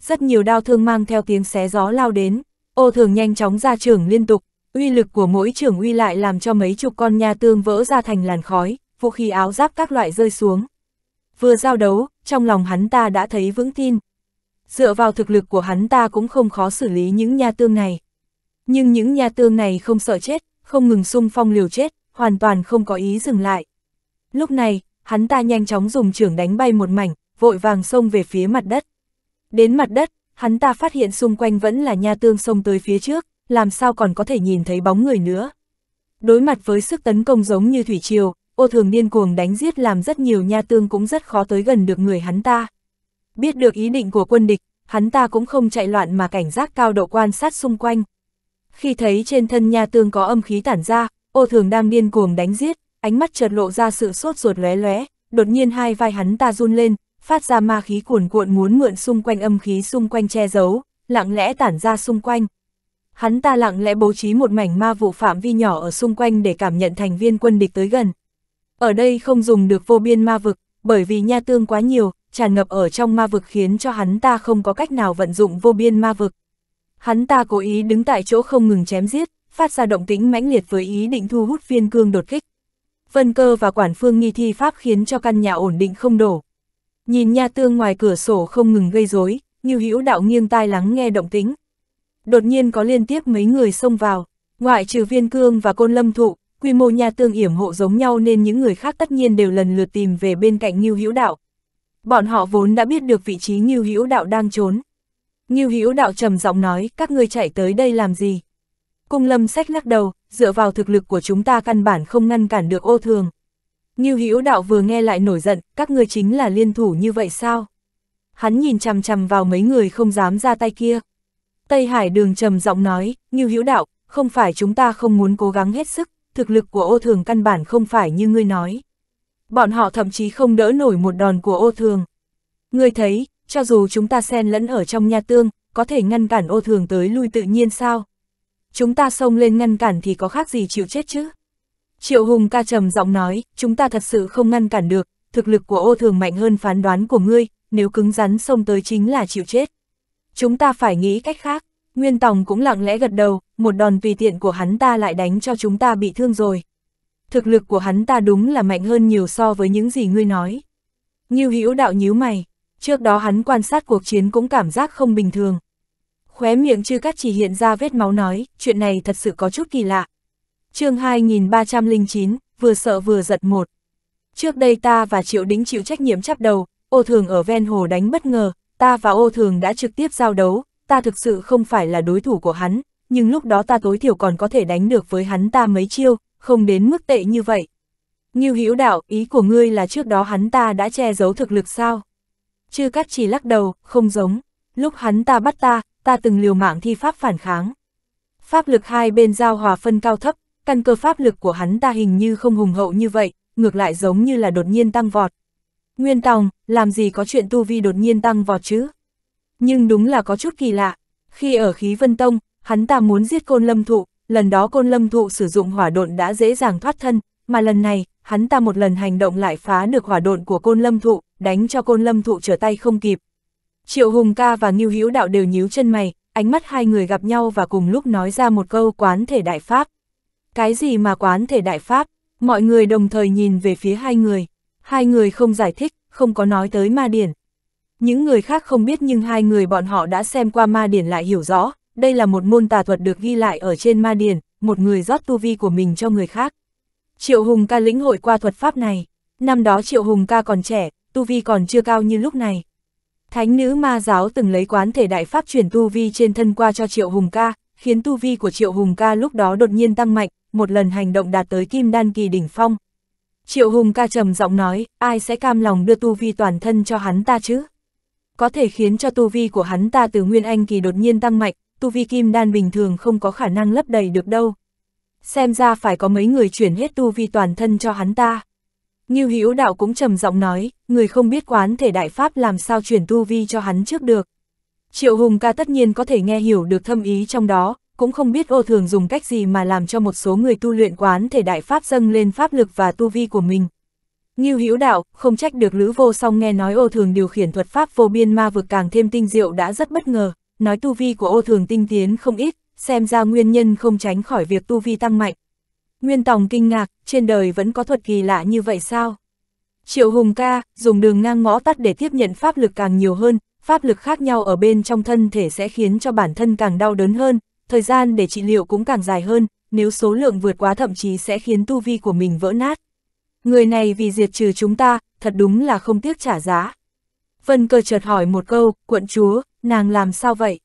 S1: Rất nhiều đao thương mang theo tiếng xé gió lao đến, ô thường nhanh chóng ra trường liên tục, uy lực của mỗi trường uy lại làm cho mấy chục con nhà tương vỡ ra thành làn khói, vũ khí áo giáp các loại rơi xuống. Vừa giao đấu, trong lòng hắn ta đã thấy vững tin. Dựa vào thực lực của hắn ta cũng không khó xử lý những nha tương này. Nhưng những nha tương này không sợ chết, không ngừng xung phong liều chết, hoàn toàn không có ý dừng lại. Lúc này, hắn ta nhanh chóng dùng trưởng đánh bay một mảnh, vội vàng xông về phía mặt đất. Đến mặt đất, hắn ta phát hiện xung quanh vẫn là nha tương xông tới phía trước, làm sao còn có thể nhìn thấy bóng người nữa. Đối mặt với sức tấn công giống như thủy triều, ô thường điên cuồng đánh giết làm rất nhiều nha tương cũng rất khó tới gần được người hắn ta. Biết được ý định của quân địch, hắn ta cũng không chạy loạn mà cảnh giác cao độ quan sát xung quanh. Khi thấy trên thân nha tương có âm khí tản ra, ô thường đang điên cuồng đánh giết, ánh mắt chợt lộ ra sự sốt ruột lóe lóe, đột nhiên hai vai hắn ta run lên, phát ra ma khí cuồn cuộn muốn mượn xung quanh âm khí xung quanh che giấu, lặng lẽ tản ra xung quanh. Hắn ta lặng lẽ bố trí một mảnh ma vụ phạm vi nhỏ ở xung quanh để cảm nhận thành viên quân địch tới gần. Ở đây không dùng được vô biên ma vực, bởi vì nha tương quá nhiều, tràn ngập ở trong ma vực khiến cho hắn ta không có cách nào vận dụng vô biên ma vực. Hắn ta cố ý đứng tại chỗ không ngừng chém giết, phát ra động tĩnh mãnh liệt với ý định thu hút viên cương đột kích. Vân cơ và quản phương nghi thi pháp khiến cho căn nhà ổn định không đổ. Nhìn nha tương ngoài cửa sổ không ngừng gây rối, như hữu đạo nghiêng tai lắng nghe động tĩnh. Đột nhiên có liên tiếp mấy người xông vào, ngoại trừ viên cương và côn lâm thụ, quy mô nhà tương yểm hộ giống nhau nên những người khác tất nhiên đều lần lượt tìm về bên cạnh Ngưu Hữu Đạo. Bọn họ vốn đã biết được vị trí Ngưu Hữu Đạo đang trốn. Ngưu Hữu Đạo trầm giọng nói, các ngươi chạy tới đây làm gì? Cung Lâm Sách lắc đầu, dựa vào thực lực của chúng ta căn bản không ngăn cản được Ô Thường. Ngưu Hữu Đạo vừa nghe lại nổi giận, các ngươi chính là liên thủ như vậy sao? Hắn nhìn chằm chằm vào mấy người không dám ra tay kia. Tây Hải Đường trầm giọng nói, Ngưu Hữu Đạo, không phải chúng ta không muốn cố gắng hết sức, thực lực của ô thường căn bản không phải như ngươi nói. Bọn họ thậm chí không đỡ nổi một đòn của ô thường. Ngươi thấy, cho dù chúng ta xen lẫn ở trong nhà tương, có thể ngăn cản ô thường tới lui tự nhiên sao? Chúng ta xông lên ngăn cản thì có khác gì chịu chết chứ? Triệu Hùng ca trầm giọng nói, chúng ta thật sự không ngăn cản được, thực lực của ô thường mạnh hơn phán đoán của ngươi, nếu cứng rắn xông tới chính là chịu chết. Chúng ta phải nghĩ cách khác. Nguyên Tòng cũng lặng lẽ gật đầu, một đòn tùy tiện của hắn ta lại đánh cho chúng ta bị thương rồi. Thực lực của hắn ta đúng là mạnh hơn nhiều so với những gì ngươi nói. Như hữu đạo nhíu mày, trước đó hắn quan sát cuộc chiến cũng cảm giác không bình thường. Khóe miệng chư cắt chỉ hiện ra vết máu nói, chuyện này thật sự có chút kỳ lạ. chương 2309, vừa sợ vừa giật một. Trước đây ta và Triệu Đính chịu trách nhiệm chắp đầu, ô thường ở ven hồ đánh bất ngờ, ta và ô thường đã trực tiếp giao đấu, ta thực sự không phải là đối thủ của hắn, nhưng lúc đó ta tối thiểu còn có thể đánh được với hắn ta mấy chiêu, không đến mức tệ như vậy. Ngưu Hữu Đạo, ý của ngươi là trước đó hắn ta đã che giấu thực lực sao? Chư Cát chỉ lắc đầu, không giống. Lúc hắn ta bắt ta, ta từng liều mạng thi pháp phản kháng. Pháp lực hai bên giao hòa phân cao thấp, căn cơ pháp lực của hắn ta hình như không hùng hậu như vậy, ngược lại giống như là đột nhiên tăng vọt. Nguyên Tòng, làm gì có chuyện tu vi đột nhiên tăng vọt chứ? Nhưng đúng là có chút kỳ lạ, khi ở khí vân tông, hắn ta muốn giết côn lâm thụ, lần đó côn lâm thụ sử dụng hỏa độn đã dễ dàng thoát thân, mà lần này, hắn ta một lần hành động lại phá được hỏa độn của côn lâm thụ, đánh cho côn lâm thụ trở tay không kịp. Triệu Hùng ca và Ngưu Hữu Đạo đều nhíu chân mày, ánh mắt hai người gặp nhau và cùng lúc nói ra một câu quán thể đại pháp. Cái gì mà quán thể đại pháp? Mọi người đồng thời nhìn về phía hai người. Hai người không giải thích, không có nói tới ma điển, những người khác không biết nhưng hai người bọn họ đã xem qua ma điển lại hiểu rõ, đây là một môn tà thuật được ghi lại ở trên ma điển, một người rót tu vi của mình cho người khác. Triệu Hùng ca lĩnh hội qua thuật pháp này, năm đó Triệu Hùng ca còn trẻ, tu vi còn chưa cao như lúc này. Thánh nữ ma giáo từng lấy quán thể đại pháp chuyển tu vi trên thân qua cho Triệu Hùng ca, khiến tu vi của Triệu Hùng ca lúc đó đột nhiên tăng mạnh, một lần hành động đạt tới kim đan kỳ đỉnh phong. Triệu Hùng ca trầm giọng nói, ai sẽ cam lòng đưa tu vi toàn thân cho hắn ta chứ? có thể khiến cho tu vi của hắn ta từ nguyên anh kỳ đột nhiên tăng mạnh, tu vi kim đan bình thường không có khả năng lấp đầy được đâu. Xem ra phải có mấy người chuyển hết tu vi toàn thân cho hắn ta. Như Hữu Đạo cũng trầm giọng nói, người không biết quán thể đại pháp làm sao chuyển tu vi cho hắn trước được. Triệu Hùng ca tất nhiên có thể nghe hiểu được thâm ý trong đó, cũng không biết ô thường dùng cách gì mà làm cho một số người tu luyện quán thể đại pháp dâng lên pháp lực và tu vi của mình, Ngưu Hữu Đạo, không trách được Lữ Vô Song nghe nói Ô Thường điều khiển thuật pháp vô biên ma vực càng thêm tinh diệu đã rất bất ngờ, nói tu vi của Ô Thường tinh tiến không ít, xem ra nguyên nhân không tránh khỏi việc tu vi tăng mạnh. Nguyên Tòng kinh ngạc, trên đời vẫn có thuật kỳ lạ như vậy sao? Triệu Hùng ca, dùng đường ngang ngõ tắt để tiếp nhận pháp lực càng nhiều hơn, pháp lực khác nhau ở bên trong thân thể sẽ khiến cho bản thân càng đau đớn hơn, thời gian để trị liệu cũng càng dài hơn, nếu số lượng vượt quá thậm chí sẽ khiến tu vi của mình vỡ nát người này vì diệt trừ chúng ta, thật đúng là không tiếc trả giá. Vân cơ chợt hỏi một câu, quận chúa, nàng làm sao vậy?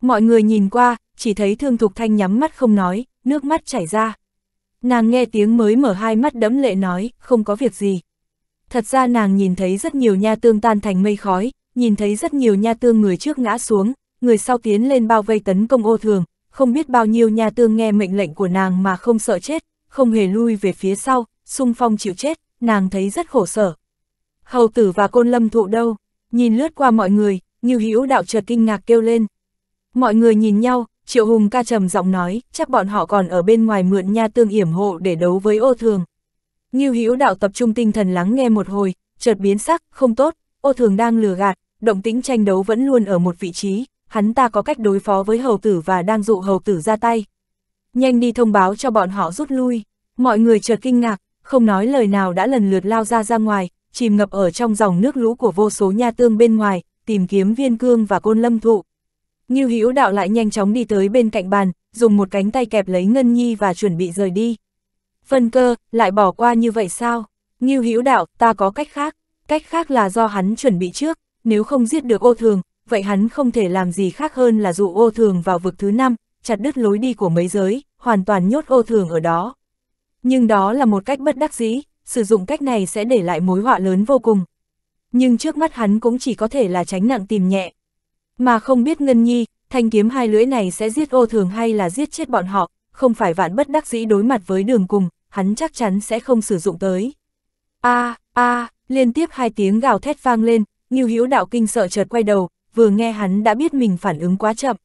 S1: Mọi người nhìn qua, chỉ thấy thương thục thanh nhắm mắt không nói, nước mắt chảy ra. Nàng nghe tiếng mới mở hai mắt đẫm lệ nói, không có việc gì. Thật ra nàng nhìn thấy rất nhiều nha tương tan thành mây khói, nhìn thấy rất nhiều nha tương người trước ngã xuống, người sau tiến lên bao vây tấn công ô thường, không biết bao nhiêu nha tương nghe mệnh lệnh của nàng mà không sợ chết, không hề lui về phía sau, xung phong chịu chết, nàng thấy rất khổ sở. Hầu tử và côn lâm thụ đâu, nhìn lướt qua mọi người, như hữu đạo chợt kinh ngạc kêu lên. Mọi người nhìn nhau, Triệu Hùng ca trầm giọng nói, chắc bọn họ còn ở bên ngoài mượn nha tương yểm hộ để đấu với ô thường. Như hữu đạo tập trung tinh thần lắng nghe một hồi, chợt biến sắc, không tốt, ô thường đang lừa gạt, động tĩnh tranh đấu vẫn luôn ở một vị trí, hắn ta có cách đối phó với hầu tử và đang dụ hầu tử ra tay. Nhanh đi thông báo cho bọn họ rút lui, mọi người chợt kinh ngạc, không nói lời nào đã lần lượt lao ra ra ngoài, chìm ngập ở trong dòng nước lũ của vô số nha tương bên ngoài, tìm kiếm viên cương và côn lâm thụ. Ngưu Hữu Đạo lại nhanh chóng đi tới bên cạnh bàn, dùng một cánh tay kẹp lấy Ngân Nhi và chuẩn bị rời đi. Phân cơ, lại bỏ qua như vậy sao? Ngưu Hữu Đạo, ta có cách khác. Cách khác là do hắn chuẩn bị trước, nếu không giết được ô thường, vậy hắn không thể làm gì khác hơn là dụ ô thường vào vực thứ năm, chặt đứt lối đi của mấy giới, hoàn toàn nhốt ô thường ở đó. Nhưng đó là một cách bất đắc dĩ, sử dụng cách này sẽ để lại mối họa lớn vô cùng. Nhưng trước mắt hắn cũng chỉ có thể là tránh nặng tìm nhẹ. Mà không biết Ngân Nhi, thanh kiếm hai lưỡi này sẽ giết ô thường hay là giết chết bọn họ, không phải vạn bất đắc dĩ đối mặt với đường cùng, hắn chắc chắn sẽ không sử dụng tới. a à, a à, liên tiếp hai tiếng gào thét vang lên, Ngưu Hữu Đạo kinh sợ chợt quay đầu, vừa nghe hắn đã biết mình phản ứng quá chậm.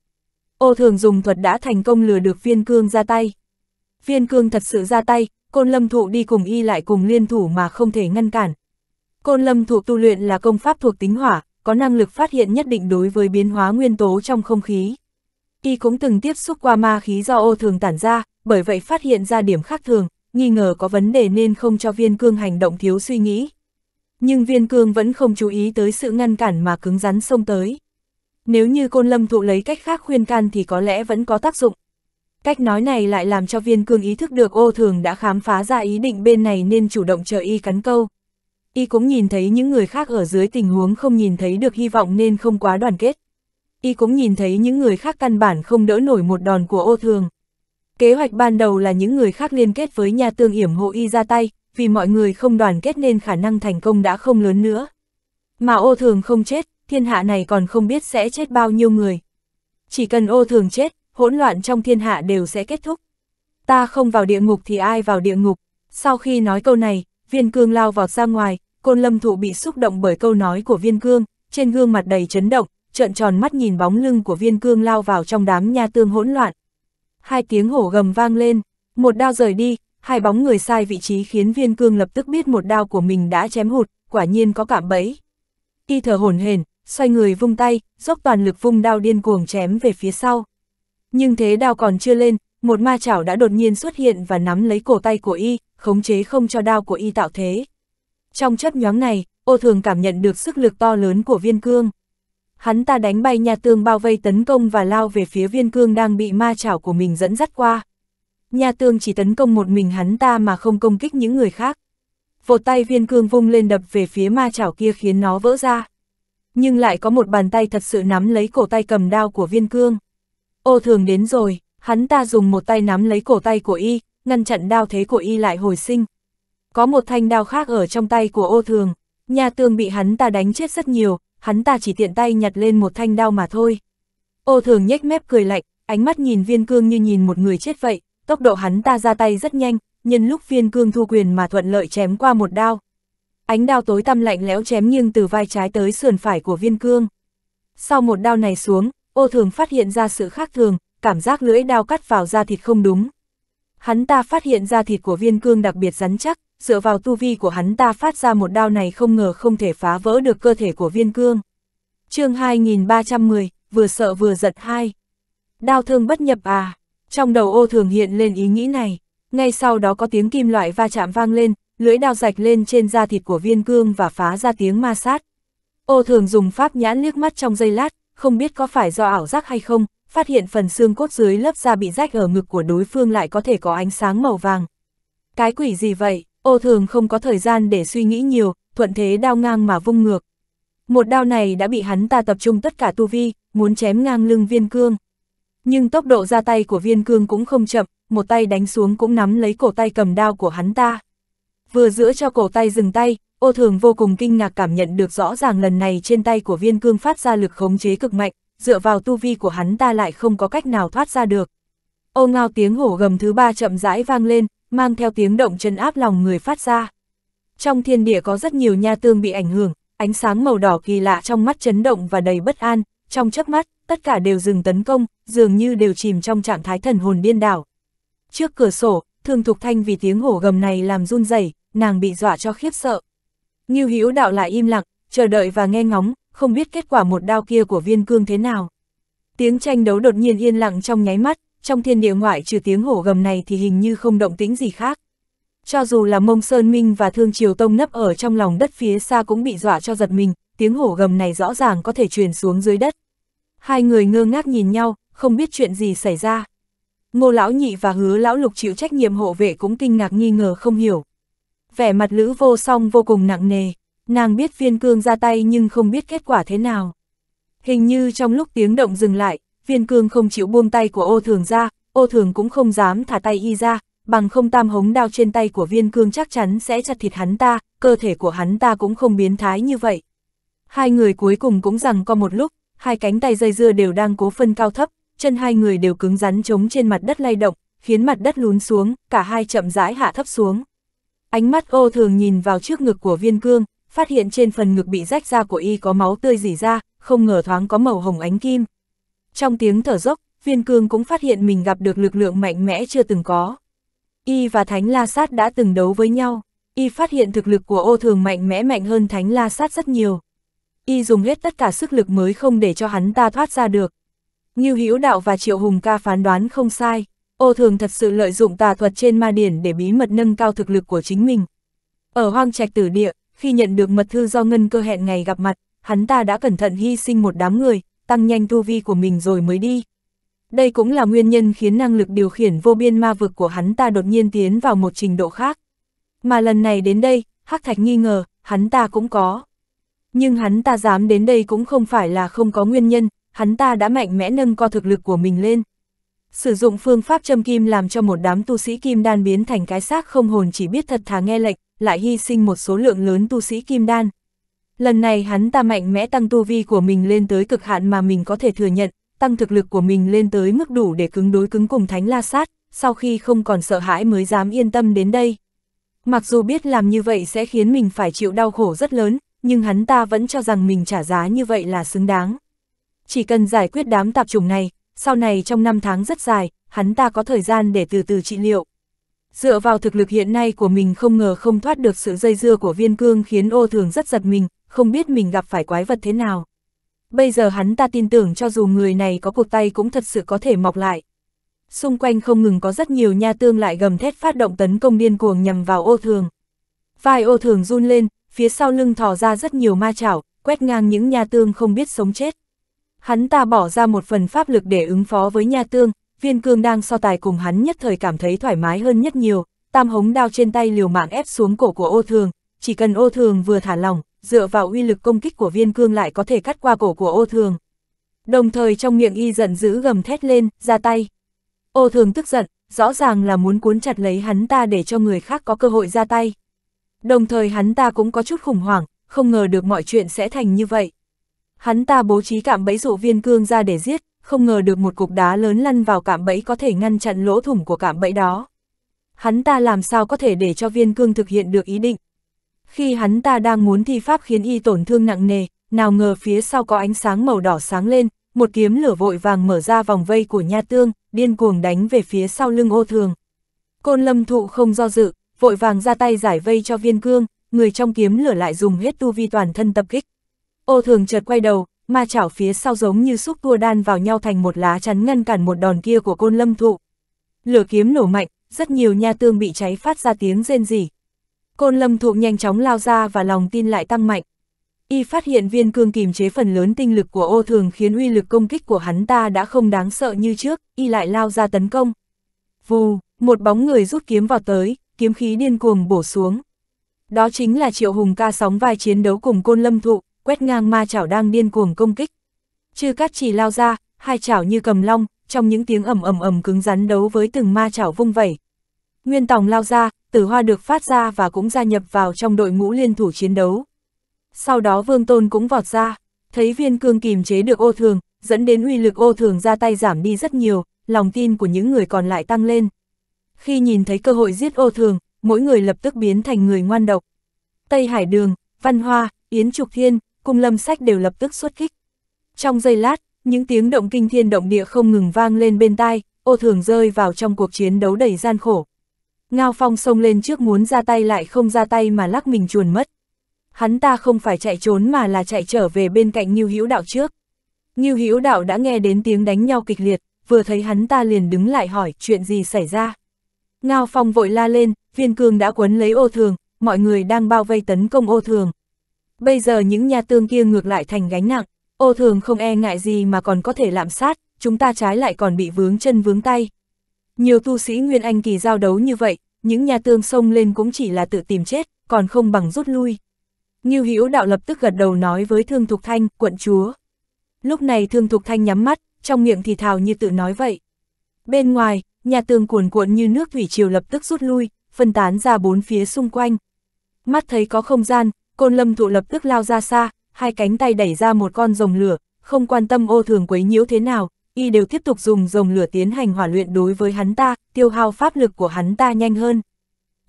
S1: Ô thường dùng thuật đã thành công lừa được viên cương ra tay viên cương thật sự ra tay, côn lâm thụ đi cùng y lại cùng liên thủ mà không thể ngăn cản. Côn lâm thụ tu luyện là công pháp thuộc tính hỏa, có năng lực phát hiện nhất định đối với biến hóa nguyên tố trong không khí. Y cũng từng tiếp xúc qua ma khí do ô thường tản ra, bởi vậy phát hiện ra điểm khác thường, nghi ngờ có vấn đề nên không cho viên cương hành động thiếu suy nghĩ. Nhưng viên cương vẫn không chú ý tới sự ngăn cản mà cứng rắn xông tới. Nếu như côn lâm thụ lấy cách khác khuyên can thì có lẽ vẫn có tác dụng, Cách nói này lại làm cho viên cương ý thức được ô thường đã khám phá ra ý định bên này nên chủ động chờ y cắn câu. Y cũng nhìn thấy những người khác ở dưới tình huống không nhìn thấy được hy vọng nên không quá đoàn kết. Y cũng nhìn thấy những người khác căn bản không đỡ nổi một đòn của ô thường. Kế hoạch ban đầu là những người khác liên kết với nhà tương yểm hộ y ra tay, vì mọi người không đoàn kết nên khả năng thành công đã không lớn nữa. Mà ô thường không chết, thiên hạ này còn không biết sẽ chết bao nhiêu người. Chỉ cần ô thường chết, hỗn loạn trong thiên hạ đều sẽ kết thúc. Ta không vào địa ngục thì ai vào địa ngục. Sau khi nói câu này, viên cương lao vọt ra ngoài, côn lâm thụ bị xúc động bởi câu nói của viên cương, trên gương mặt đầy chấn động, trợn tròn mắt nhìn bóng lưng của viên cương lao vào trong đám nha tương hỗn loạn. Hai tiếng hổ gầm vang lên, một đao rời đi, hai bóng người sai vị trí khiến viên cương lập tức biết một đao của mình đã chém hụt, quả nhiên có cảm bẫy. Y thở hổn hển, xoay người vung tay, dốc toàn lực vung đao điên cuồng chém về phía sau. Nhưng thế đao còn chưa lên, một ma chảo đã đột nhiên xuất hiện và nắm lấy cổ tay của y, khống chế không cho đao của y tạo thế. Trong chấp nhóm này, ô thường cảm nhận được sức lực to lớn của viên cương. Hắn ta đánh bay nhà tường bao vây tấn công và lao về phía viên cương đang bị ma chảo của mình dẫn dắt qua. Nhà tường chỉ tấn công một mình hắn ta mà không công kích những người khác. Vột tay viên cương vung lên đập về phía ma chảo kia khiến nó vỡ ra. Nhưng lại có một bàn tay thật sự nắm lấy cổ tay cầm đao của viên cương. Ô thường đến rồi, hắn ta dùng một tay nắm lấy cổ tay của y, ngăn chặn đao thế của y lại hồi sinh. Có một thanh đao khác ở trong tay của ô thường, nhà tường bị hắn ta đánh chết rất nhiều, hắn ta chỉ tiện tay nhặt lên một thanh đao mà thôi. Ô thường nhếch mép cười lạnh, ánh mắt nhìn viên cương như nhìn một người chết vậy, tốc độ hắn ta ra tay rất nhanh, nhân lúc viên cương thu quyền mà thuận lợi chém qua một đao. Ánh đao tối tăm lạnh lẽo chém nghiêng từ vai trái tới sườn phải của viên cương. Sau một đao này xuống, ô thường phát hiện ra sự khác thường, cảm giác lưỡi đao cắt vào da thịt không đúng. Hắn ta phát hiện ra thịt của viên cương đặc biệt rắn chắc, dựa vào tu vi của hắn ta phát ra một đao này không ngờ không thể phá vỡ được cơ thể của viên cương. chương 2310, vừa sợ vừa giật hai. Đao thương bất nhập à, trong đầu ô thường hiện lên ý nghĩ này, ngay sau đó có tiếng kim loại va chạm vang lên, lưỡi đao rạch lên trên da thịt của viên cương và phá ra tiếng ma sát. Ô thường dùng pháp nhãn liếc mắt trong giây lát, không biết có phải do ảo giác hay không, phát hiện phần xương cốt dưới lớp da bị rách ở ngực của đối phương lại có thể có ánh sáng màu vàng. Cái quỷ gì vậy, ô thường không có thời gian để suy nghĩ nhiều, thuận thế đao ngang mà vung ngược. Một đao này đã bị hắn ta tập trung tất cả tu vi, muốn chém ngang lưng viên cương. Nhưng tốc độ ra tay của viên cương cũng không chậm, một tay đánh xuống cũng nắm lấy cổ tay cầm đao của hắn ta. Vừa giữa cho cổ tay dừng tay, ô thường vô cùng kinh ngạc cảm nhận được rõ ràng lần này trên tay của viên cương phát ra lực khống chế cực mạnh, dựa vào tu vi của hắn ta lại không có cách nào thoát ra được. Ô ngao tiếng hổ gầm thứ ba chậm rãi vang lên, mang theo tiếng động chân áp lòng người phát ra. Trong thiên địa có rất nhiều nha tương bị ảnh hưởng, ánh sáng màu đỏ kỳ lạ trong mắt chấn động và đầy bất an, trong chớp mắt, tất cả đều dừng tấn công, dường như đều chìm trong trạng thái thần hồn điên đảo. Trước cửa sổ, Thường Thục Thanh vì tiếng hổ gầm này làm run rẩy, nàng bị dọa cho khiếp sợ. Như Hữu đạo lại im lặng, chờ đợi và nghe ngóng, không biết kết quả một đao kia của viên cương thế nào. Tiếng tranh đấu đột nhiên yên lặng trong nháy mắt, trong thiên địa ngoại trừ tiếng hổ gầm này thì hình như không động tĩnh gì khác. Cho dù là mông Sơn Minh và Thương Triều Tông nấp ở trong lòng đất phía xa cũng bị dọa cho giật mình, tiếng hổ gầm này rõ ràng có thể truyền xuống dưới đất. Hai người ngơ ngác nhìn nhau, không biết chuyện gì xảy ra. Ngô Lão Nhị và Hứa Lão Lục chịu trách nhiệm hộ vệ cũng kinh ngạc nghi ngờ không hiểu vẻ mặt Lữ vô song vô cùng nặng nề, nàng biết viên cương ra tay nhưng không biết kết quả thế nào. Hình như trong lúc tiếng động dừng lại, viên cương không chịu buông tay của ô thường ra, ô thường cũng không dám thả tay y ra, bằng không tam hống đao trên tay của viên cương chắc chắn sẽ chặt thịt hắn ta, cơ thể của hắn ta cũng không biến thái như vậy. Hai người cuối cùng cũng rằng có một lúc, hai cánh tay dây dưa đều đang cố phân cao thấp, chân hai người đều cứng rắn chống trên mặt đất lay động, khiến mặt đất lún xuống, cả hai chậm rãi hạ thấp xuống. Ánh mắt ô thường nhìn vào trước ngực của viên cương, phát hiện trên phần ngực bị rách ra của y có máu tươi dỉ ra, không ngờ thoáng có màu hồng ánh kim. Trong tiếng thở dốc, viên cương cũng phát hiện mình gặp được lực lượng mạnh mẽ chưa từng có. Y và Thánh La Sát đã từng đấu với nhau, Y phát hiện thực lực của ô thường mạnh mẽ mạnh hơn Thánh La Sát rất nhiều. Y dùng hết tất cả sức lực mới không để cho hắn ta thoát ra được. Như Hữu Đạo và Triệu Hùng ca phán đoán không sai ô thường thật sự lợi dụng tà thuật trên ma điển để bí mật nâng cao thực lực của chính mình. Ở hoang trạch tử địa, khi nhận được mật thư do ngân cơ hẹn ngày gặp mặt, hắn ta đã cẩn thận hy sinh một đám người, tăng nhanh tu vi của mình rồi mới đi. Đây cũng là nguyên nhân khiến năng lực điều khiển vô biên ma vực của hắn ta đột nhiên tiến vào một trình độ khác. Mà lần này đến đây, Hắc Thạch nghi ngờ, hắn ta cũng có. Nhưng hắn ta dám đến đây cũng không phải là không có nguyên nhân, hắn ta đã mạnh mẽ nâng co thực lực của mình lên. Sử dụng phương pháp châm kim làm cho một đám tu sĩ kim đan biến thành cái xác không hồn chỉ biết thật thà nghe lệnh, lại hy sinh một số lượng lớn tu sĩ kim đan. Lần này hắn ta mạnh mẽ tăng tu vi của mình lên tới cực hạn mà mình có thể thừa nhận, tăng thực lực của mình lên tới mức đủ để cứng đối cứng cùng thánh la sát, sau khi không còn sợ hãi mới dám yên tâm đến đây. Mặc dù biết làm như vậy sẽ khiến mình phải chịu đau khổ rất lớn, nhưng hắn ta vẫn cho rằng mình trả giá như vậy là xứng đáng. Chỉ cần giải quyết đám tạp chủng này, sau này trong năm tháng rất dài, hắn ta có thời gian để từ từ trị liệu. Dựa vào thực lực hiện nay của mình không ngờ không thoát được sự dây dưa của viên cương khiến ô thường rất giật mình, không biết mình gặp phải quái vật thế nào. Bây giờ hắn ta tin tưởng cho dù người này có cuộc tay cũng thật sự có thể mọc lại. Xung quanh không ngừng có rất nhiều nha tương lại gầm thét phát động tấn công điên cuồng nhằm vào ô thường. Vai ô thường run lên, phía sau lưng thò ra rất nhiều ma chảo, quét ngang những nha tương không biết sống chết hắn ta bỏ ra một phần pháp lực để ứng phó với nha tương, viên cương đang so tài cùng hắn nhất thời cảm thấy thoải mái hơn nhất nhiều, tam hống đao trên tay liều mạng ép xuống cổ của ô thường, chỉ cần ô thường vừa thả lỏng, dựa vào uy lực công kích của viên cương lại có thể cắt qua cổ của ô thường. Đồng thời trong miệng y giận dữ gầm thét lên, ra tay. Ô thường tức giận, rõ ràng là muốn cuốn chặt lấy hắn ta để cho người khác có cơ hội ra tay. Đồng thời hắn ta cũng có chút khủng hoảng, không ngờ được mọi chuyện sẽ thành như vậy. Hắn ta bố trí cạm bẫy dụ viên cương ra để giết, không ngờ được một cục đá lớn lăn vào cạm bẫy có thể ngăn chặn lỗ thủng của cạm bẫy đó. Hắn ta làm sao có thể để cho viên cương thực hiện được ý định. Khi hắn ta đang muốn thi pháp khiến y tổn thương nặng nề, nào ngờ phía sau có ánh sáng màu đỏ sáng lên, một kiếm lửa vội vàng mở ra vòng vây của nha tương, điên cuồng đánh về phía sau lưng ô thường. Côn lâm thụ không do dự, vội vàng ra tay giải vây cho viên cương, người trong kiếm lửa lại dùng hết tu vi toàn thân tập kích, Ô thường chợt quay đầu, ma chảo phía sau giống như xúc cua đan vào nhau thành một lá chắn ngăn cản một đòn kia của côn lâm thụ. Lửa kiếm nổ mạnh, rất nhiều nha tương bị cháy phát ra tiếng rên rỉ. Côn lâm thụ nhanh chóng lao ra và lòng tin lại tăng mạnh. Y phát hiện viên cương kìm chế phần lớn tinh lực của ô thường khiến uy lực công kích của hắn ta đã không đáng sợ như trước, y lại lao ra tấn công. Vù, một bóng người rút kiếm vào tới, kiếm khí điên cuồng bổ xuống. Đó chính là Triệu Hùng ca sóng vai chiến đấu cùng côn lâm thụ, quét ngang ma chảo đang điên cuồng công kích. Chư cát chỉ lao ra, hai chảo như cầm long, trong những tiếng ầm ầm ầm cứng rắn đấu với từng ma chảo vung vẩy. Nguyên Tòng lao ra, Tử Hoa được phát ra và cũng gia nhập vào trong đội ngũ liên thủ chiến đấu. Sau đó Vương Tôn cũng vọt ra, thấy viên cương kìm chế được ô thường, dẫn đến uy lực ô thường ra tay giảm đi rất nhiều, lòng tin của những người còn lại tăng lên. Khi nhìn thấy cơ hội giết ô thường, mỗi người lập tức biến thành người ngoan độc. Tây Hải Đường, Văn Hoa, Yến Trục Thiên, Cung lâm sách đều lập tức xuất kích. Trong giây lát, những tiếng động kinh thiên động địa không ngừng vang lên bên tai, ô thường rơi vào trong cuộc chiến đấu đầy gian khổ. Ngao Phong xông lên trước muốn ra tay lại không ra tay mà lắc mình chuồn mất. Hắn ta không phải chạy trốn mà là chạy trở về bên cạnh Nhiêu Hữu Đạo trước. Nhiêu Hữu Đạo đã nghe đến tiếng đánh nhau kịch liệt, vừa thấy hắn ta liền đứng lại hỏi chuyện gì xảy ra. Ngao Phong vội la lên, viên cương đã quấn lấy ô thường, mọi người đang bao vây tấn công ô thường. Bây giờ những nhà tương kia ngược lại thành gánh nặng, ô thường không e ngại gì mà còn có thể lạm sát, chúng ta trái lại còn bị vướng chân vướng tay. Nhiều tu sĩ Nguyên Anh kỳ giao đấu như vậy, những nhà tương xông lên cũng chỉ là tự tìm chết, còn không bằng rút lui. như Hữu đạo lập tức gật đầu nói với Thương Thục Thanh, quận chúa. Lúc này Thương Thục Thanh nhắm mắt, trong miệng thì thào như tự nói vậy. Bên ngoài, nhà tường cuồn cuộn như nước thủy triều lập tức rút lui, phân tán ra bốn phía xung quanh. Mắt thấy có không gian, côn lâm thụ lập tức lao ra xa, hai cánh tay đẩy ra một con rồng lửa, không quan tâm ô thường quấy nhiễu thế nào, y đều tiếp tục dùng rồng lửa tiến hành hỏa luyện đối với hắn ta, tiêu hao pháp lực của hắn ta nhanh hơn.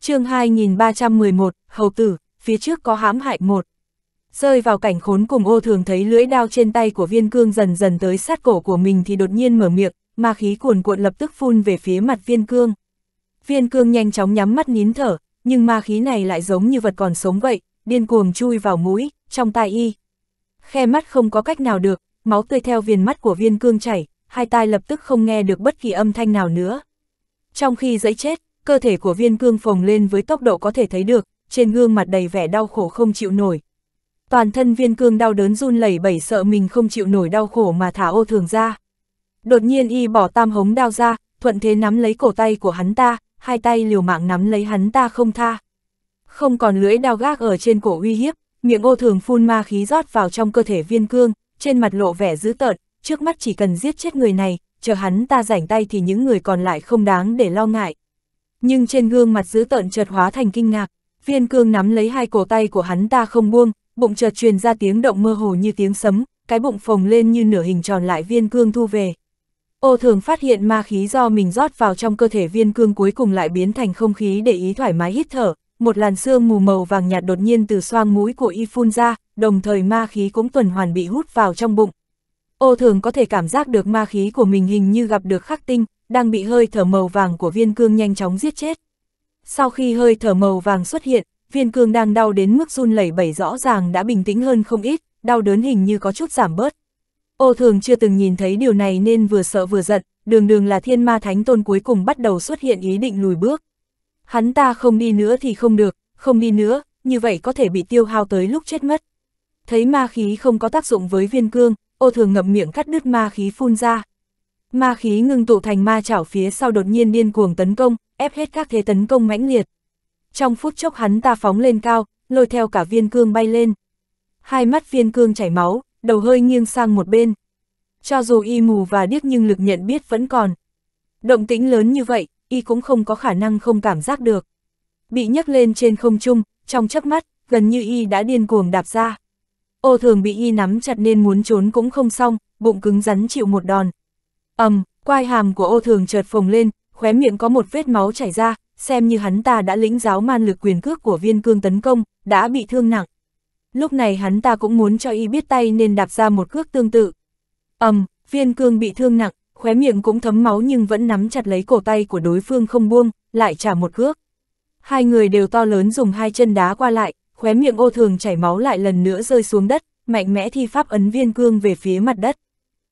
S1: chương 2311, Hầu Tử, phía trước có hãm hại một. Rơi vào cảnh khốn cùng ô thường thấy lưỡi đao trên tay của viên cương dần dần tới sát cổ của mình thì đột nhiên mở miệng, ma khí cuồn cuộn lập tức phun về phía mặt viên cương. Viên cương nhanh chóng nhắm mắt nín thở, nhưng ma khí này lại giống như vật còn sống vậy, điên cuồng chui vào mũi, trong tai y. Khe mắt không có cách nào được, máu tươi theo viền mắt của viên cương chảy, hai tai lập tức không nghe được bất kỳ âm thanh nào nữa. Trong khi dẫy chết, cơ thể của viên cương phồng lên với tốc độ có thể thấy được, trên gương mặt đầy vẻ đau khổ không chịu nổi. Toàn thân viên cương đau đớn run lẩy bẩy sợ mình không chịu nổi đau khổ mà thả ô thường ra. Đột nhiên y bỏ tam hống đao ra, thuận thế nắm lấy cổ tay của hắn ta, hai tay liều mạng nắm lấy hắn ta không tha không còn lưỡi đao gác ở trên cổ uy hiếp, miệng ô thường phun ma khí rót vào trong cơ thể viên cương, trên mặt lộ vẻ dữ tợn, trước mắt chỉ cần giết chết người này, chờ hắn ta rảnh tay thì những người còn lại không đáng để lo ngại. Nhưng trên gương mặt dữ tợn chợt hóa thành kinh ngạc, viên cương nắm lấy hai cổ tay của hắn ta không buông, bụng chợt truyền ra tiếng động mơ hồ như tiếng sấm, cái bụng phồng lên như nửa hình tròn lại viên cương thu về. Ô thường phát hiện ma khí do mình rót vào trong cơ thể viên cương cuối cùng lại biến thành không khí để ý thoải mái hít thở, một làn sương mù màu vàng nhạt đột nhiên từ xoang mũi của y phun ra, đồng thời ma khí cũng tuần hoàn bị hút vào trong bụng. Ô thường có thể cảm giác được ma khí của mình hình như gặp được khắc tinh, đang bị hơi thở màu vàng của viên cương nhanh chóng giết chết. Sau khi hơi thở màu vàng xuất hiện, viên cương đang đau đến mức run lẩy bẩy rõ ràng đã bình tĩnh hơn không ít, đau đớn hình như có chút giảm bớt. Ô thường chưa từng nhìn thấy điều này nên vừa sợ vừa giận, đường đường là thiên ma thánh tôn cuối cùng bắt đầu xuất hiện ý định lùi bước. Hắn ta không đi nữa thì không được, không đi nữa, như vậy có thể bị tiêu hao tới lúc chết mất. Thấy ma khí không có tác dụng với viên cương, ô thường ngậm miệng cắt đứt ma khí phun ra. Ma khí ngưng tụ thành ma chảo phía sau đột nhiên điên cuồng tấn công, ép hết các thế tấn công mãnh liệt. Trong phút chốc hắn ta phóng lên cao, lôi theo cả viên cương bay lên. Hai mắt viên cương chảy máu, đầu hơi nghiêng sang một bên. Cho dù y mù và điếc nhưng lực nhận biết vẫn còn. Động tĩnh lớn như vậy, y cũng không có khả năng không cảm giác được. Bị nhấc lên trên không trung, trong chớp mắt, gần như y đã điên cuồng đạp ra. Ô thường bị y nắm chặt nên muốn trốn cũng không xong, bụng cứng rắn chịu một đòn. ầm, quai hàm của ô thường chợt phồng lên, khóe miệng có một vết máu chảy ra, xem như hắn ta đã lĩnh giáo man lực quyền cước của viên cương tấn công, đã bị thương nặng. Lúc này hắn ta cũng muốn cho y biết tay nên đạp ra một cước tương tự. ầm, viên cương bị thương nặng, khóe miệng cũng thấm máu nhưng vẫn nắm chặt lấy cổ tay của đối phương không buông, lại trả một cước. Hai người đều to lớn dùng hai chân đá qua lại, khóe miệng ô thường chảy máu lại lần nữa rơi xuống đất, mạnh mẽ thi pháp ấn viên cương về phía mặt đất.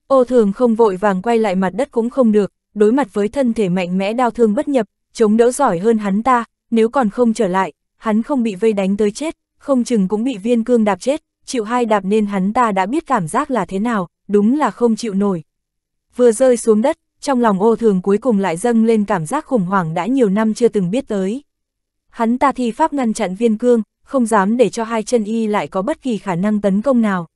S1: Ô thường không vội vàng quay lại mặt đất cũng không được, đối mặt với thân thể mạnh mẽ đau thương bất nhập, chống đỡ giỏi hơn hắn ta, nếu còn không trở lại, hắn không bị vây đánh tới chết, không chừng cũng bị viên cương đạp chết, chịu hai đạp nên hắn ta đã biết cảm giác là thế nào, đúng là không chịu nổi vừa rơi xuống đất, trong lòng ô thường cuối cùng lại dâng lên cảm giác khủng hoảng đã nhiều năm chưa từng biết tới. Hắn ta thi pháp ngăn chặn viên cương, không dám để cho hai chân y lại có bất kỳ khả năng tấn công nào.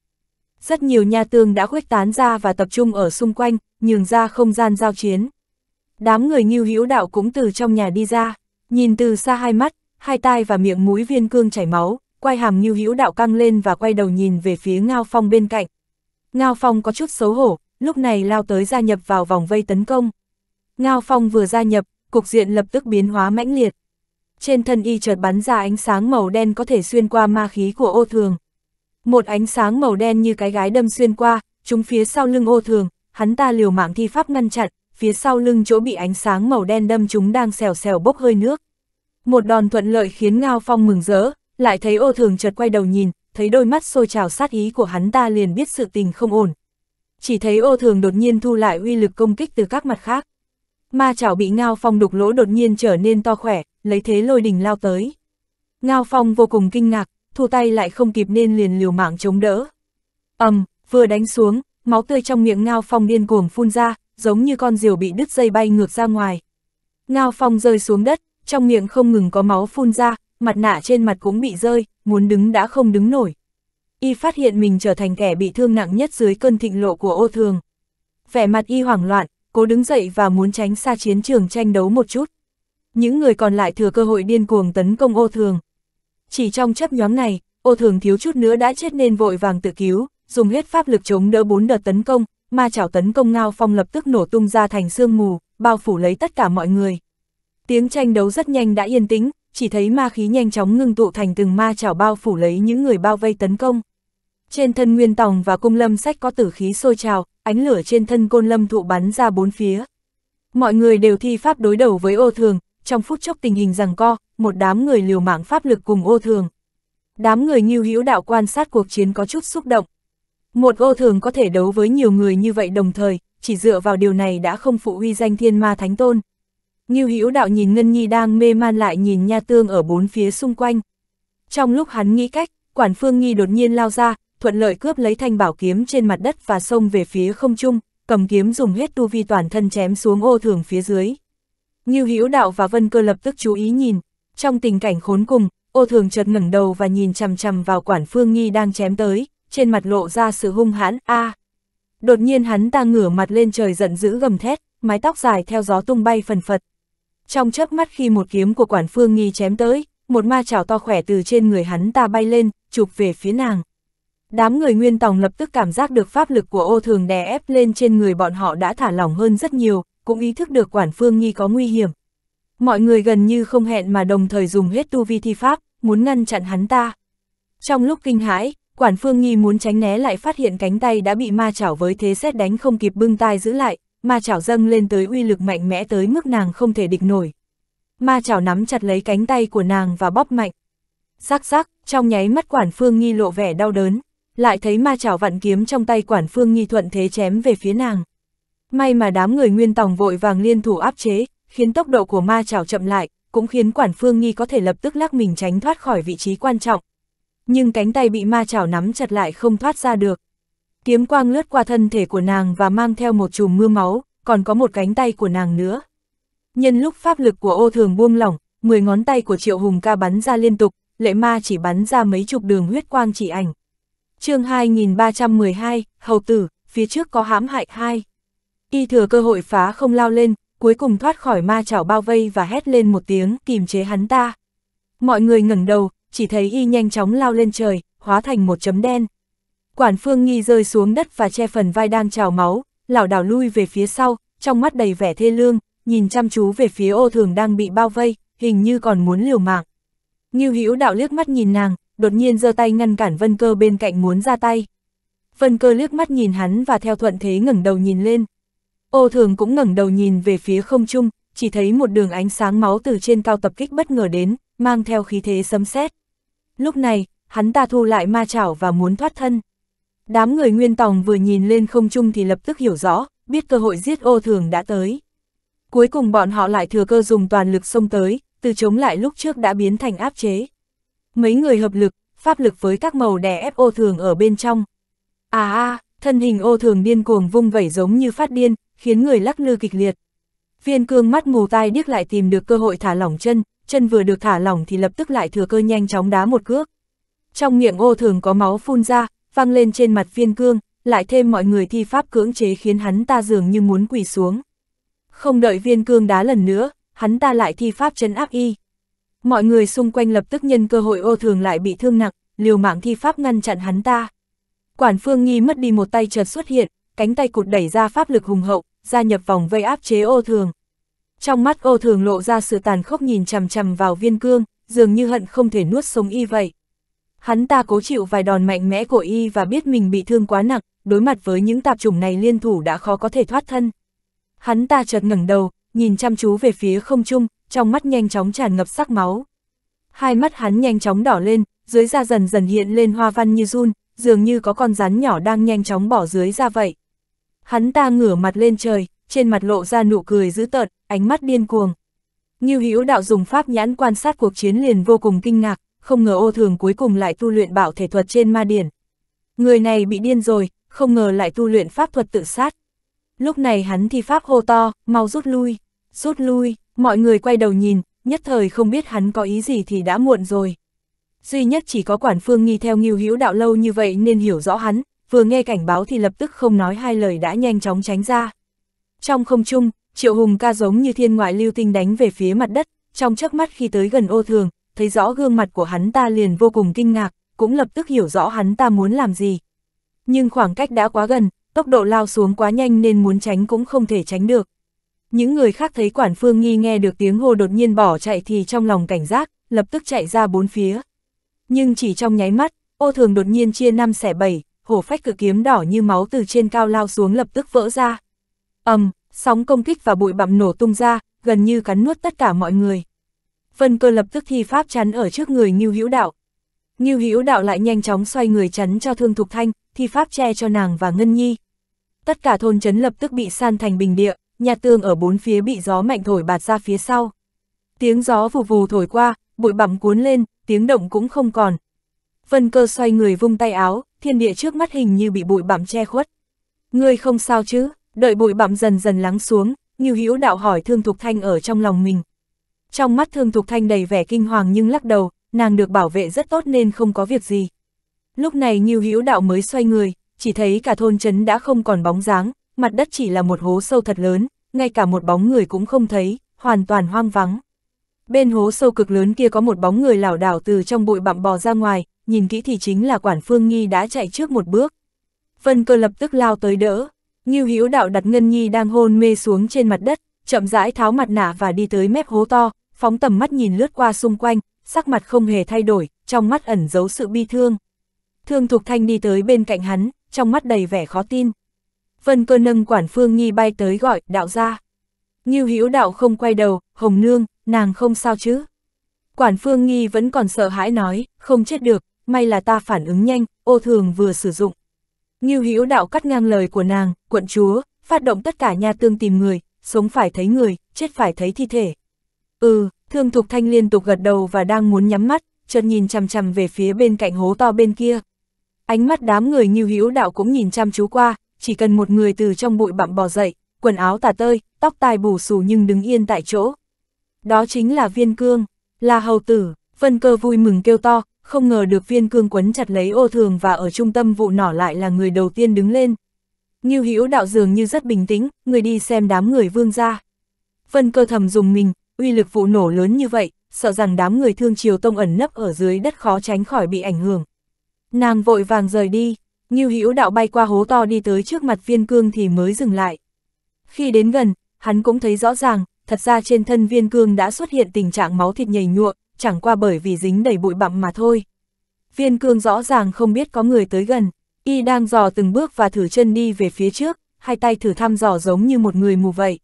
S1: Rất nhiều nha tương đã khuếch tán ra và tập trung ở xung quanh, nhường ra không gian giao chiến. Đám người nghiêu hữu đạo cũng từ trong nhà đi ra, nhìn từ xa hai mắt, hai tai và miệng mũi viên cương chảy máu, quay hàm nghiêu hữu đạo căng lên và quay đầu nhìn về phía Ngao Phong bên cạnh. Ngao Phong có chút xấu hổ, lúc này lao tới gia nhập vào vòng vây tấn công. Ngao Phong vừa gia nhập, cục diện lập tức biến hóa mãnh liệt. Trên thân y chợt bắn ra ánh sáng màu đen có thể xuyên qua ma khí của ô thường. Một ánh sáng màu đen như cái gái đâm xuyên qua, chúng phía sau lưng ô thường, hắn ta liều mạng thi pháp ngăn chặn, phía sau lưng chỗ bị ánh sáng màu đen đâm chúng đang xèo xèo bốc hơi nước. Một đòn thuận lợi khiến Ngao Phong mừng rỡ, lại thấy ô thường chợt quay đầu nhìn, thấy đôi mắt sôi trào sát ý của hắn ta liền biết sự tình không ổn, chỉ thấy ô thường đột nhiên thu lại uy lực công kích từ các mặt khác. Ma chảo bị Ngao Phong đục lỗ đột nhiên trở nên to khỏe, lấy thế lôi đỉnh lao tới. Ngao Phong vô cùng kinh ngạc, thu tay lại không kịp nên liền liều mạng chống đỡ. ầm, vừa đánh xuống, máu tươi trong miệng Ngao Phong điên cuồng phun ra, giống như con diều bị đứt dây bay ngược ra ngoài. Ngao Phong rơi xuống đất, trong miệng không ngừng có máu phun ra, mặt nạ trên mặt cũng bị rơi, muốn đứng đã không đứng nổi y phát hiện mình trở thành kẻ bị thương nặng nhất dưới cơn thịnh lộ của ô thường. Vẻ mặt y hoảng loạn, cố đứng dậy và muốn tránh xa chiến trường tranh đấu một chút. Những người còn lại thừa cơ hội điên cuồng tấn công ô thường. Chỉ trong chấp nhóm này, ô thường thiếu chút nữa đã chết nên vội vàng tự cứu, dùng hết pháp lực chống đỡ bốn đợt tấn công, ma chảo tấn công ngao phong lập tức nổ tung ra thành sương mù, bao phủ lấy tất cả mọi người. Tiếng tranh đấu rất nhanh đã yên tĩnh, chỉ thấy ma khí nhanh chóng ngưng tụ thành từng ma chảo bao phủ lấy những người bao vây tấn công. Trên thân Nguyên Tòng và Cung Lâm Sách có tử khí sôi trào, ánh lửa trên thân Côn Lâm thụ bắn ra bốn phía. Mọi người đều thi pháp đối đầu với ô thường, trong phút chốc tình hình rằng co, một đám người liều mạng pháp lực cùng ô thường. Đám người nghiêu hữu đạo quan sát cuộc chiến có chút xúc động. Một ô thường có thể đấu với nhiều người như vậy đồng thời, chỉ dựa vào điều này đã không phụ huy danh thiên ma thánh tôn. Ngưu Hữu Đạo nhìn Ngân Nhi đang mê man lại nhìn Nha Tương ở bốn phía xung quanh. Trong lúc hắn nghĩ cách, Quản Phương Nhi đột nhiên lao ra, thuận lợi cướp lấy thanh bảo kiếm trên mặt đất và xông về phía không trung, cầm kiếm dùng hết tu vi toàn thân chém xuống ô thường phía dưới. Ngưu Hữu Đạo và Vân Cơ lập tức chú ý nhìn, trong tình cảnh khốn cùng, ô thường chợt ngẩng đầu và nhìn chằm chằm vào Quản Phương Nhi đang chém tới, trên mặt lộ ra sự hung hãn a. À. Đột nhiên hắn ta ngửa mặt lên trời giận dữ gầm thét, mái tóc dài theo gió tung bay phần phật, trong chớp mắt khi một kiếm của quản phương nghi chém tới, một ma chảo to khỏe từ trên người hắn ta bay lên, chụp về phía nàng. Đám người nguyên tòng lập tức cảm giác được pháp lực của ô thường đè ép lên trên người bọn họ đã thả lỏng hơn rất nhiều, cũng ý thức được quản phương nghi có nguy hiểm. Mọi người gần như không hẹn mà đồng thời dùng hết tu vi thi pháp, muốn ngăn chặn hắn ta. Trong lúc kinh hãi, quản phương nghi muốn tránh né lại phát hiện cánh tay đã bị ma chảo với thế xét đánh không kịp bưng tay giữ lại, ma chảo dâng lên tới uy lực mạnh mẽ tới mức nàng không thể địch nổi. Ma chảo nắm chặt lấy cánh tay của nàng và bóp mạnh. Rắc rắc, trong nháy mắt quản phương nghi lộ vẻ đau đớn, lại thấy ma chảo vặn kiếm trong tay quản phương nghi thuận thế chém về phía nàng. May mà đám người nguyên tòng vội vàng liên thủ áp chế, khiến tốc độ của ma chảo chậm lại, cũng khiến quản phương nghi có thể lập tức lắc mình tránh thoát khỏi vị trí quan trọng. Nhưng cánh tay bị ma chảo nắm chặt lại không thoát ra được kiếm quang lướt qua thân thể của nàng và mang theo một chùm mưa máu, còn có một cánh tay của nàng nữa. Nhân lúc pháp lực của ô thường buông lỏng, 10 ngón tay của triệu hùng ca bắn ra liên tục, lệ ma chỉ bắn ra mấy chục đường huyết quang chỉ ảnh. chương 2312, Hầu Tử, phía trước có hãm hại hai. Y thừa cơ hội phá không lao lên, cuối cùng thoát khỏi ma chảo bao vây và hét lên một tiếng kìm chế hắn ta. Mọi người ngẩng đầu, chỉ thấy y nhanh chóng lao lên trời, hóa thành một chấm đen. Quản Phương Nghi rơi xuống đất và che phần vai đang trào máu, lảo đảo lui về phía sau, trong mắt đầy vẻ thê lương, nhìn chăm chú về phía ô thường đang bị bao vây, hình như còn muốn liều mạng. Ngưu Hữu đạo liếc mắt nhìn nàng, đột nhiên giơ tay ngăn cản Vân Cơ bên cạnh muốn ra tay. Vân Cơ liếc mắt nhìn hắn và theo thuận thế ngẩng đầu nhìn lên. Ô thường cũng ngẩng đầu nhìn về phía không trung, chỉ thấy một đường ánh sáng máu từ trên cao tập kích bất ngờ đến, mang theo khí thế sấm sét. Lúc này, hắn ta thu lại ma chảo và muốn thoát thân. Đám người nguyên tòng vừa nhìn lên không trung thì lập tức hiểu rõ, biết cơ hội giết ô thường đã tới. Cuối cùng bọn họ lại thừa cơ dùng toàn lực xông tới, từ chống lại lúc trước đã biến thành áp chế. Mấy người hợp lực, pháp lực với các màu đè ép ô thường ở bên trong. À à, thân hình ô thường điên cuồng vung vẩy giống như phát điên, khiến người lắc lư kịch liệt. Viên cương mắt mù tai điếc lại tìm được cơ hội thả lỏng chân, chân vừa được thả lỏng thì lập tức lại thừa cơ nhanh chóng đá một cước. Trong miệng ô thường có máu phun ra, vang lên trên mặt viên cương, lại thêm mọi người thi pháp cưỡng chế khiến hắn ta dường như muốn quỳ xuống. Không đợi viên cương đá lần nữa, hắn ta lại thi pháp chấn áp y. Mọi người xung quanh lập tức nhân cơ hội ô thường lại bị thương nặng, liều mạng thi pháp ngăn chặn hắn ta. Quản phương nghi mất đi một tay chợt xuất hiện, cánh tay cụt đẩy ra pháp lực hùng hậu, gia nhập vòng vây áp chế ô thường. Trong mắt ô thường lộ ra sự tàn khốc nhìn chằm chằm vào viên cương, dường như hận không thể nuốt sống y vậy. Hắn ta cố chịu vài đòn mạnh mẽ của y và biết mình bị thương quá nặng, đối mặt với những tạp chủng này liên thủ đã khó có thể thoát thân. Hắn ta chợt ngẩng đầu, nhìn chăm chú về phía không trung, trong mắt nhanh chóng tràn ngập sắc máu. Hai mắt hắn nhanh chóng đỏ lên, dưới da dần dần hiện lên hoa văn như run, dường như có con rắn nhỏ đang nhanh chóng bỏ dưới da vậy. Hắn ta ngửa mặt lên trời, trên mặt lộ ra nụ cười dữ tợn, ánh mắt điên cuồng. Như Hữu Đạo dùng pháp nhãn quan sát cuộc chiến liền vô cùng kinh ngạc, không ngờ ô thường cuối cùng lại tu luyện bảo thể thuật trên ma điển. Người này bị điên rồi, không ngờ lại tu luyện pháp thuật tự sát. Lúc này hắn thì pháp hô to, mau rút lui, rút lui, mọi người quay đầu nhìn, nhất thời không biết hắn có ý gì thì đã muộn rồi. Duy nhất chỉ có quản phương nghi theo nghiêu hữu đạo lâu như vậy nên hiểu rõ hắn, vừa nghe cảnh báo thì lập tức không nói hai lời đã nhanh chóng tránh ra. Trong không trung, triệu hùng ca giống như thiên ngoại lưu tinh đánh về phía mặt đất, trong chớp mắt khi tới gần ô thường, thấy rõ gương mặt của hắn ta liền vô cùng kinh ngạc, cũng lập tức hiểu rõ hắn ta muốn làm gì. Nhưng khoảng cách đã quá gần, tốc độ lao xuống quá nhanh nên muốn tránh cũng không thể tránh được. Những người khác thấy quản phương nghi nghe được tiếng hô đột nhiên bỏ chạy thì trong lòng cảnh giác, lập tức chạy ra bốn phía. Nhưng chỉ trong nháy mắt, ô thường đột nhiên chia năm xẻ bảy, hổ phách cự kiếm đỏ như máu từ trên cao lao xuống lập tức vỡ ra. ầm, sóng công kích và bụi bặm nổ tung ra, gần như cắn nuốt tất cả mọi người. Vân cơ lập tức thi pháp chắn ở trước người Ngưu Hữu Đạo. Ngưu Hữu Đạo lại nhanh chóng xoay người chắn cho Thương Thục Thanh, thi pháp che cho nàng và Ngân Nhi. Tất cả thôn trấn lập tức bị san thành bình địa, nhà tường ở bốn phía bị gió mạnh thổi bạt ra phía sau. Tiếng gió vù vù thổi qua, bụi bặm cuốn lên, tiếng động cũng không còn. Vân cơ xoay người vung tay áo, thiên địa trước mắt hình như bị bụi bặm che khuất. Ngươi không sao chứ, đợi bụi bặm dần dần lắng xuống, Ngưu Hữu Đạo hỏi Thương Thục Thanh ở trong lòng mình, trong mắt Thương Thục Thanh đầy vẻ kinh hoàng nhưng lắc đầu, nàng được bảo vệ rất tốt nên không có việc gì. Lúc này Nhiêu Hữu Đạo mới xoay người, chỉ thấy cả thôn trấn đã không còn bóng dáng, mặt đất chỉ là một hố sâu thật lớn, ngay cả một bóng người cũng không thấy, hoàn toàn hoang vắng. Bên hố sâu cực lớn kia có một bóng người lảo đảo từ trong bụi bặm bò ra ngoài, nhìn kỹ thì chính là Quản Phương Nghi đã chạy trước một bước. Vân Cơ lập tức lao tới đỡ, Ngưu Hữu Đạo đặt Ngân Nhi đang hôn mê xuống trên mặt đất, chậm rãi tháo mặt nạ và đi tới mép hố to, phóng tầm mắt nhìn lướt qua xung quanh, sắc mặt không hề thay đổi, trong mắt ẩn giấu sự bi thương. Thương Thục Thanh đi tới bên cạnh hắn, trong mắt đầy vẻ khó tin. Vân cơ nâng quản phương nghi bay tới gọi, đạo ra. như Hữu đạo không quay đầu, hồng nương, nàng không sao chứ. Quản phương nghi vẫn còn sợ hãi nói, không chết được, may là ta phản ứng nhanh, ô thường vừa sử dụng. như Hữu đạo cắt ngang lời của nàng, quận chúa, phát động tất cả nhà tương tìm người, sống phải thấy người, chết phải thấy thi thể. Ừ, thương thục thanh liên tục gật đầu và đang muốn nhắm mắt, chợt nhìn chằm chằm về phía bên cạnh hố to bên kia. Ánh mắt đám người như hữu đạo cũng nhìn chăm chú qua, chỉ cần một người từ trong bụi bặm bò dậy, quần áo tả tơi, tóc tai bù xù nhưng đứng yên tại chỗ. Đó chính là viên cương, là hầu tử, vân cơ vui mừng kêu to, không ngờ được viên cương quấn chặt lấy ô thường và ở trung tâm vụ nỏ lại là người đầu tiên đứng lên, Ngưu Hữu đạo dường như rất bình tĩnh, người đi xem đám người vương gia. Vân cơ thầm dùng mình, uy lực vụ nổ lớn như vậy, sợ rằng đám người thương triều tông ẩn nấp ở dưới đất khó tránh khỏi bị ảnh hưởng. Nàng vội vàng rời đi, Ngưu Hữu đạo bay qua hố to đi tới trước mặt viên cương thì mới dừng lại. Khi đến gần, hắn cũng thấy rõ ràng, thật ra trên thân viên cương đã xuất hiện tình trạng máu thịt nhầy nhụa, chẳng qua bởi vì dính đầy bụi bặm mà thôi. Viên cương rõ ràng không biết có người tới gần, Y đang dò từng bước và thử chân đi về phía trước, hai tay thử thăm dò giống như một người mù vậy.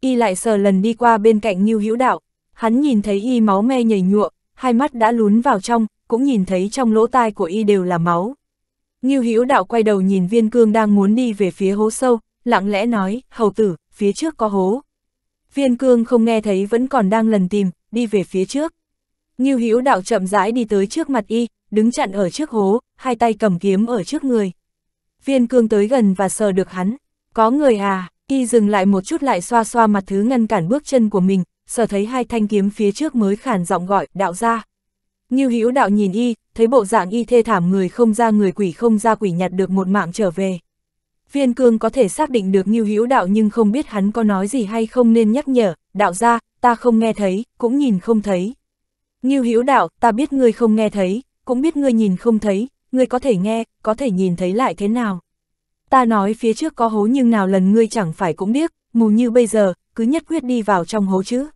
S1: Y lại sờ lần đi qua bên cạnh Ngưu Hữu Đạo, hắn nhìn thấy y máu me nhầy nhụa, hai mắt đã lún vào trong, cũng nhìn thấy trong lỗ tai của y đều là máu. Ngưu Hữu Đạo quay đầu nhìn Viên Cương đang muốn đi về phía hố sâu, lặng lẽ nói, "Hầu tử, phía trước có hố." Viên Cương không nghe thấy vẫn còn đang lần tìm, đi về phía trước. Ngưu Hữu Đạo chậm rãi đi tới trước mặt y, đứng chặn ở trước hố, hai tay cầm kiếm ở trước người. Viên cương tới gần và sờ được hắn. Có người à, y dừng lại một chút lại xoa xoa mặt thứ ngăn cản bước chân của mình, sờ thấy hai thanh kiếm phía trước mới khản giọng gọi, đạo ra. Nghiêu hữu đạo nhìn y, thấy bộ dạng y thê thảm người không ra người quỷ không ra quỷ nhặt được một mạng trở về. Viên cương có thể xác định được Nghiêu hữu đạo nhưng không biết hắn có nói gì hay không nên nhắc nhở, đạo ra, ta không nghe thấy, cũng nhìn không thấy. Nghiêu hữu đạo, ta biết ngươi không nghe thấy, cũng biết ngươi nhìn không thấy, ngươi có thể nghe, có thể nhìn thấy lại thế nào. Ta nói phía trước có hố nhưng nào lần ngươi chẳng phải cũng biết, mù như bây giờ, cứ nhất quyết đi vào trong hố chứ.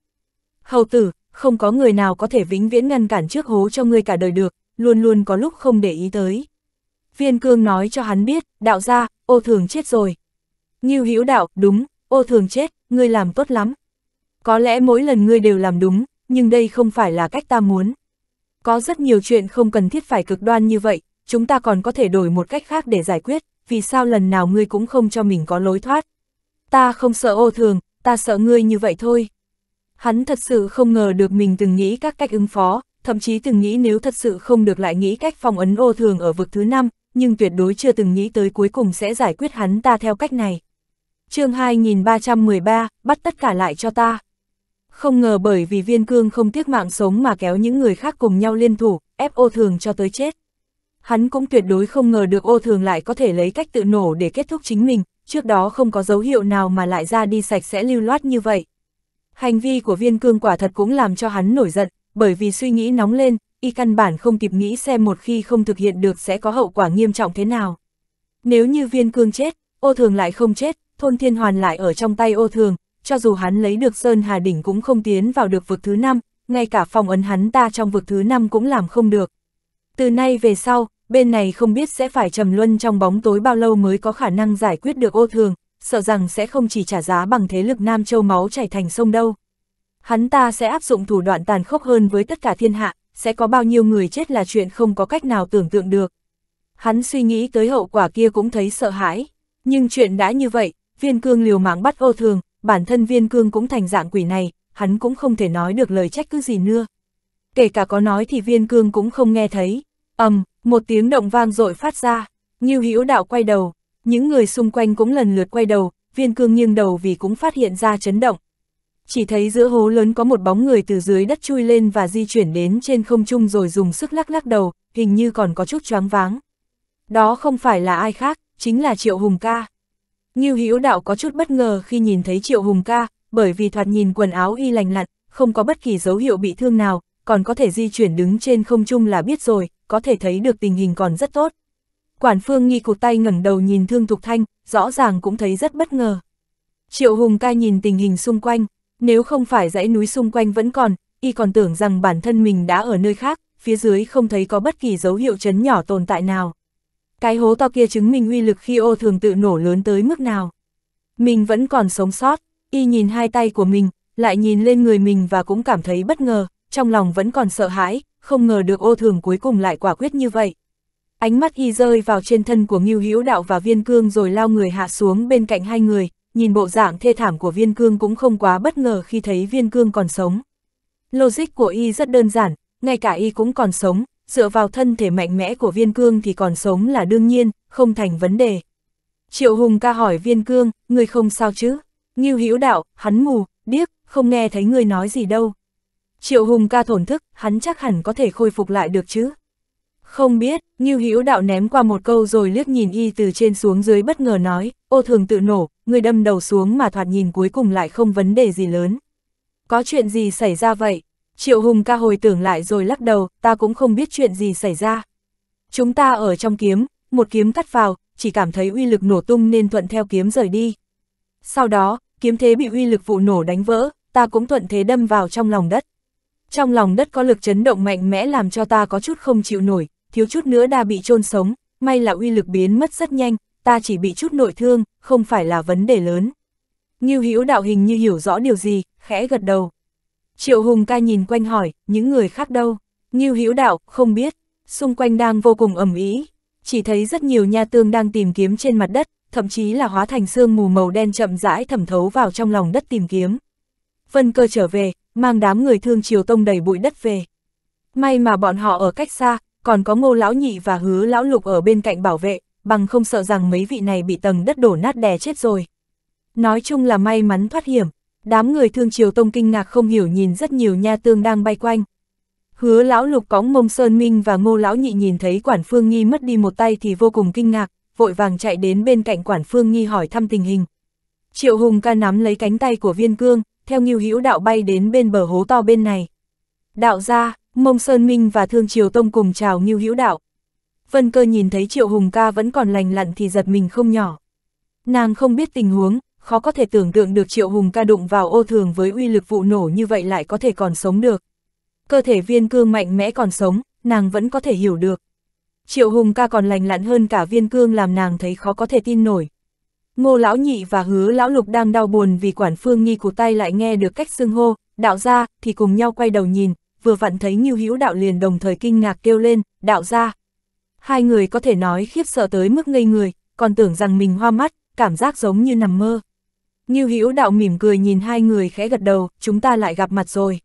S1: Hầu tử, không có người nào có thể vĩnh viễn ngăn cản trước hố cho ngươi cả đời được, luôn luôn có lúc không để ý tới. Viên cương nói cho hắn biết, đạo gia, ô thường chết rồi. Nghiêu hữu đạo, đúng, ô thường chết, ngươi làm tốt lắm. Có lẽ mỗi lần ngươi đều làm đúng, nhưng đây không phải là cách ta muốn. Có rất nhiều chuyện không cần thiết phải cực đoan như vậy, chúng ta còn có thể đổi một cách khác để giải quyết, vì sao lần nào ngươi cũng không cho mình có lối thoát. Ta không sợ ô thường, ta sợ ngươi như vậy thôi. Hắn thật sự không ngờ được mình từng nghĩ các cách ứng phó, thậm chí từng nghĩ nếu thật sự không được lại nghĩ cách phòng ấn ô thường ở vực thứ năm, nhưng tuyệt đối chưa từng nghĩ tới cuối cùng sẽ giải quyết hắn ta theo cách này. chương 2313, bắt tất cả lại cho ta. Không ngờ bởi vì viên cương không tiếc mạng sống mà kéo những người khác cùng nhau liên thủ, ép ô thường cho tới chết. Hắn cũng tuyệt đối không ngờ được ô thường lại có thể lấy cách tự nổ để kết thúc chính mình, trước đó không có dấu hiệu nào mà lại ra đi sạch sẽ lưu loát như vậy. Hành vi của viên cương quả thật cũng làm cho hắn nổi giận, bởi vì suy nghĩ nóng lên, y căn bản không kịp nghĩ xem một khi không thực hiện được sẽ có hậu quả nghiêm trọng thế nào. Nếu như viên cương chết, ô thường lại không chết, thôn thiên hoàn lại ở trong tay ô thường, cho dù hắn lấy được Sơn Hà Đỉnh cũng không tiến vào được vực thứ năm, ngay cả phong ấn hắn ta trong vực thứ năm cũng làm không được. Từ nay về sau, bên này không biết sẽ phải trầm luân trong bóng tối bao lâu mới có khả năng giải quyết được ô thường, sợ rằng sẽ không chỉ trả giá bằng thế lực Nam Châu máu chảy thành sông đâu. Hắn ta sẽ áp dụng thủ đoạn tàn khốc hơn với tất cả thiên hạ, sẽ có bao nhiêu người chết là chuyện không có cách nào tưởng tượng được. Hắn suy nghĩ tới hậu quả kia cũng thấy sợ hãi, nhưng chuyện đã như vậy, viên cương liều mạng bắt ô thường, bản thân viên cương cũng thành dạng quỷ này, hắn cũng không thể nói được lời trách cứ gì nữa. Kể cả có nói thì viên cương cũng không nghe thấy, ầm, một tiếng động vang dội phát ra, như hữu đạo quay đầu, những người xung quanh cũng lần lượt quay đầu, viên cương nghiêng đầu vì cũng phát hiện ra chấn động. Chỉ thấy giữa hố lớn có một bóng người từ dưới đất chui lên và di chuyển đến trên không trung rồi dùng sức lắc lắc đầu, hình như còn có chút choáng váng. Đó không phải là ai khác, chính là Triệu Hùng ca. Ngưu Hữu Đạo có chút bất ngờ khi nhìn thấy Triệu Hùng ca, bởi vì thoạt nhìn quần áo y lành lặn, không có bất kỳ dấu hiệu bị thương nào, còn có thể di chuyển đứng trên không trung là biết rồi, có thể thấy được tình hình còn rất tốt. Quản Phương nghi cụt tay ngẩng đầu nhìn Thương Thục Thanh, rõ ràng cũng thấy rất bất ngờ. Triệu Hùng ca nhìn tình hình xung quanh, nếu không phải dãy núi xung quanh vẫn còn, y còn tưởng rằng bản thân mình đã ở nơi khác, phía dưới không thấy có bất kỳ dấu hiệu chấn nhỏ tồn tại nào. Cái hố to kia chứng minh uy lực khi ô thường tự nổ lớn tới mức nào. Mình vẫn còn sống sót, y nhìn hai tay của mình, lại nhìn lên người mình và cũng cảm thấy bất ngờ, trong lòng vẫn còn sợ hãi, không ngờ được ô thường cuối cùng lại quả quyết như vậy. Ánh mắt y rơi vào trên thân của Ngưu Hữu Đạo và Viên Cương rồi lao người hạ xuống bên cạnh hai người, nhìn bộ dạng thê thảm của Viên Cương cũng không quá bất ngờ khi thấy Viên Cương còn sống. Logic của y rất đơn giản, ngay cả y cũng còn sống, dựa vào thân thể mạnh mẽ của viên cương thì còn sống là đương nhiên, không thành vấn đề. Triệu Hùng ca hỏi viên cương, ngươi không sao chứ? Ngưu Hữu đạo, hắn mù, điếc, không nghe thấy ngươi nói gì đâu. Triệu Hùng ca thổn thức, hắn chắc hẳn có thể khôi phục lại được chứ? Không biết, Ngưu Hữu đạo ném qua một câu rồi liếc nhìn y từ trên xuống dưới bất ngờ nói, ô thường tự nổ, người đâm đầu xuống mà thoạt nhìn cuối cùng lại không vấn đề gì lớn. Có chuyện gì xảy ra vậy? Triệu Hùng ca hồi tưởng lại rồi lắc đầu, ta cũng không biết chuyện gì xảy ra. Chúng ta ở trong kiếm, một kiếm cắt vào, chỉ cảm thấy uy lực nổ tung nên thuận theo kiếm rời đi. Sau đó, kiếm thế bị uy lực vụ nổ đánh vỡ, ta cũng thuận thế đâm vào trong lòng đất. Trong lòng đất có lực chấn động mạnh mẽ làm cho ta có chút không chịu nổi, thiếu chút nữa đã bị chôn sống, may là uy lực biến mất rất nhanh, ta chỉ bị chút nội thương, không phải là vấn đề lớn. Ngưu Hữu đạo hình như hiểu rõ điều gì, khẽ gật đầu. Triệu Hùng ca nhìn quanh hỏi, những người khác đâu? Như Hữu Đạo, không biết. Xung quanh đang vô cùng ẩm ý. Chỉ thấy rất nhiều nha tương đang tìm kiếm trên mặt đất, thậm chí là hóa thành sương mù màu đen chậm rãi thẩm thấu vào trong lòng đất tìm kiếm. Vân cơ trở về, mang đám người thương Triều Tông đầy bụi đất về. May mà bọn họ ở cách xa, còn có ngô lão nhị và hứa lão lục ở bên cạnh bảo vệ, bằng không sợ rằng mấy vị này bị tầng đất đổ nát đè chết rồi. Nói chung là may mắn thoát hiểm, đám người thương triều tông kinh ngạc không hiểu nhìn rất nhiều nha tương đang bay quanh. Hứa lão lục cõng mông sơn minh và ngô lão nhị nhìn thấy quản phương nghi mất đi một tay thì vô cùng kinh ngạc, vội vàng chạy đến bên cạnh quản phương nghi hỏi thăm tình hình. Triệu hùng ca nắm lấy cánh tay của viên cương, theo nghiêu hữu đạo bay đến bên bờ hố to bên này. Đạo ra, mông sơn minh và thương triều tông cùng chào nghiêu hữu đạo. Vân cơ nhìn thấy triệu hùng ca vẫn còn lành lặn thì giật mình không nhỏ. Nàng không biết tình huống, khó có thể tưởng tượng được Triệu Hùng ca đụng vào ô thường với uy lực vụ nổ như vậy lại có thể còn sống được. Cơ thể viên cương mạnh mẽ còn sống, nàng vẫn có thể hiểu được. Triệu Hùng ca còn lành lặn hơn cả viên cương làm nàng thấy khó có thể tin nổi. Ngô Lão Nhị và Hứa Lão Lục đang đau buồn vì quản phương nghi của tay lại nghe được cách xưng hô, đạo ra, thì cùng nhau quay đầu nhìn, vừa vặn thấy Ngưu Hữu Đạo liền đồng thời kinh ngạc kêu lên, đạo ra. Hai người có thể nói khiếp sợ tới mức ngây người, còn tưởng rằng mình hoa mắt, cảm giác giống như nằm mơ. Ngưu Hữu đạo mỉm cười nhìn hai người khẽ gật đầu, chúng ta lại gặp mặt rồi.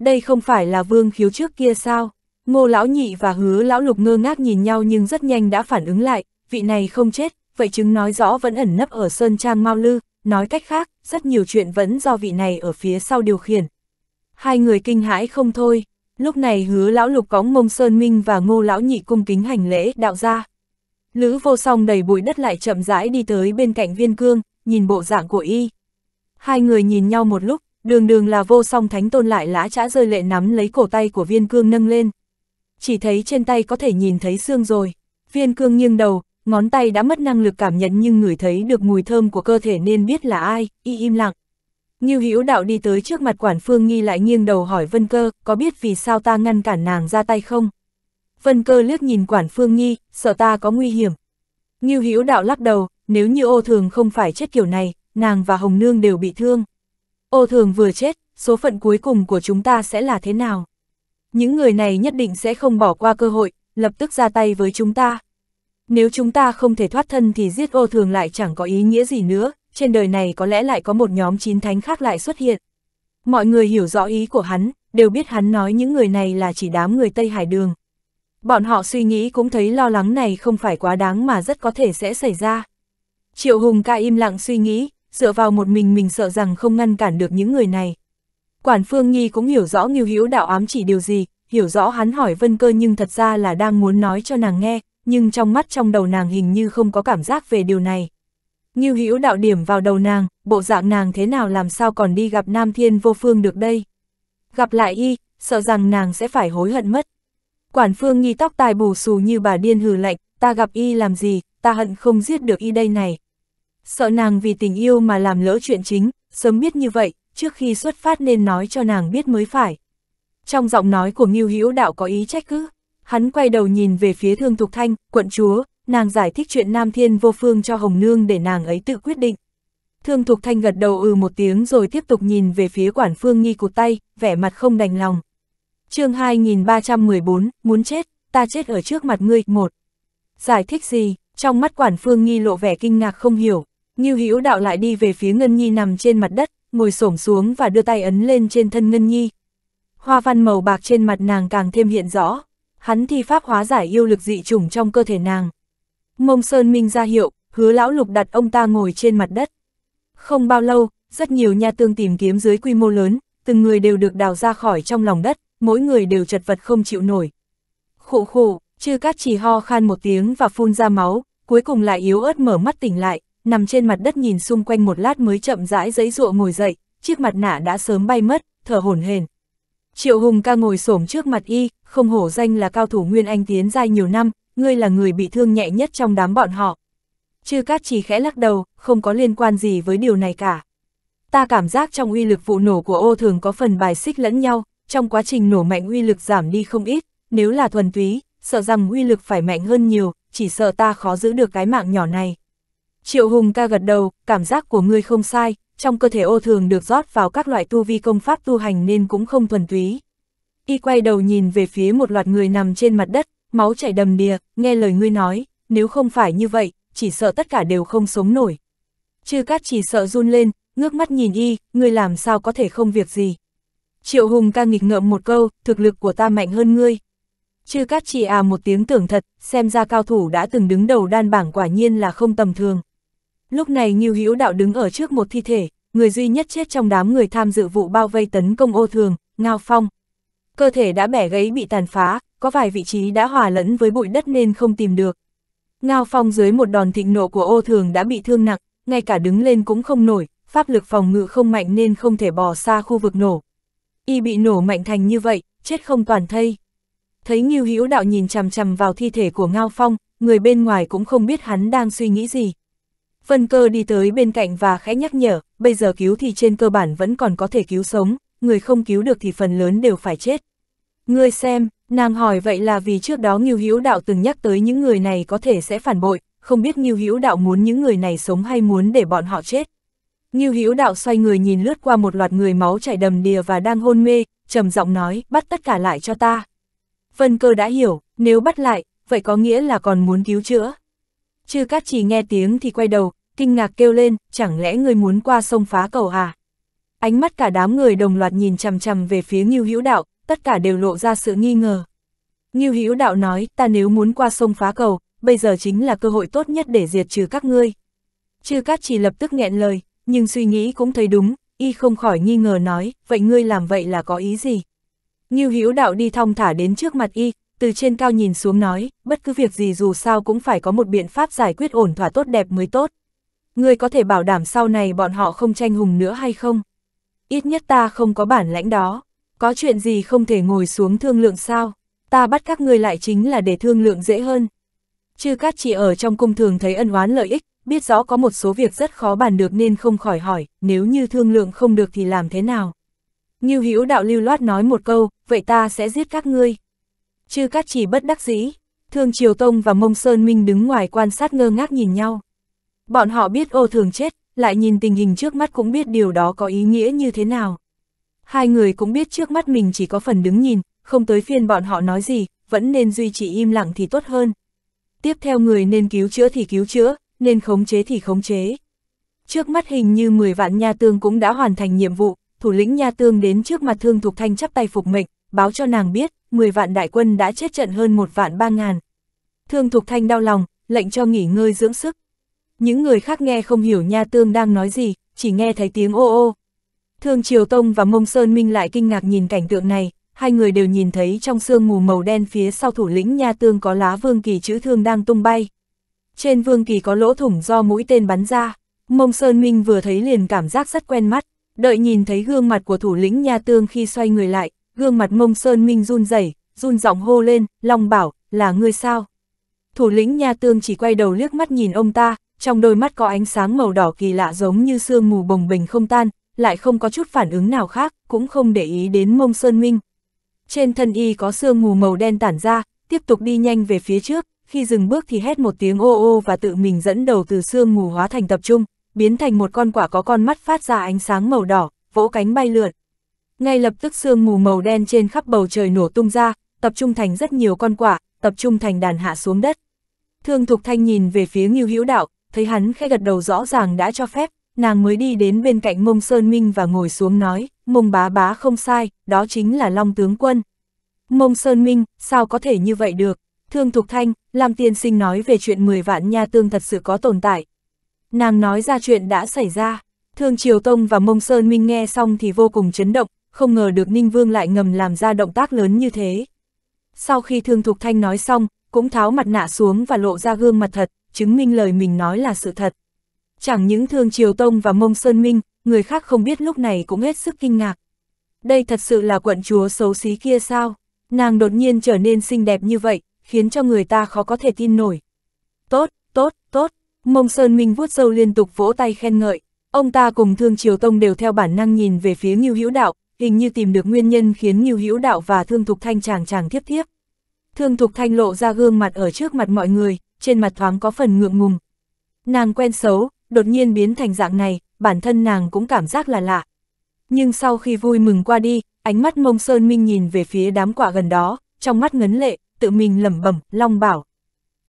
S1: Đây không phải là vương khiếu trước kia sao? Ngô lão nhị và hứa lão lục ngơ ngác nhìn nhau nhưng rất nhanh đã phản ứng lại, vị này không chết, vậy chứng nói rõ vẫn ẩn nấp ở Sơn Trang Mao Lư, nói cách khác, rất nhiều chuyện vẫn do vị này ở phía sau điều khiển. Hai người kinh hãi không thôi, lúc này hứa lão lục cóng mông Sơn Minh và ngô lão nhị cung kính hành lễ đạo ra. Lữ vô song đầy bụi đất lại chậm rãi đi tới bên cạnh viên cương, nhìn bộ dạng của y. Hai người nhìn nhau một lúc, đường đường là vô song thánh tôn lại lã chã rơi lệ nắm lấy cổ tay của viên cương nâng lên. Chỉ thấy trên tay có thể nhìn thấy xương rồi, viên cương nghiêng đầu, ngón tay đã mất năng lực cảm nhận nhưng người thấy được mùi thơm của cơ thể nên biết là ai, y im lặng. Như Hữu đạo đi tới trước mặt quản phương nghi lại nghiêng đầu hỏi Vân Cơ, có biết vì sao ta ngăn cản nàng ra tay không? Vân Cơ liếc nhìn quản phương nghi, sợ ta có nguy hiểm. Như Hữu đạo lắc đầu, nếu như ô thường không phải chết kiểu này, nàng và Hồng Nương đều bị thương. Ô thường vừa chết, số phận cuối cùng của chúng ta sẽ là thế nào? Những người này nhất định sẽ không bỏ qua cơ hội, lập tức ra tay với chúng ta. Nếu chúng ta không thể thoát thân thì giết ô thường lại chẳng có ý nghĩa gì nữa, trên đời này có lẽ lại có một nhóm chín thánh khác lại xuất hiện. Mọi người hiểu rõ ý của hắn, đều biết hắn nói những người này là chỉ đám người Tây Hải Đường. Bọn họ suy nghĩ cũng thấy lo lắng này không phải quá đáng mà rất có thể sẽ xảy ra. Triệu Hùng ca im lặng suy nghĩ, dựa vào một mình mình sợ rằng không ngăn cản được những người này. Quản Phương Nhi cũng hiểu rõ Ngưu Hữu đạo ám chỉ điều gì, hiểu rõ hắn hỏi Vân Cơ nhưng thật ra là đang muốn nói cho nàng nghe, nhưng trong mắt trong đầu nàng hình như không có cảm giác về điều này. Ngưu Hữu đạo điểm vào đầu nàng, bộ dạng nàng thế nào làm sao còn đi gặp Nam Thiên Vô Phương được đây. Gặp lại y, sợ rằng nàng sẽ phải hối hận mất. Quản Phương Nhi tóc tai bù xù như bà điên hừ lạnh, ta gặp y làm gì, ta hận không giết được y đây này, sợ nàng vì tình yêu mà làm lỡ chuyện chính, sớm biết như vậy, trước khi xuất phát nên nói cho nàng biết mới phải. Trong giọng nói của Ngưu Hữu Đạo có ý trách cứ, hắn quay đầu nhìn về phía Thương Thục Thanh, quận chúa, nàng giải thích chuyện Nam Thiên vô phương cho Hồng Nương để nàng ấy tự quyết định. Thương Thục Thanh gật đầu ừ một tiếng rồi tiếp tục nhìn về phía quản phương nghi cụt tay, vẻ mặt không đành lòng. chương 2314, muốn chết, ta chết ở trước mặt ngươi, một. Giải thích gì, trong mắt quản phương nghi lộ vẻ kinh ngạc không hiểu. Ngưu Hữu Đạo lại đi về phía Ngân Nhi nằm trên mặt đất, ngồi xổm xuống và đưa tay ấn lên trên thân Ngân Nhi. Hoa văn màu bạc trên mặt nàng càng thêm hiện rõ, hắn thi pháp hóa giải yêu lực dị chủng trong cơ thể nàng. Mông Sơn Minh ra hiệu, hứa lão lục đặt ông ta ngồi trên mặt đất. Không bao lâu, rất nhiều nha tương tìm kiếm dưới quy mô lớn, từng người đều được đào ra khỏi trong lòng đất, mỗi người đều chật vật không chịu nổi. Khụ khụ, chư cát chỉ ho khan một tiếng và phun ra máu, cuối cùng lại yếu ớt mở mắt tỉnh lại, nằm trên mặt đất nhìn xung quanh một lát mới chậm rãi giấy dụa ngồi dậy, chiếc mặt nạ đã sớm bay mất, thở hổn hển. Triệu Hùng ca ngồi xổm trước mặt y, không hổ danh là cao thủ Nguyên Anh tiến giai nhiều năm, ngươi là người bị thương nhẹ nhất trong đám bọn họ. Chư Cát chỉ khẽ lắc đầu, không có liên quan gì với điều này cả. Ta cảm giác trong uy lực vụ nổ của ô thường có phần bài xích lẫn nhau, trong quá trình nổ mạnh uy lực giảm đi không ít, nếu là thuần túy, sợ rằng uy lực phải mạnh hơn nhiều, chỉ sợ ta khó giữ được cái mạng nhỏ này. Triệu Hùng ca gật đầu, cảm giác của ngươi không sai, trong cơ thể ô thường được rót vào các loại tu vi công pháp tu hành nên cũng không thuần túy. Y quay đầu nhìn về phía một loạt người nằm trên mặt đất, máu chảy đầm đìa, nghe lời ngươi nói, nếu không phải như vậy, chỉ sợ tất cả đều không sống nổi. Chư Cát chỉ sợ run lên, ngước mắt nhìn y, ngươi làm sao có thể không việc gì. Triệu Hùng ca nghịch ngợm một câu, thực lực của ta mạnh hơn ngươi. Chư Cát chỉ à một tiếng tưởng thật, xem ra cao thủ đã từng đứng đầu đan bảng quả nhiên là không tầm thường. Lúc này Ngưu Hữu Đạo đứng ở trước một thi thể, người duy nhất chết trong đám người tham dự vụ bao vây tấn công ô thường, Ngao Phong. Cơ thể đã bẻ gãy bị tàn phá, có vài vị trí đã hòa lẫn với bụi đất nên không tìm được. Ngao Phong dưới một đòn thịnh nộ của ô thường đã bị thương nặng, ngay cả đứng lên cũng không nổi, pháp lực phòng ngự không mạnh nên không thể bỏ xa khu vực nổ. Y bị nổ mạnh thành như vậy, chết không toàn thây. Thấy Ngưu Hữu Đạo nhìn chằm chằm vào thi thể của Ngao Phong, người bên ngoài cũng không biết hắn đang suy nghĩ gì, Vân cơ đi tới bên cạnh và khẽ nhắc nhở, bây giờ cứu thì trên cơ bản vẫn còn có thể cứu sống, người không cứu được thì phần lớn đều phải chết. Ngươi xem, nàng hỏi vậy là vì trước đó Ngưu Hữu Đạo từng nhắc tới những người này có thể sẽ phản bội, không biết Ngưu Hữu Đạo muốn những người này sống hay muốn để bọn họ chết. Ngưu Hữu Đạo xoay người nhìn lướt qua một loạt người máu chảy đầm đìa và đang hôn mê, trầm giọng nói, bắt tất cả lại cho ta. Vân Cơ đã hiểu, nếu bắt lại, vậy có nghĩa là còn muốn cứu chữa. Chư Cát Chỉ nghe tiếng thì quay đầu, kinh ngạc kêu lên, chẳng lẽ người muốn qua sông phá cầu à? Ánh mắt cả đám người đồng loạt nhìn chằm chằm về phía Ngưu Hữu Đạo, tất cả đều lộ ra sự nghi ngờ. Ngưu Hữu Đạo nói, ta nếu muốn qua sông phá cầu, bây giờ chính là cơ hội tốt nhất để diệt trừ các ngươi. Chư Cát chỉ lập tức nghẹn lời, nhưng suy nghĩ cũng thấy đúng, y không khỏi nghi ngờ nói, vậy ngươi làm vậy là có ý gì? Ngưu Hữu Đạo đi thong thả đến trước mặt y, từ trên cao nhìn xuống nói, bất cứ việc gì dù sao cũng phải có một biện pháp giải quyết ổn thỏa tốt đẹp mới tốt. Ngươi có thể bảo đảm sau này bọn họ không tranh hùng nữa hay không? Ít nhất ta không có bản lãnh đó. Có chuyện gì không thể ngồi xuống thương lượng sao? Ta bắt các ngươi lại chính là để thương lượng dễ hơn. Chư các chị ở trong cung thường thấy ân oán lợi ích, biết rõ có một số việc rất khó bàn được nên không khỏi hỏi, nếu như thương lượng không được thì làm thế nào? Như hữu đạo lưu loát nói một câu, vậy ta sẽ giết các ngươi. Chư các chỉ bất đắc dĩ, Thương Triều Tông và Mông Sơn Minh đứng ngoài quan sát ngơ ngác nhìn nhau. Bọn họ biết ô thường chết, lại nhìn tình hình trước mắt cũng biết điều đó có ý nghĩa như thế nào. Hai người cũng biết trước mắt mình chỉ có phần đứng nhìn, không tới phiên bọn họ nói gì, vẫn nên duy trì im lặng thì tốt hơn. Tiếp theo người nên cứu chữa thì cứu chữa, nên khống chế thì khống chế. Trước mắt hình như 10 vạn nha tương cũng đã hoàn thành nhiệm vụ, thủ lĩnh nha tương đến trước mặt thương thục thanh chắp tay phục mệnh, báo cho nàng biết, 10 vạn đại quân đã chết trận hơn một vạn ba ngàn. Thương thục thanh đau lòng, lệnh cho nghỉ ngơi dưỡng sức, những người khác nghe không hiểu Nha Tương đang nói gì, chỉ nghe thấy tiếng ô ô. Thương Triều Tông và Mông Sơn Minh lại kinh ngạc nhìn cảnh tượng này, hai người đều nhìn thấy trong sương mù màu đen phía sau thủ lĩnh Nha Tương có lá vương kỳ chữ thương đang tung bay. Trên vương kỳ có lỗ thủng do mũi tên bắn ra, Mông Sơn Minh vừa thấy liền cảm giác rất quen mắt, đợi nhìn thấy gương mặt của thủ lĩnh Nha Tương khi xoay người lại, gương mặt Mông Sơn Minh run rẩy, run giọng hô lên, Long bảo, là ngươi sao? Thủ lĩnh Nha Tương chỉ quay đầu liếc mắt nhìn ông ta, trong đôi mắt có ánh sáng màu đỏ kỳ lạ giống như sương mù bồng bình không tan, lại không có chút phản ứng nào khác, cũng không để ý đến mông Sơn Minh. Trên thân y có sương mù màu đen tản ra, tiếp tục đi nhanh về phía trước, khi dừng bước thì hét một tiếng ô ô và tự mình dẫn đầu từ sương mù hóa thành tập trung, biến thành một con quả có con mắt phát ra ánh sáng màu đỏ, vỗ cánh bay lượn. Ngay lập tức sương mù màu đen trên khắp bầu trời nổ tung ra, tập trung thành rất nhiều con quả, tập trung thành đàn hạ xuống đất. Thương Thục Thanh nhìn về phía Ngưu Hữu Đạo, thấy hắn khẽ gật đầu rõ ràng đã cho phép, nàng mới đi đến bên cạnh mông Sơn Minh và ngồi xuống nói, mông bá bá không sai, đó chính là Long Tướng Quân. Mông Sơn Minh, sao có thể như vậy được? Thương Thục Thanh, làm tiên sinh nói về chuyện 10 vạn nha tương thật sự có tồn tại. Nàng nói ra chuyện đã xảy ra, Thương Triều Tông và Mông Sơn Minh nghe xong thì vô cùng chấn động, không ngờ được Ninh Vương lại ngầm làm ra động tác lớn như thế. Sau khi Thương Thục Thanh nói xong, cũng tháo mặt nạ xuống và lộ ra gương mặt thật, chứng minh lời mình nói là sự thật. Chẳng những Thương Triều Tông và Mông Sơn Minh, người khác không biết lúc này cũng hết sức kinh ngạc. Đây thật sự là quận chúa xấu xí kia sao? Nàng đột nhiên trở nên xinh đẹp như vậy, khiến cho người ta khó có thể tin nổi. Tốt, tốt, tốt, Mông Sơn Minh vuốt sâu liên tục vỗ tay khen ngợi. Ông ta cùng Thương Triều Tông đều theo bản năng nhìn về phía Ngưu Hữu Đạo, hình như tìm được nguyên nhân khiến Ngưu Hữu Đạo và Thương Thục Thanh chàng chàng tiếp tiếp. Thương Thục Thanh lộ ra gương mặt ở trước mặt mọi người, trên mặt thoáng có phần ngượng ngùng. Nàng quen xấu, đột nhiên biến thành dạng này, bản thân nàng cũng cảm giác là lạ. Nhưng sau khi vui mừng qua đi, ánh mắt mông sơn minh nhìn về phía đám quả gần đó, trong mắt ngấn lệ, tự mình lẩm bẩm, long bảo,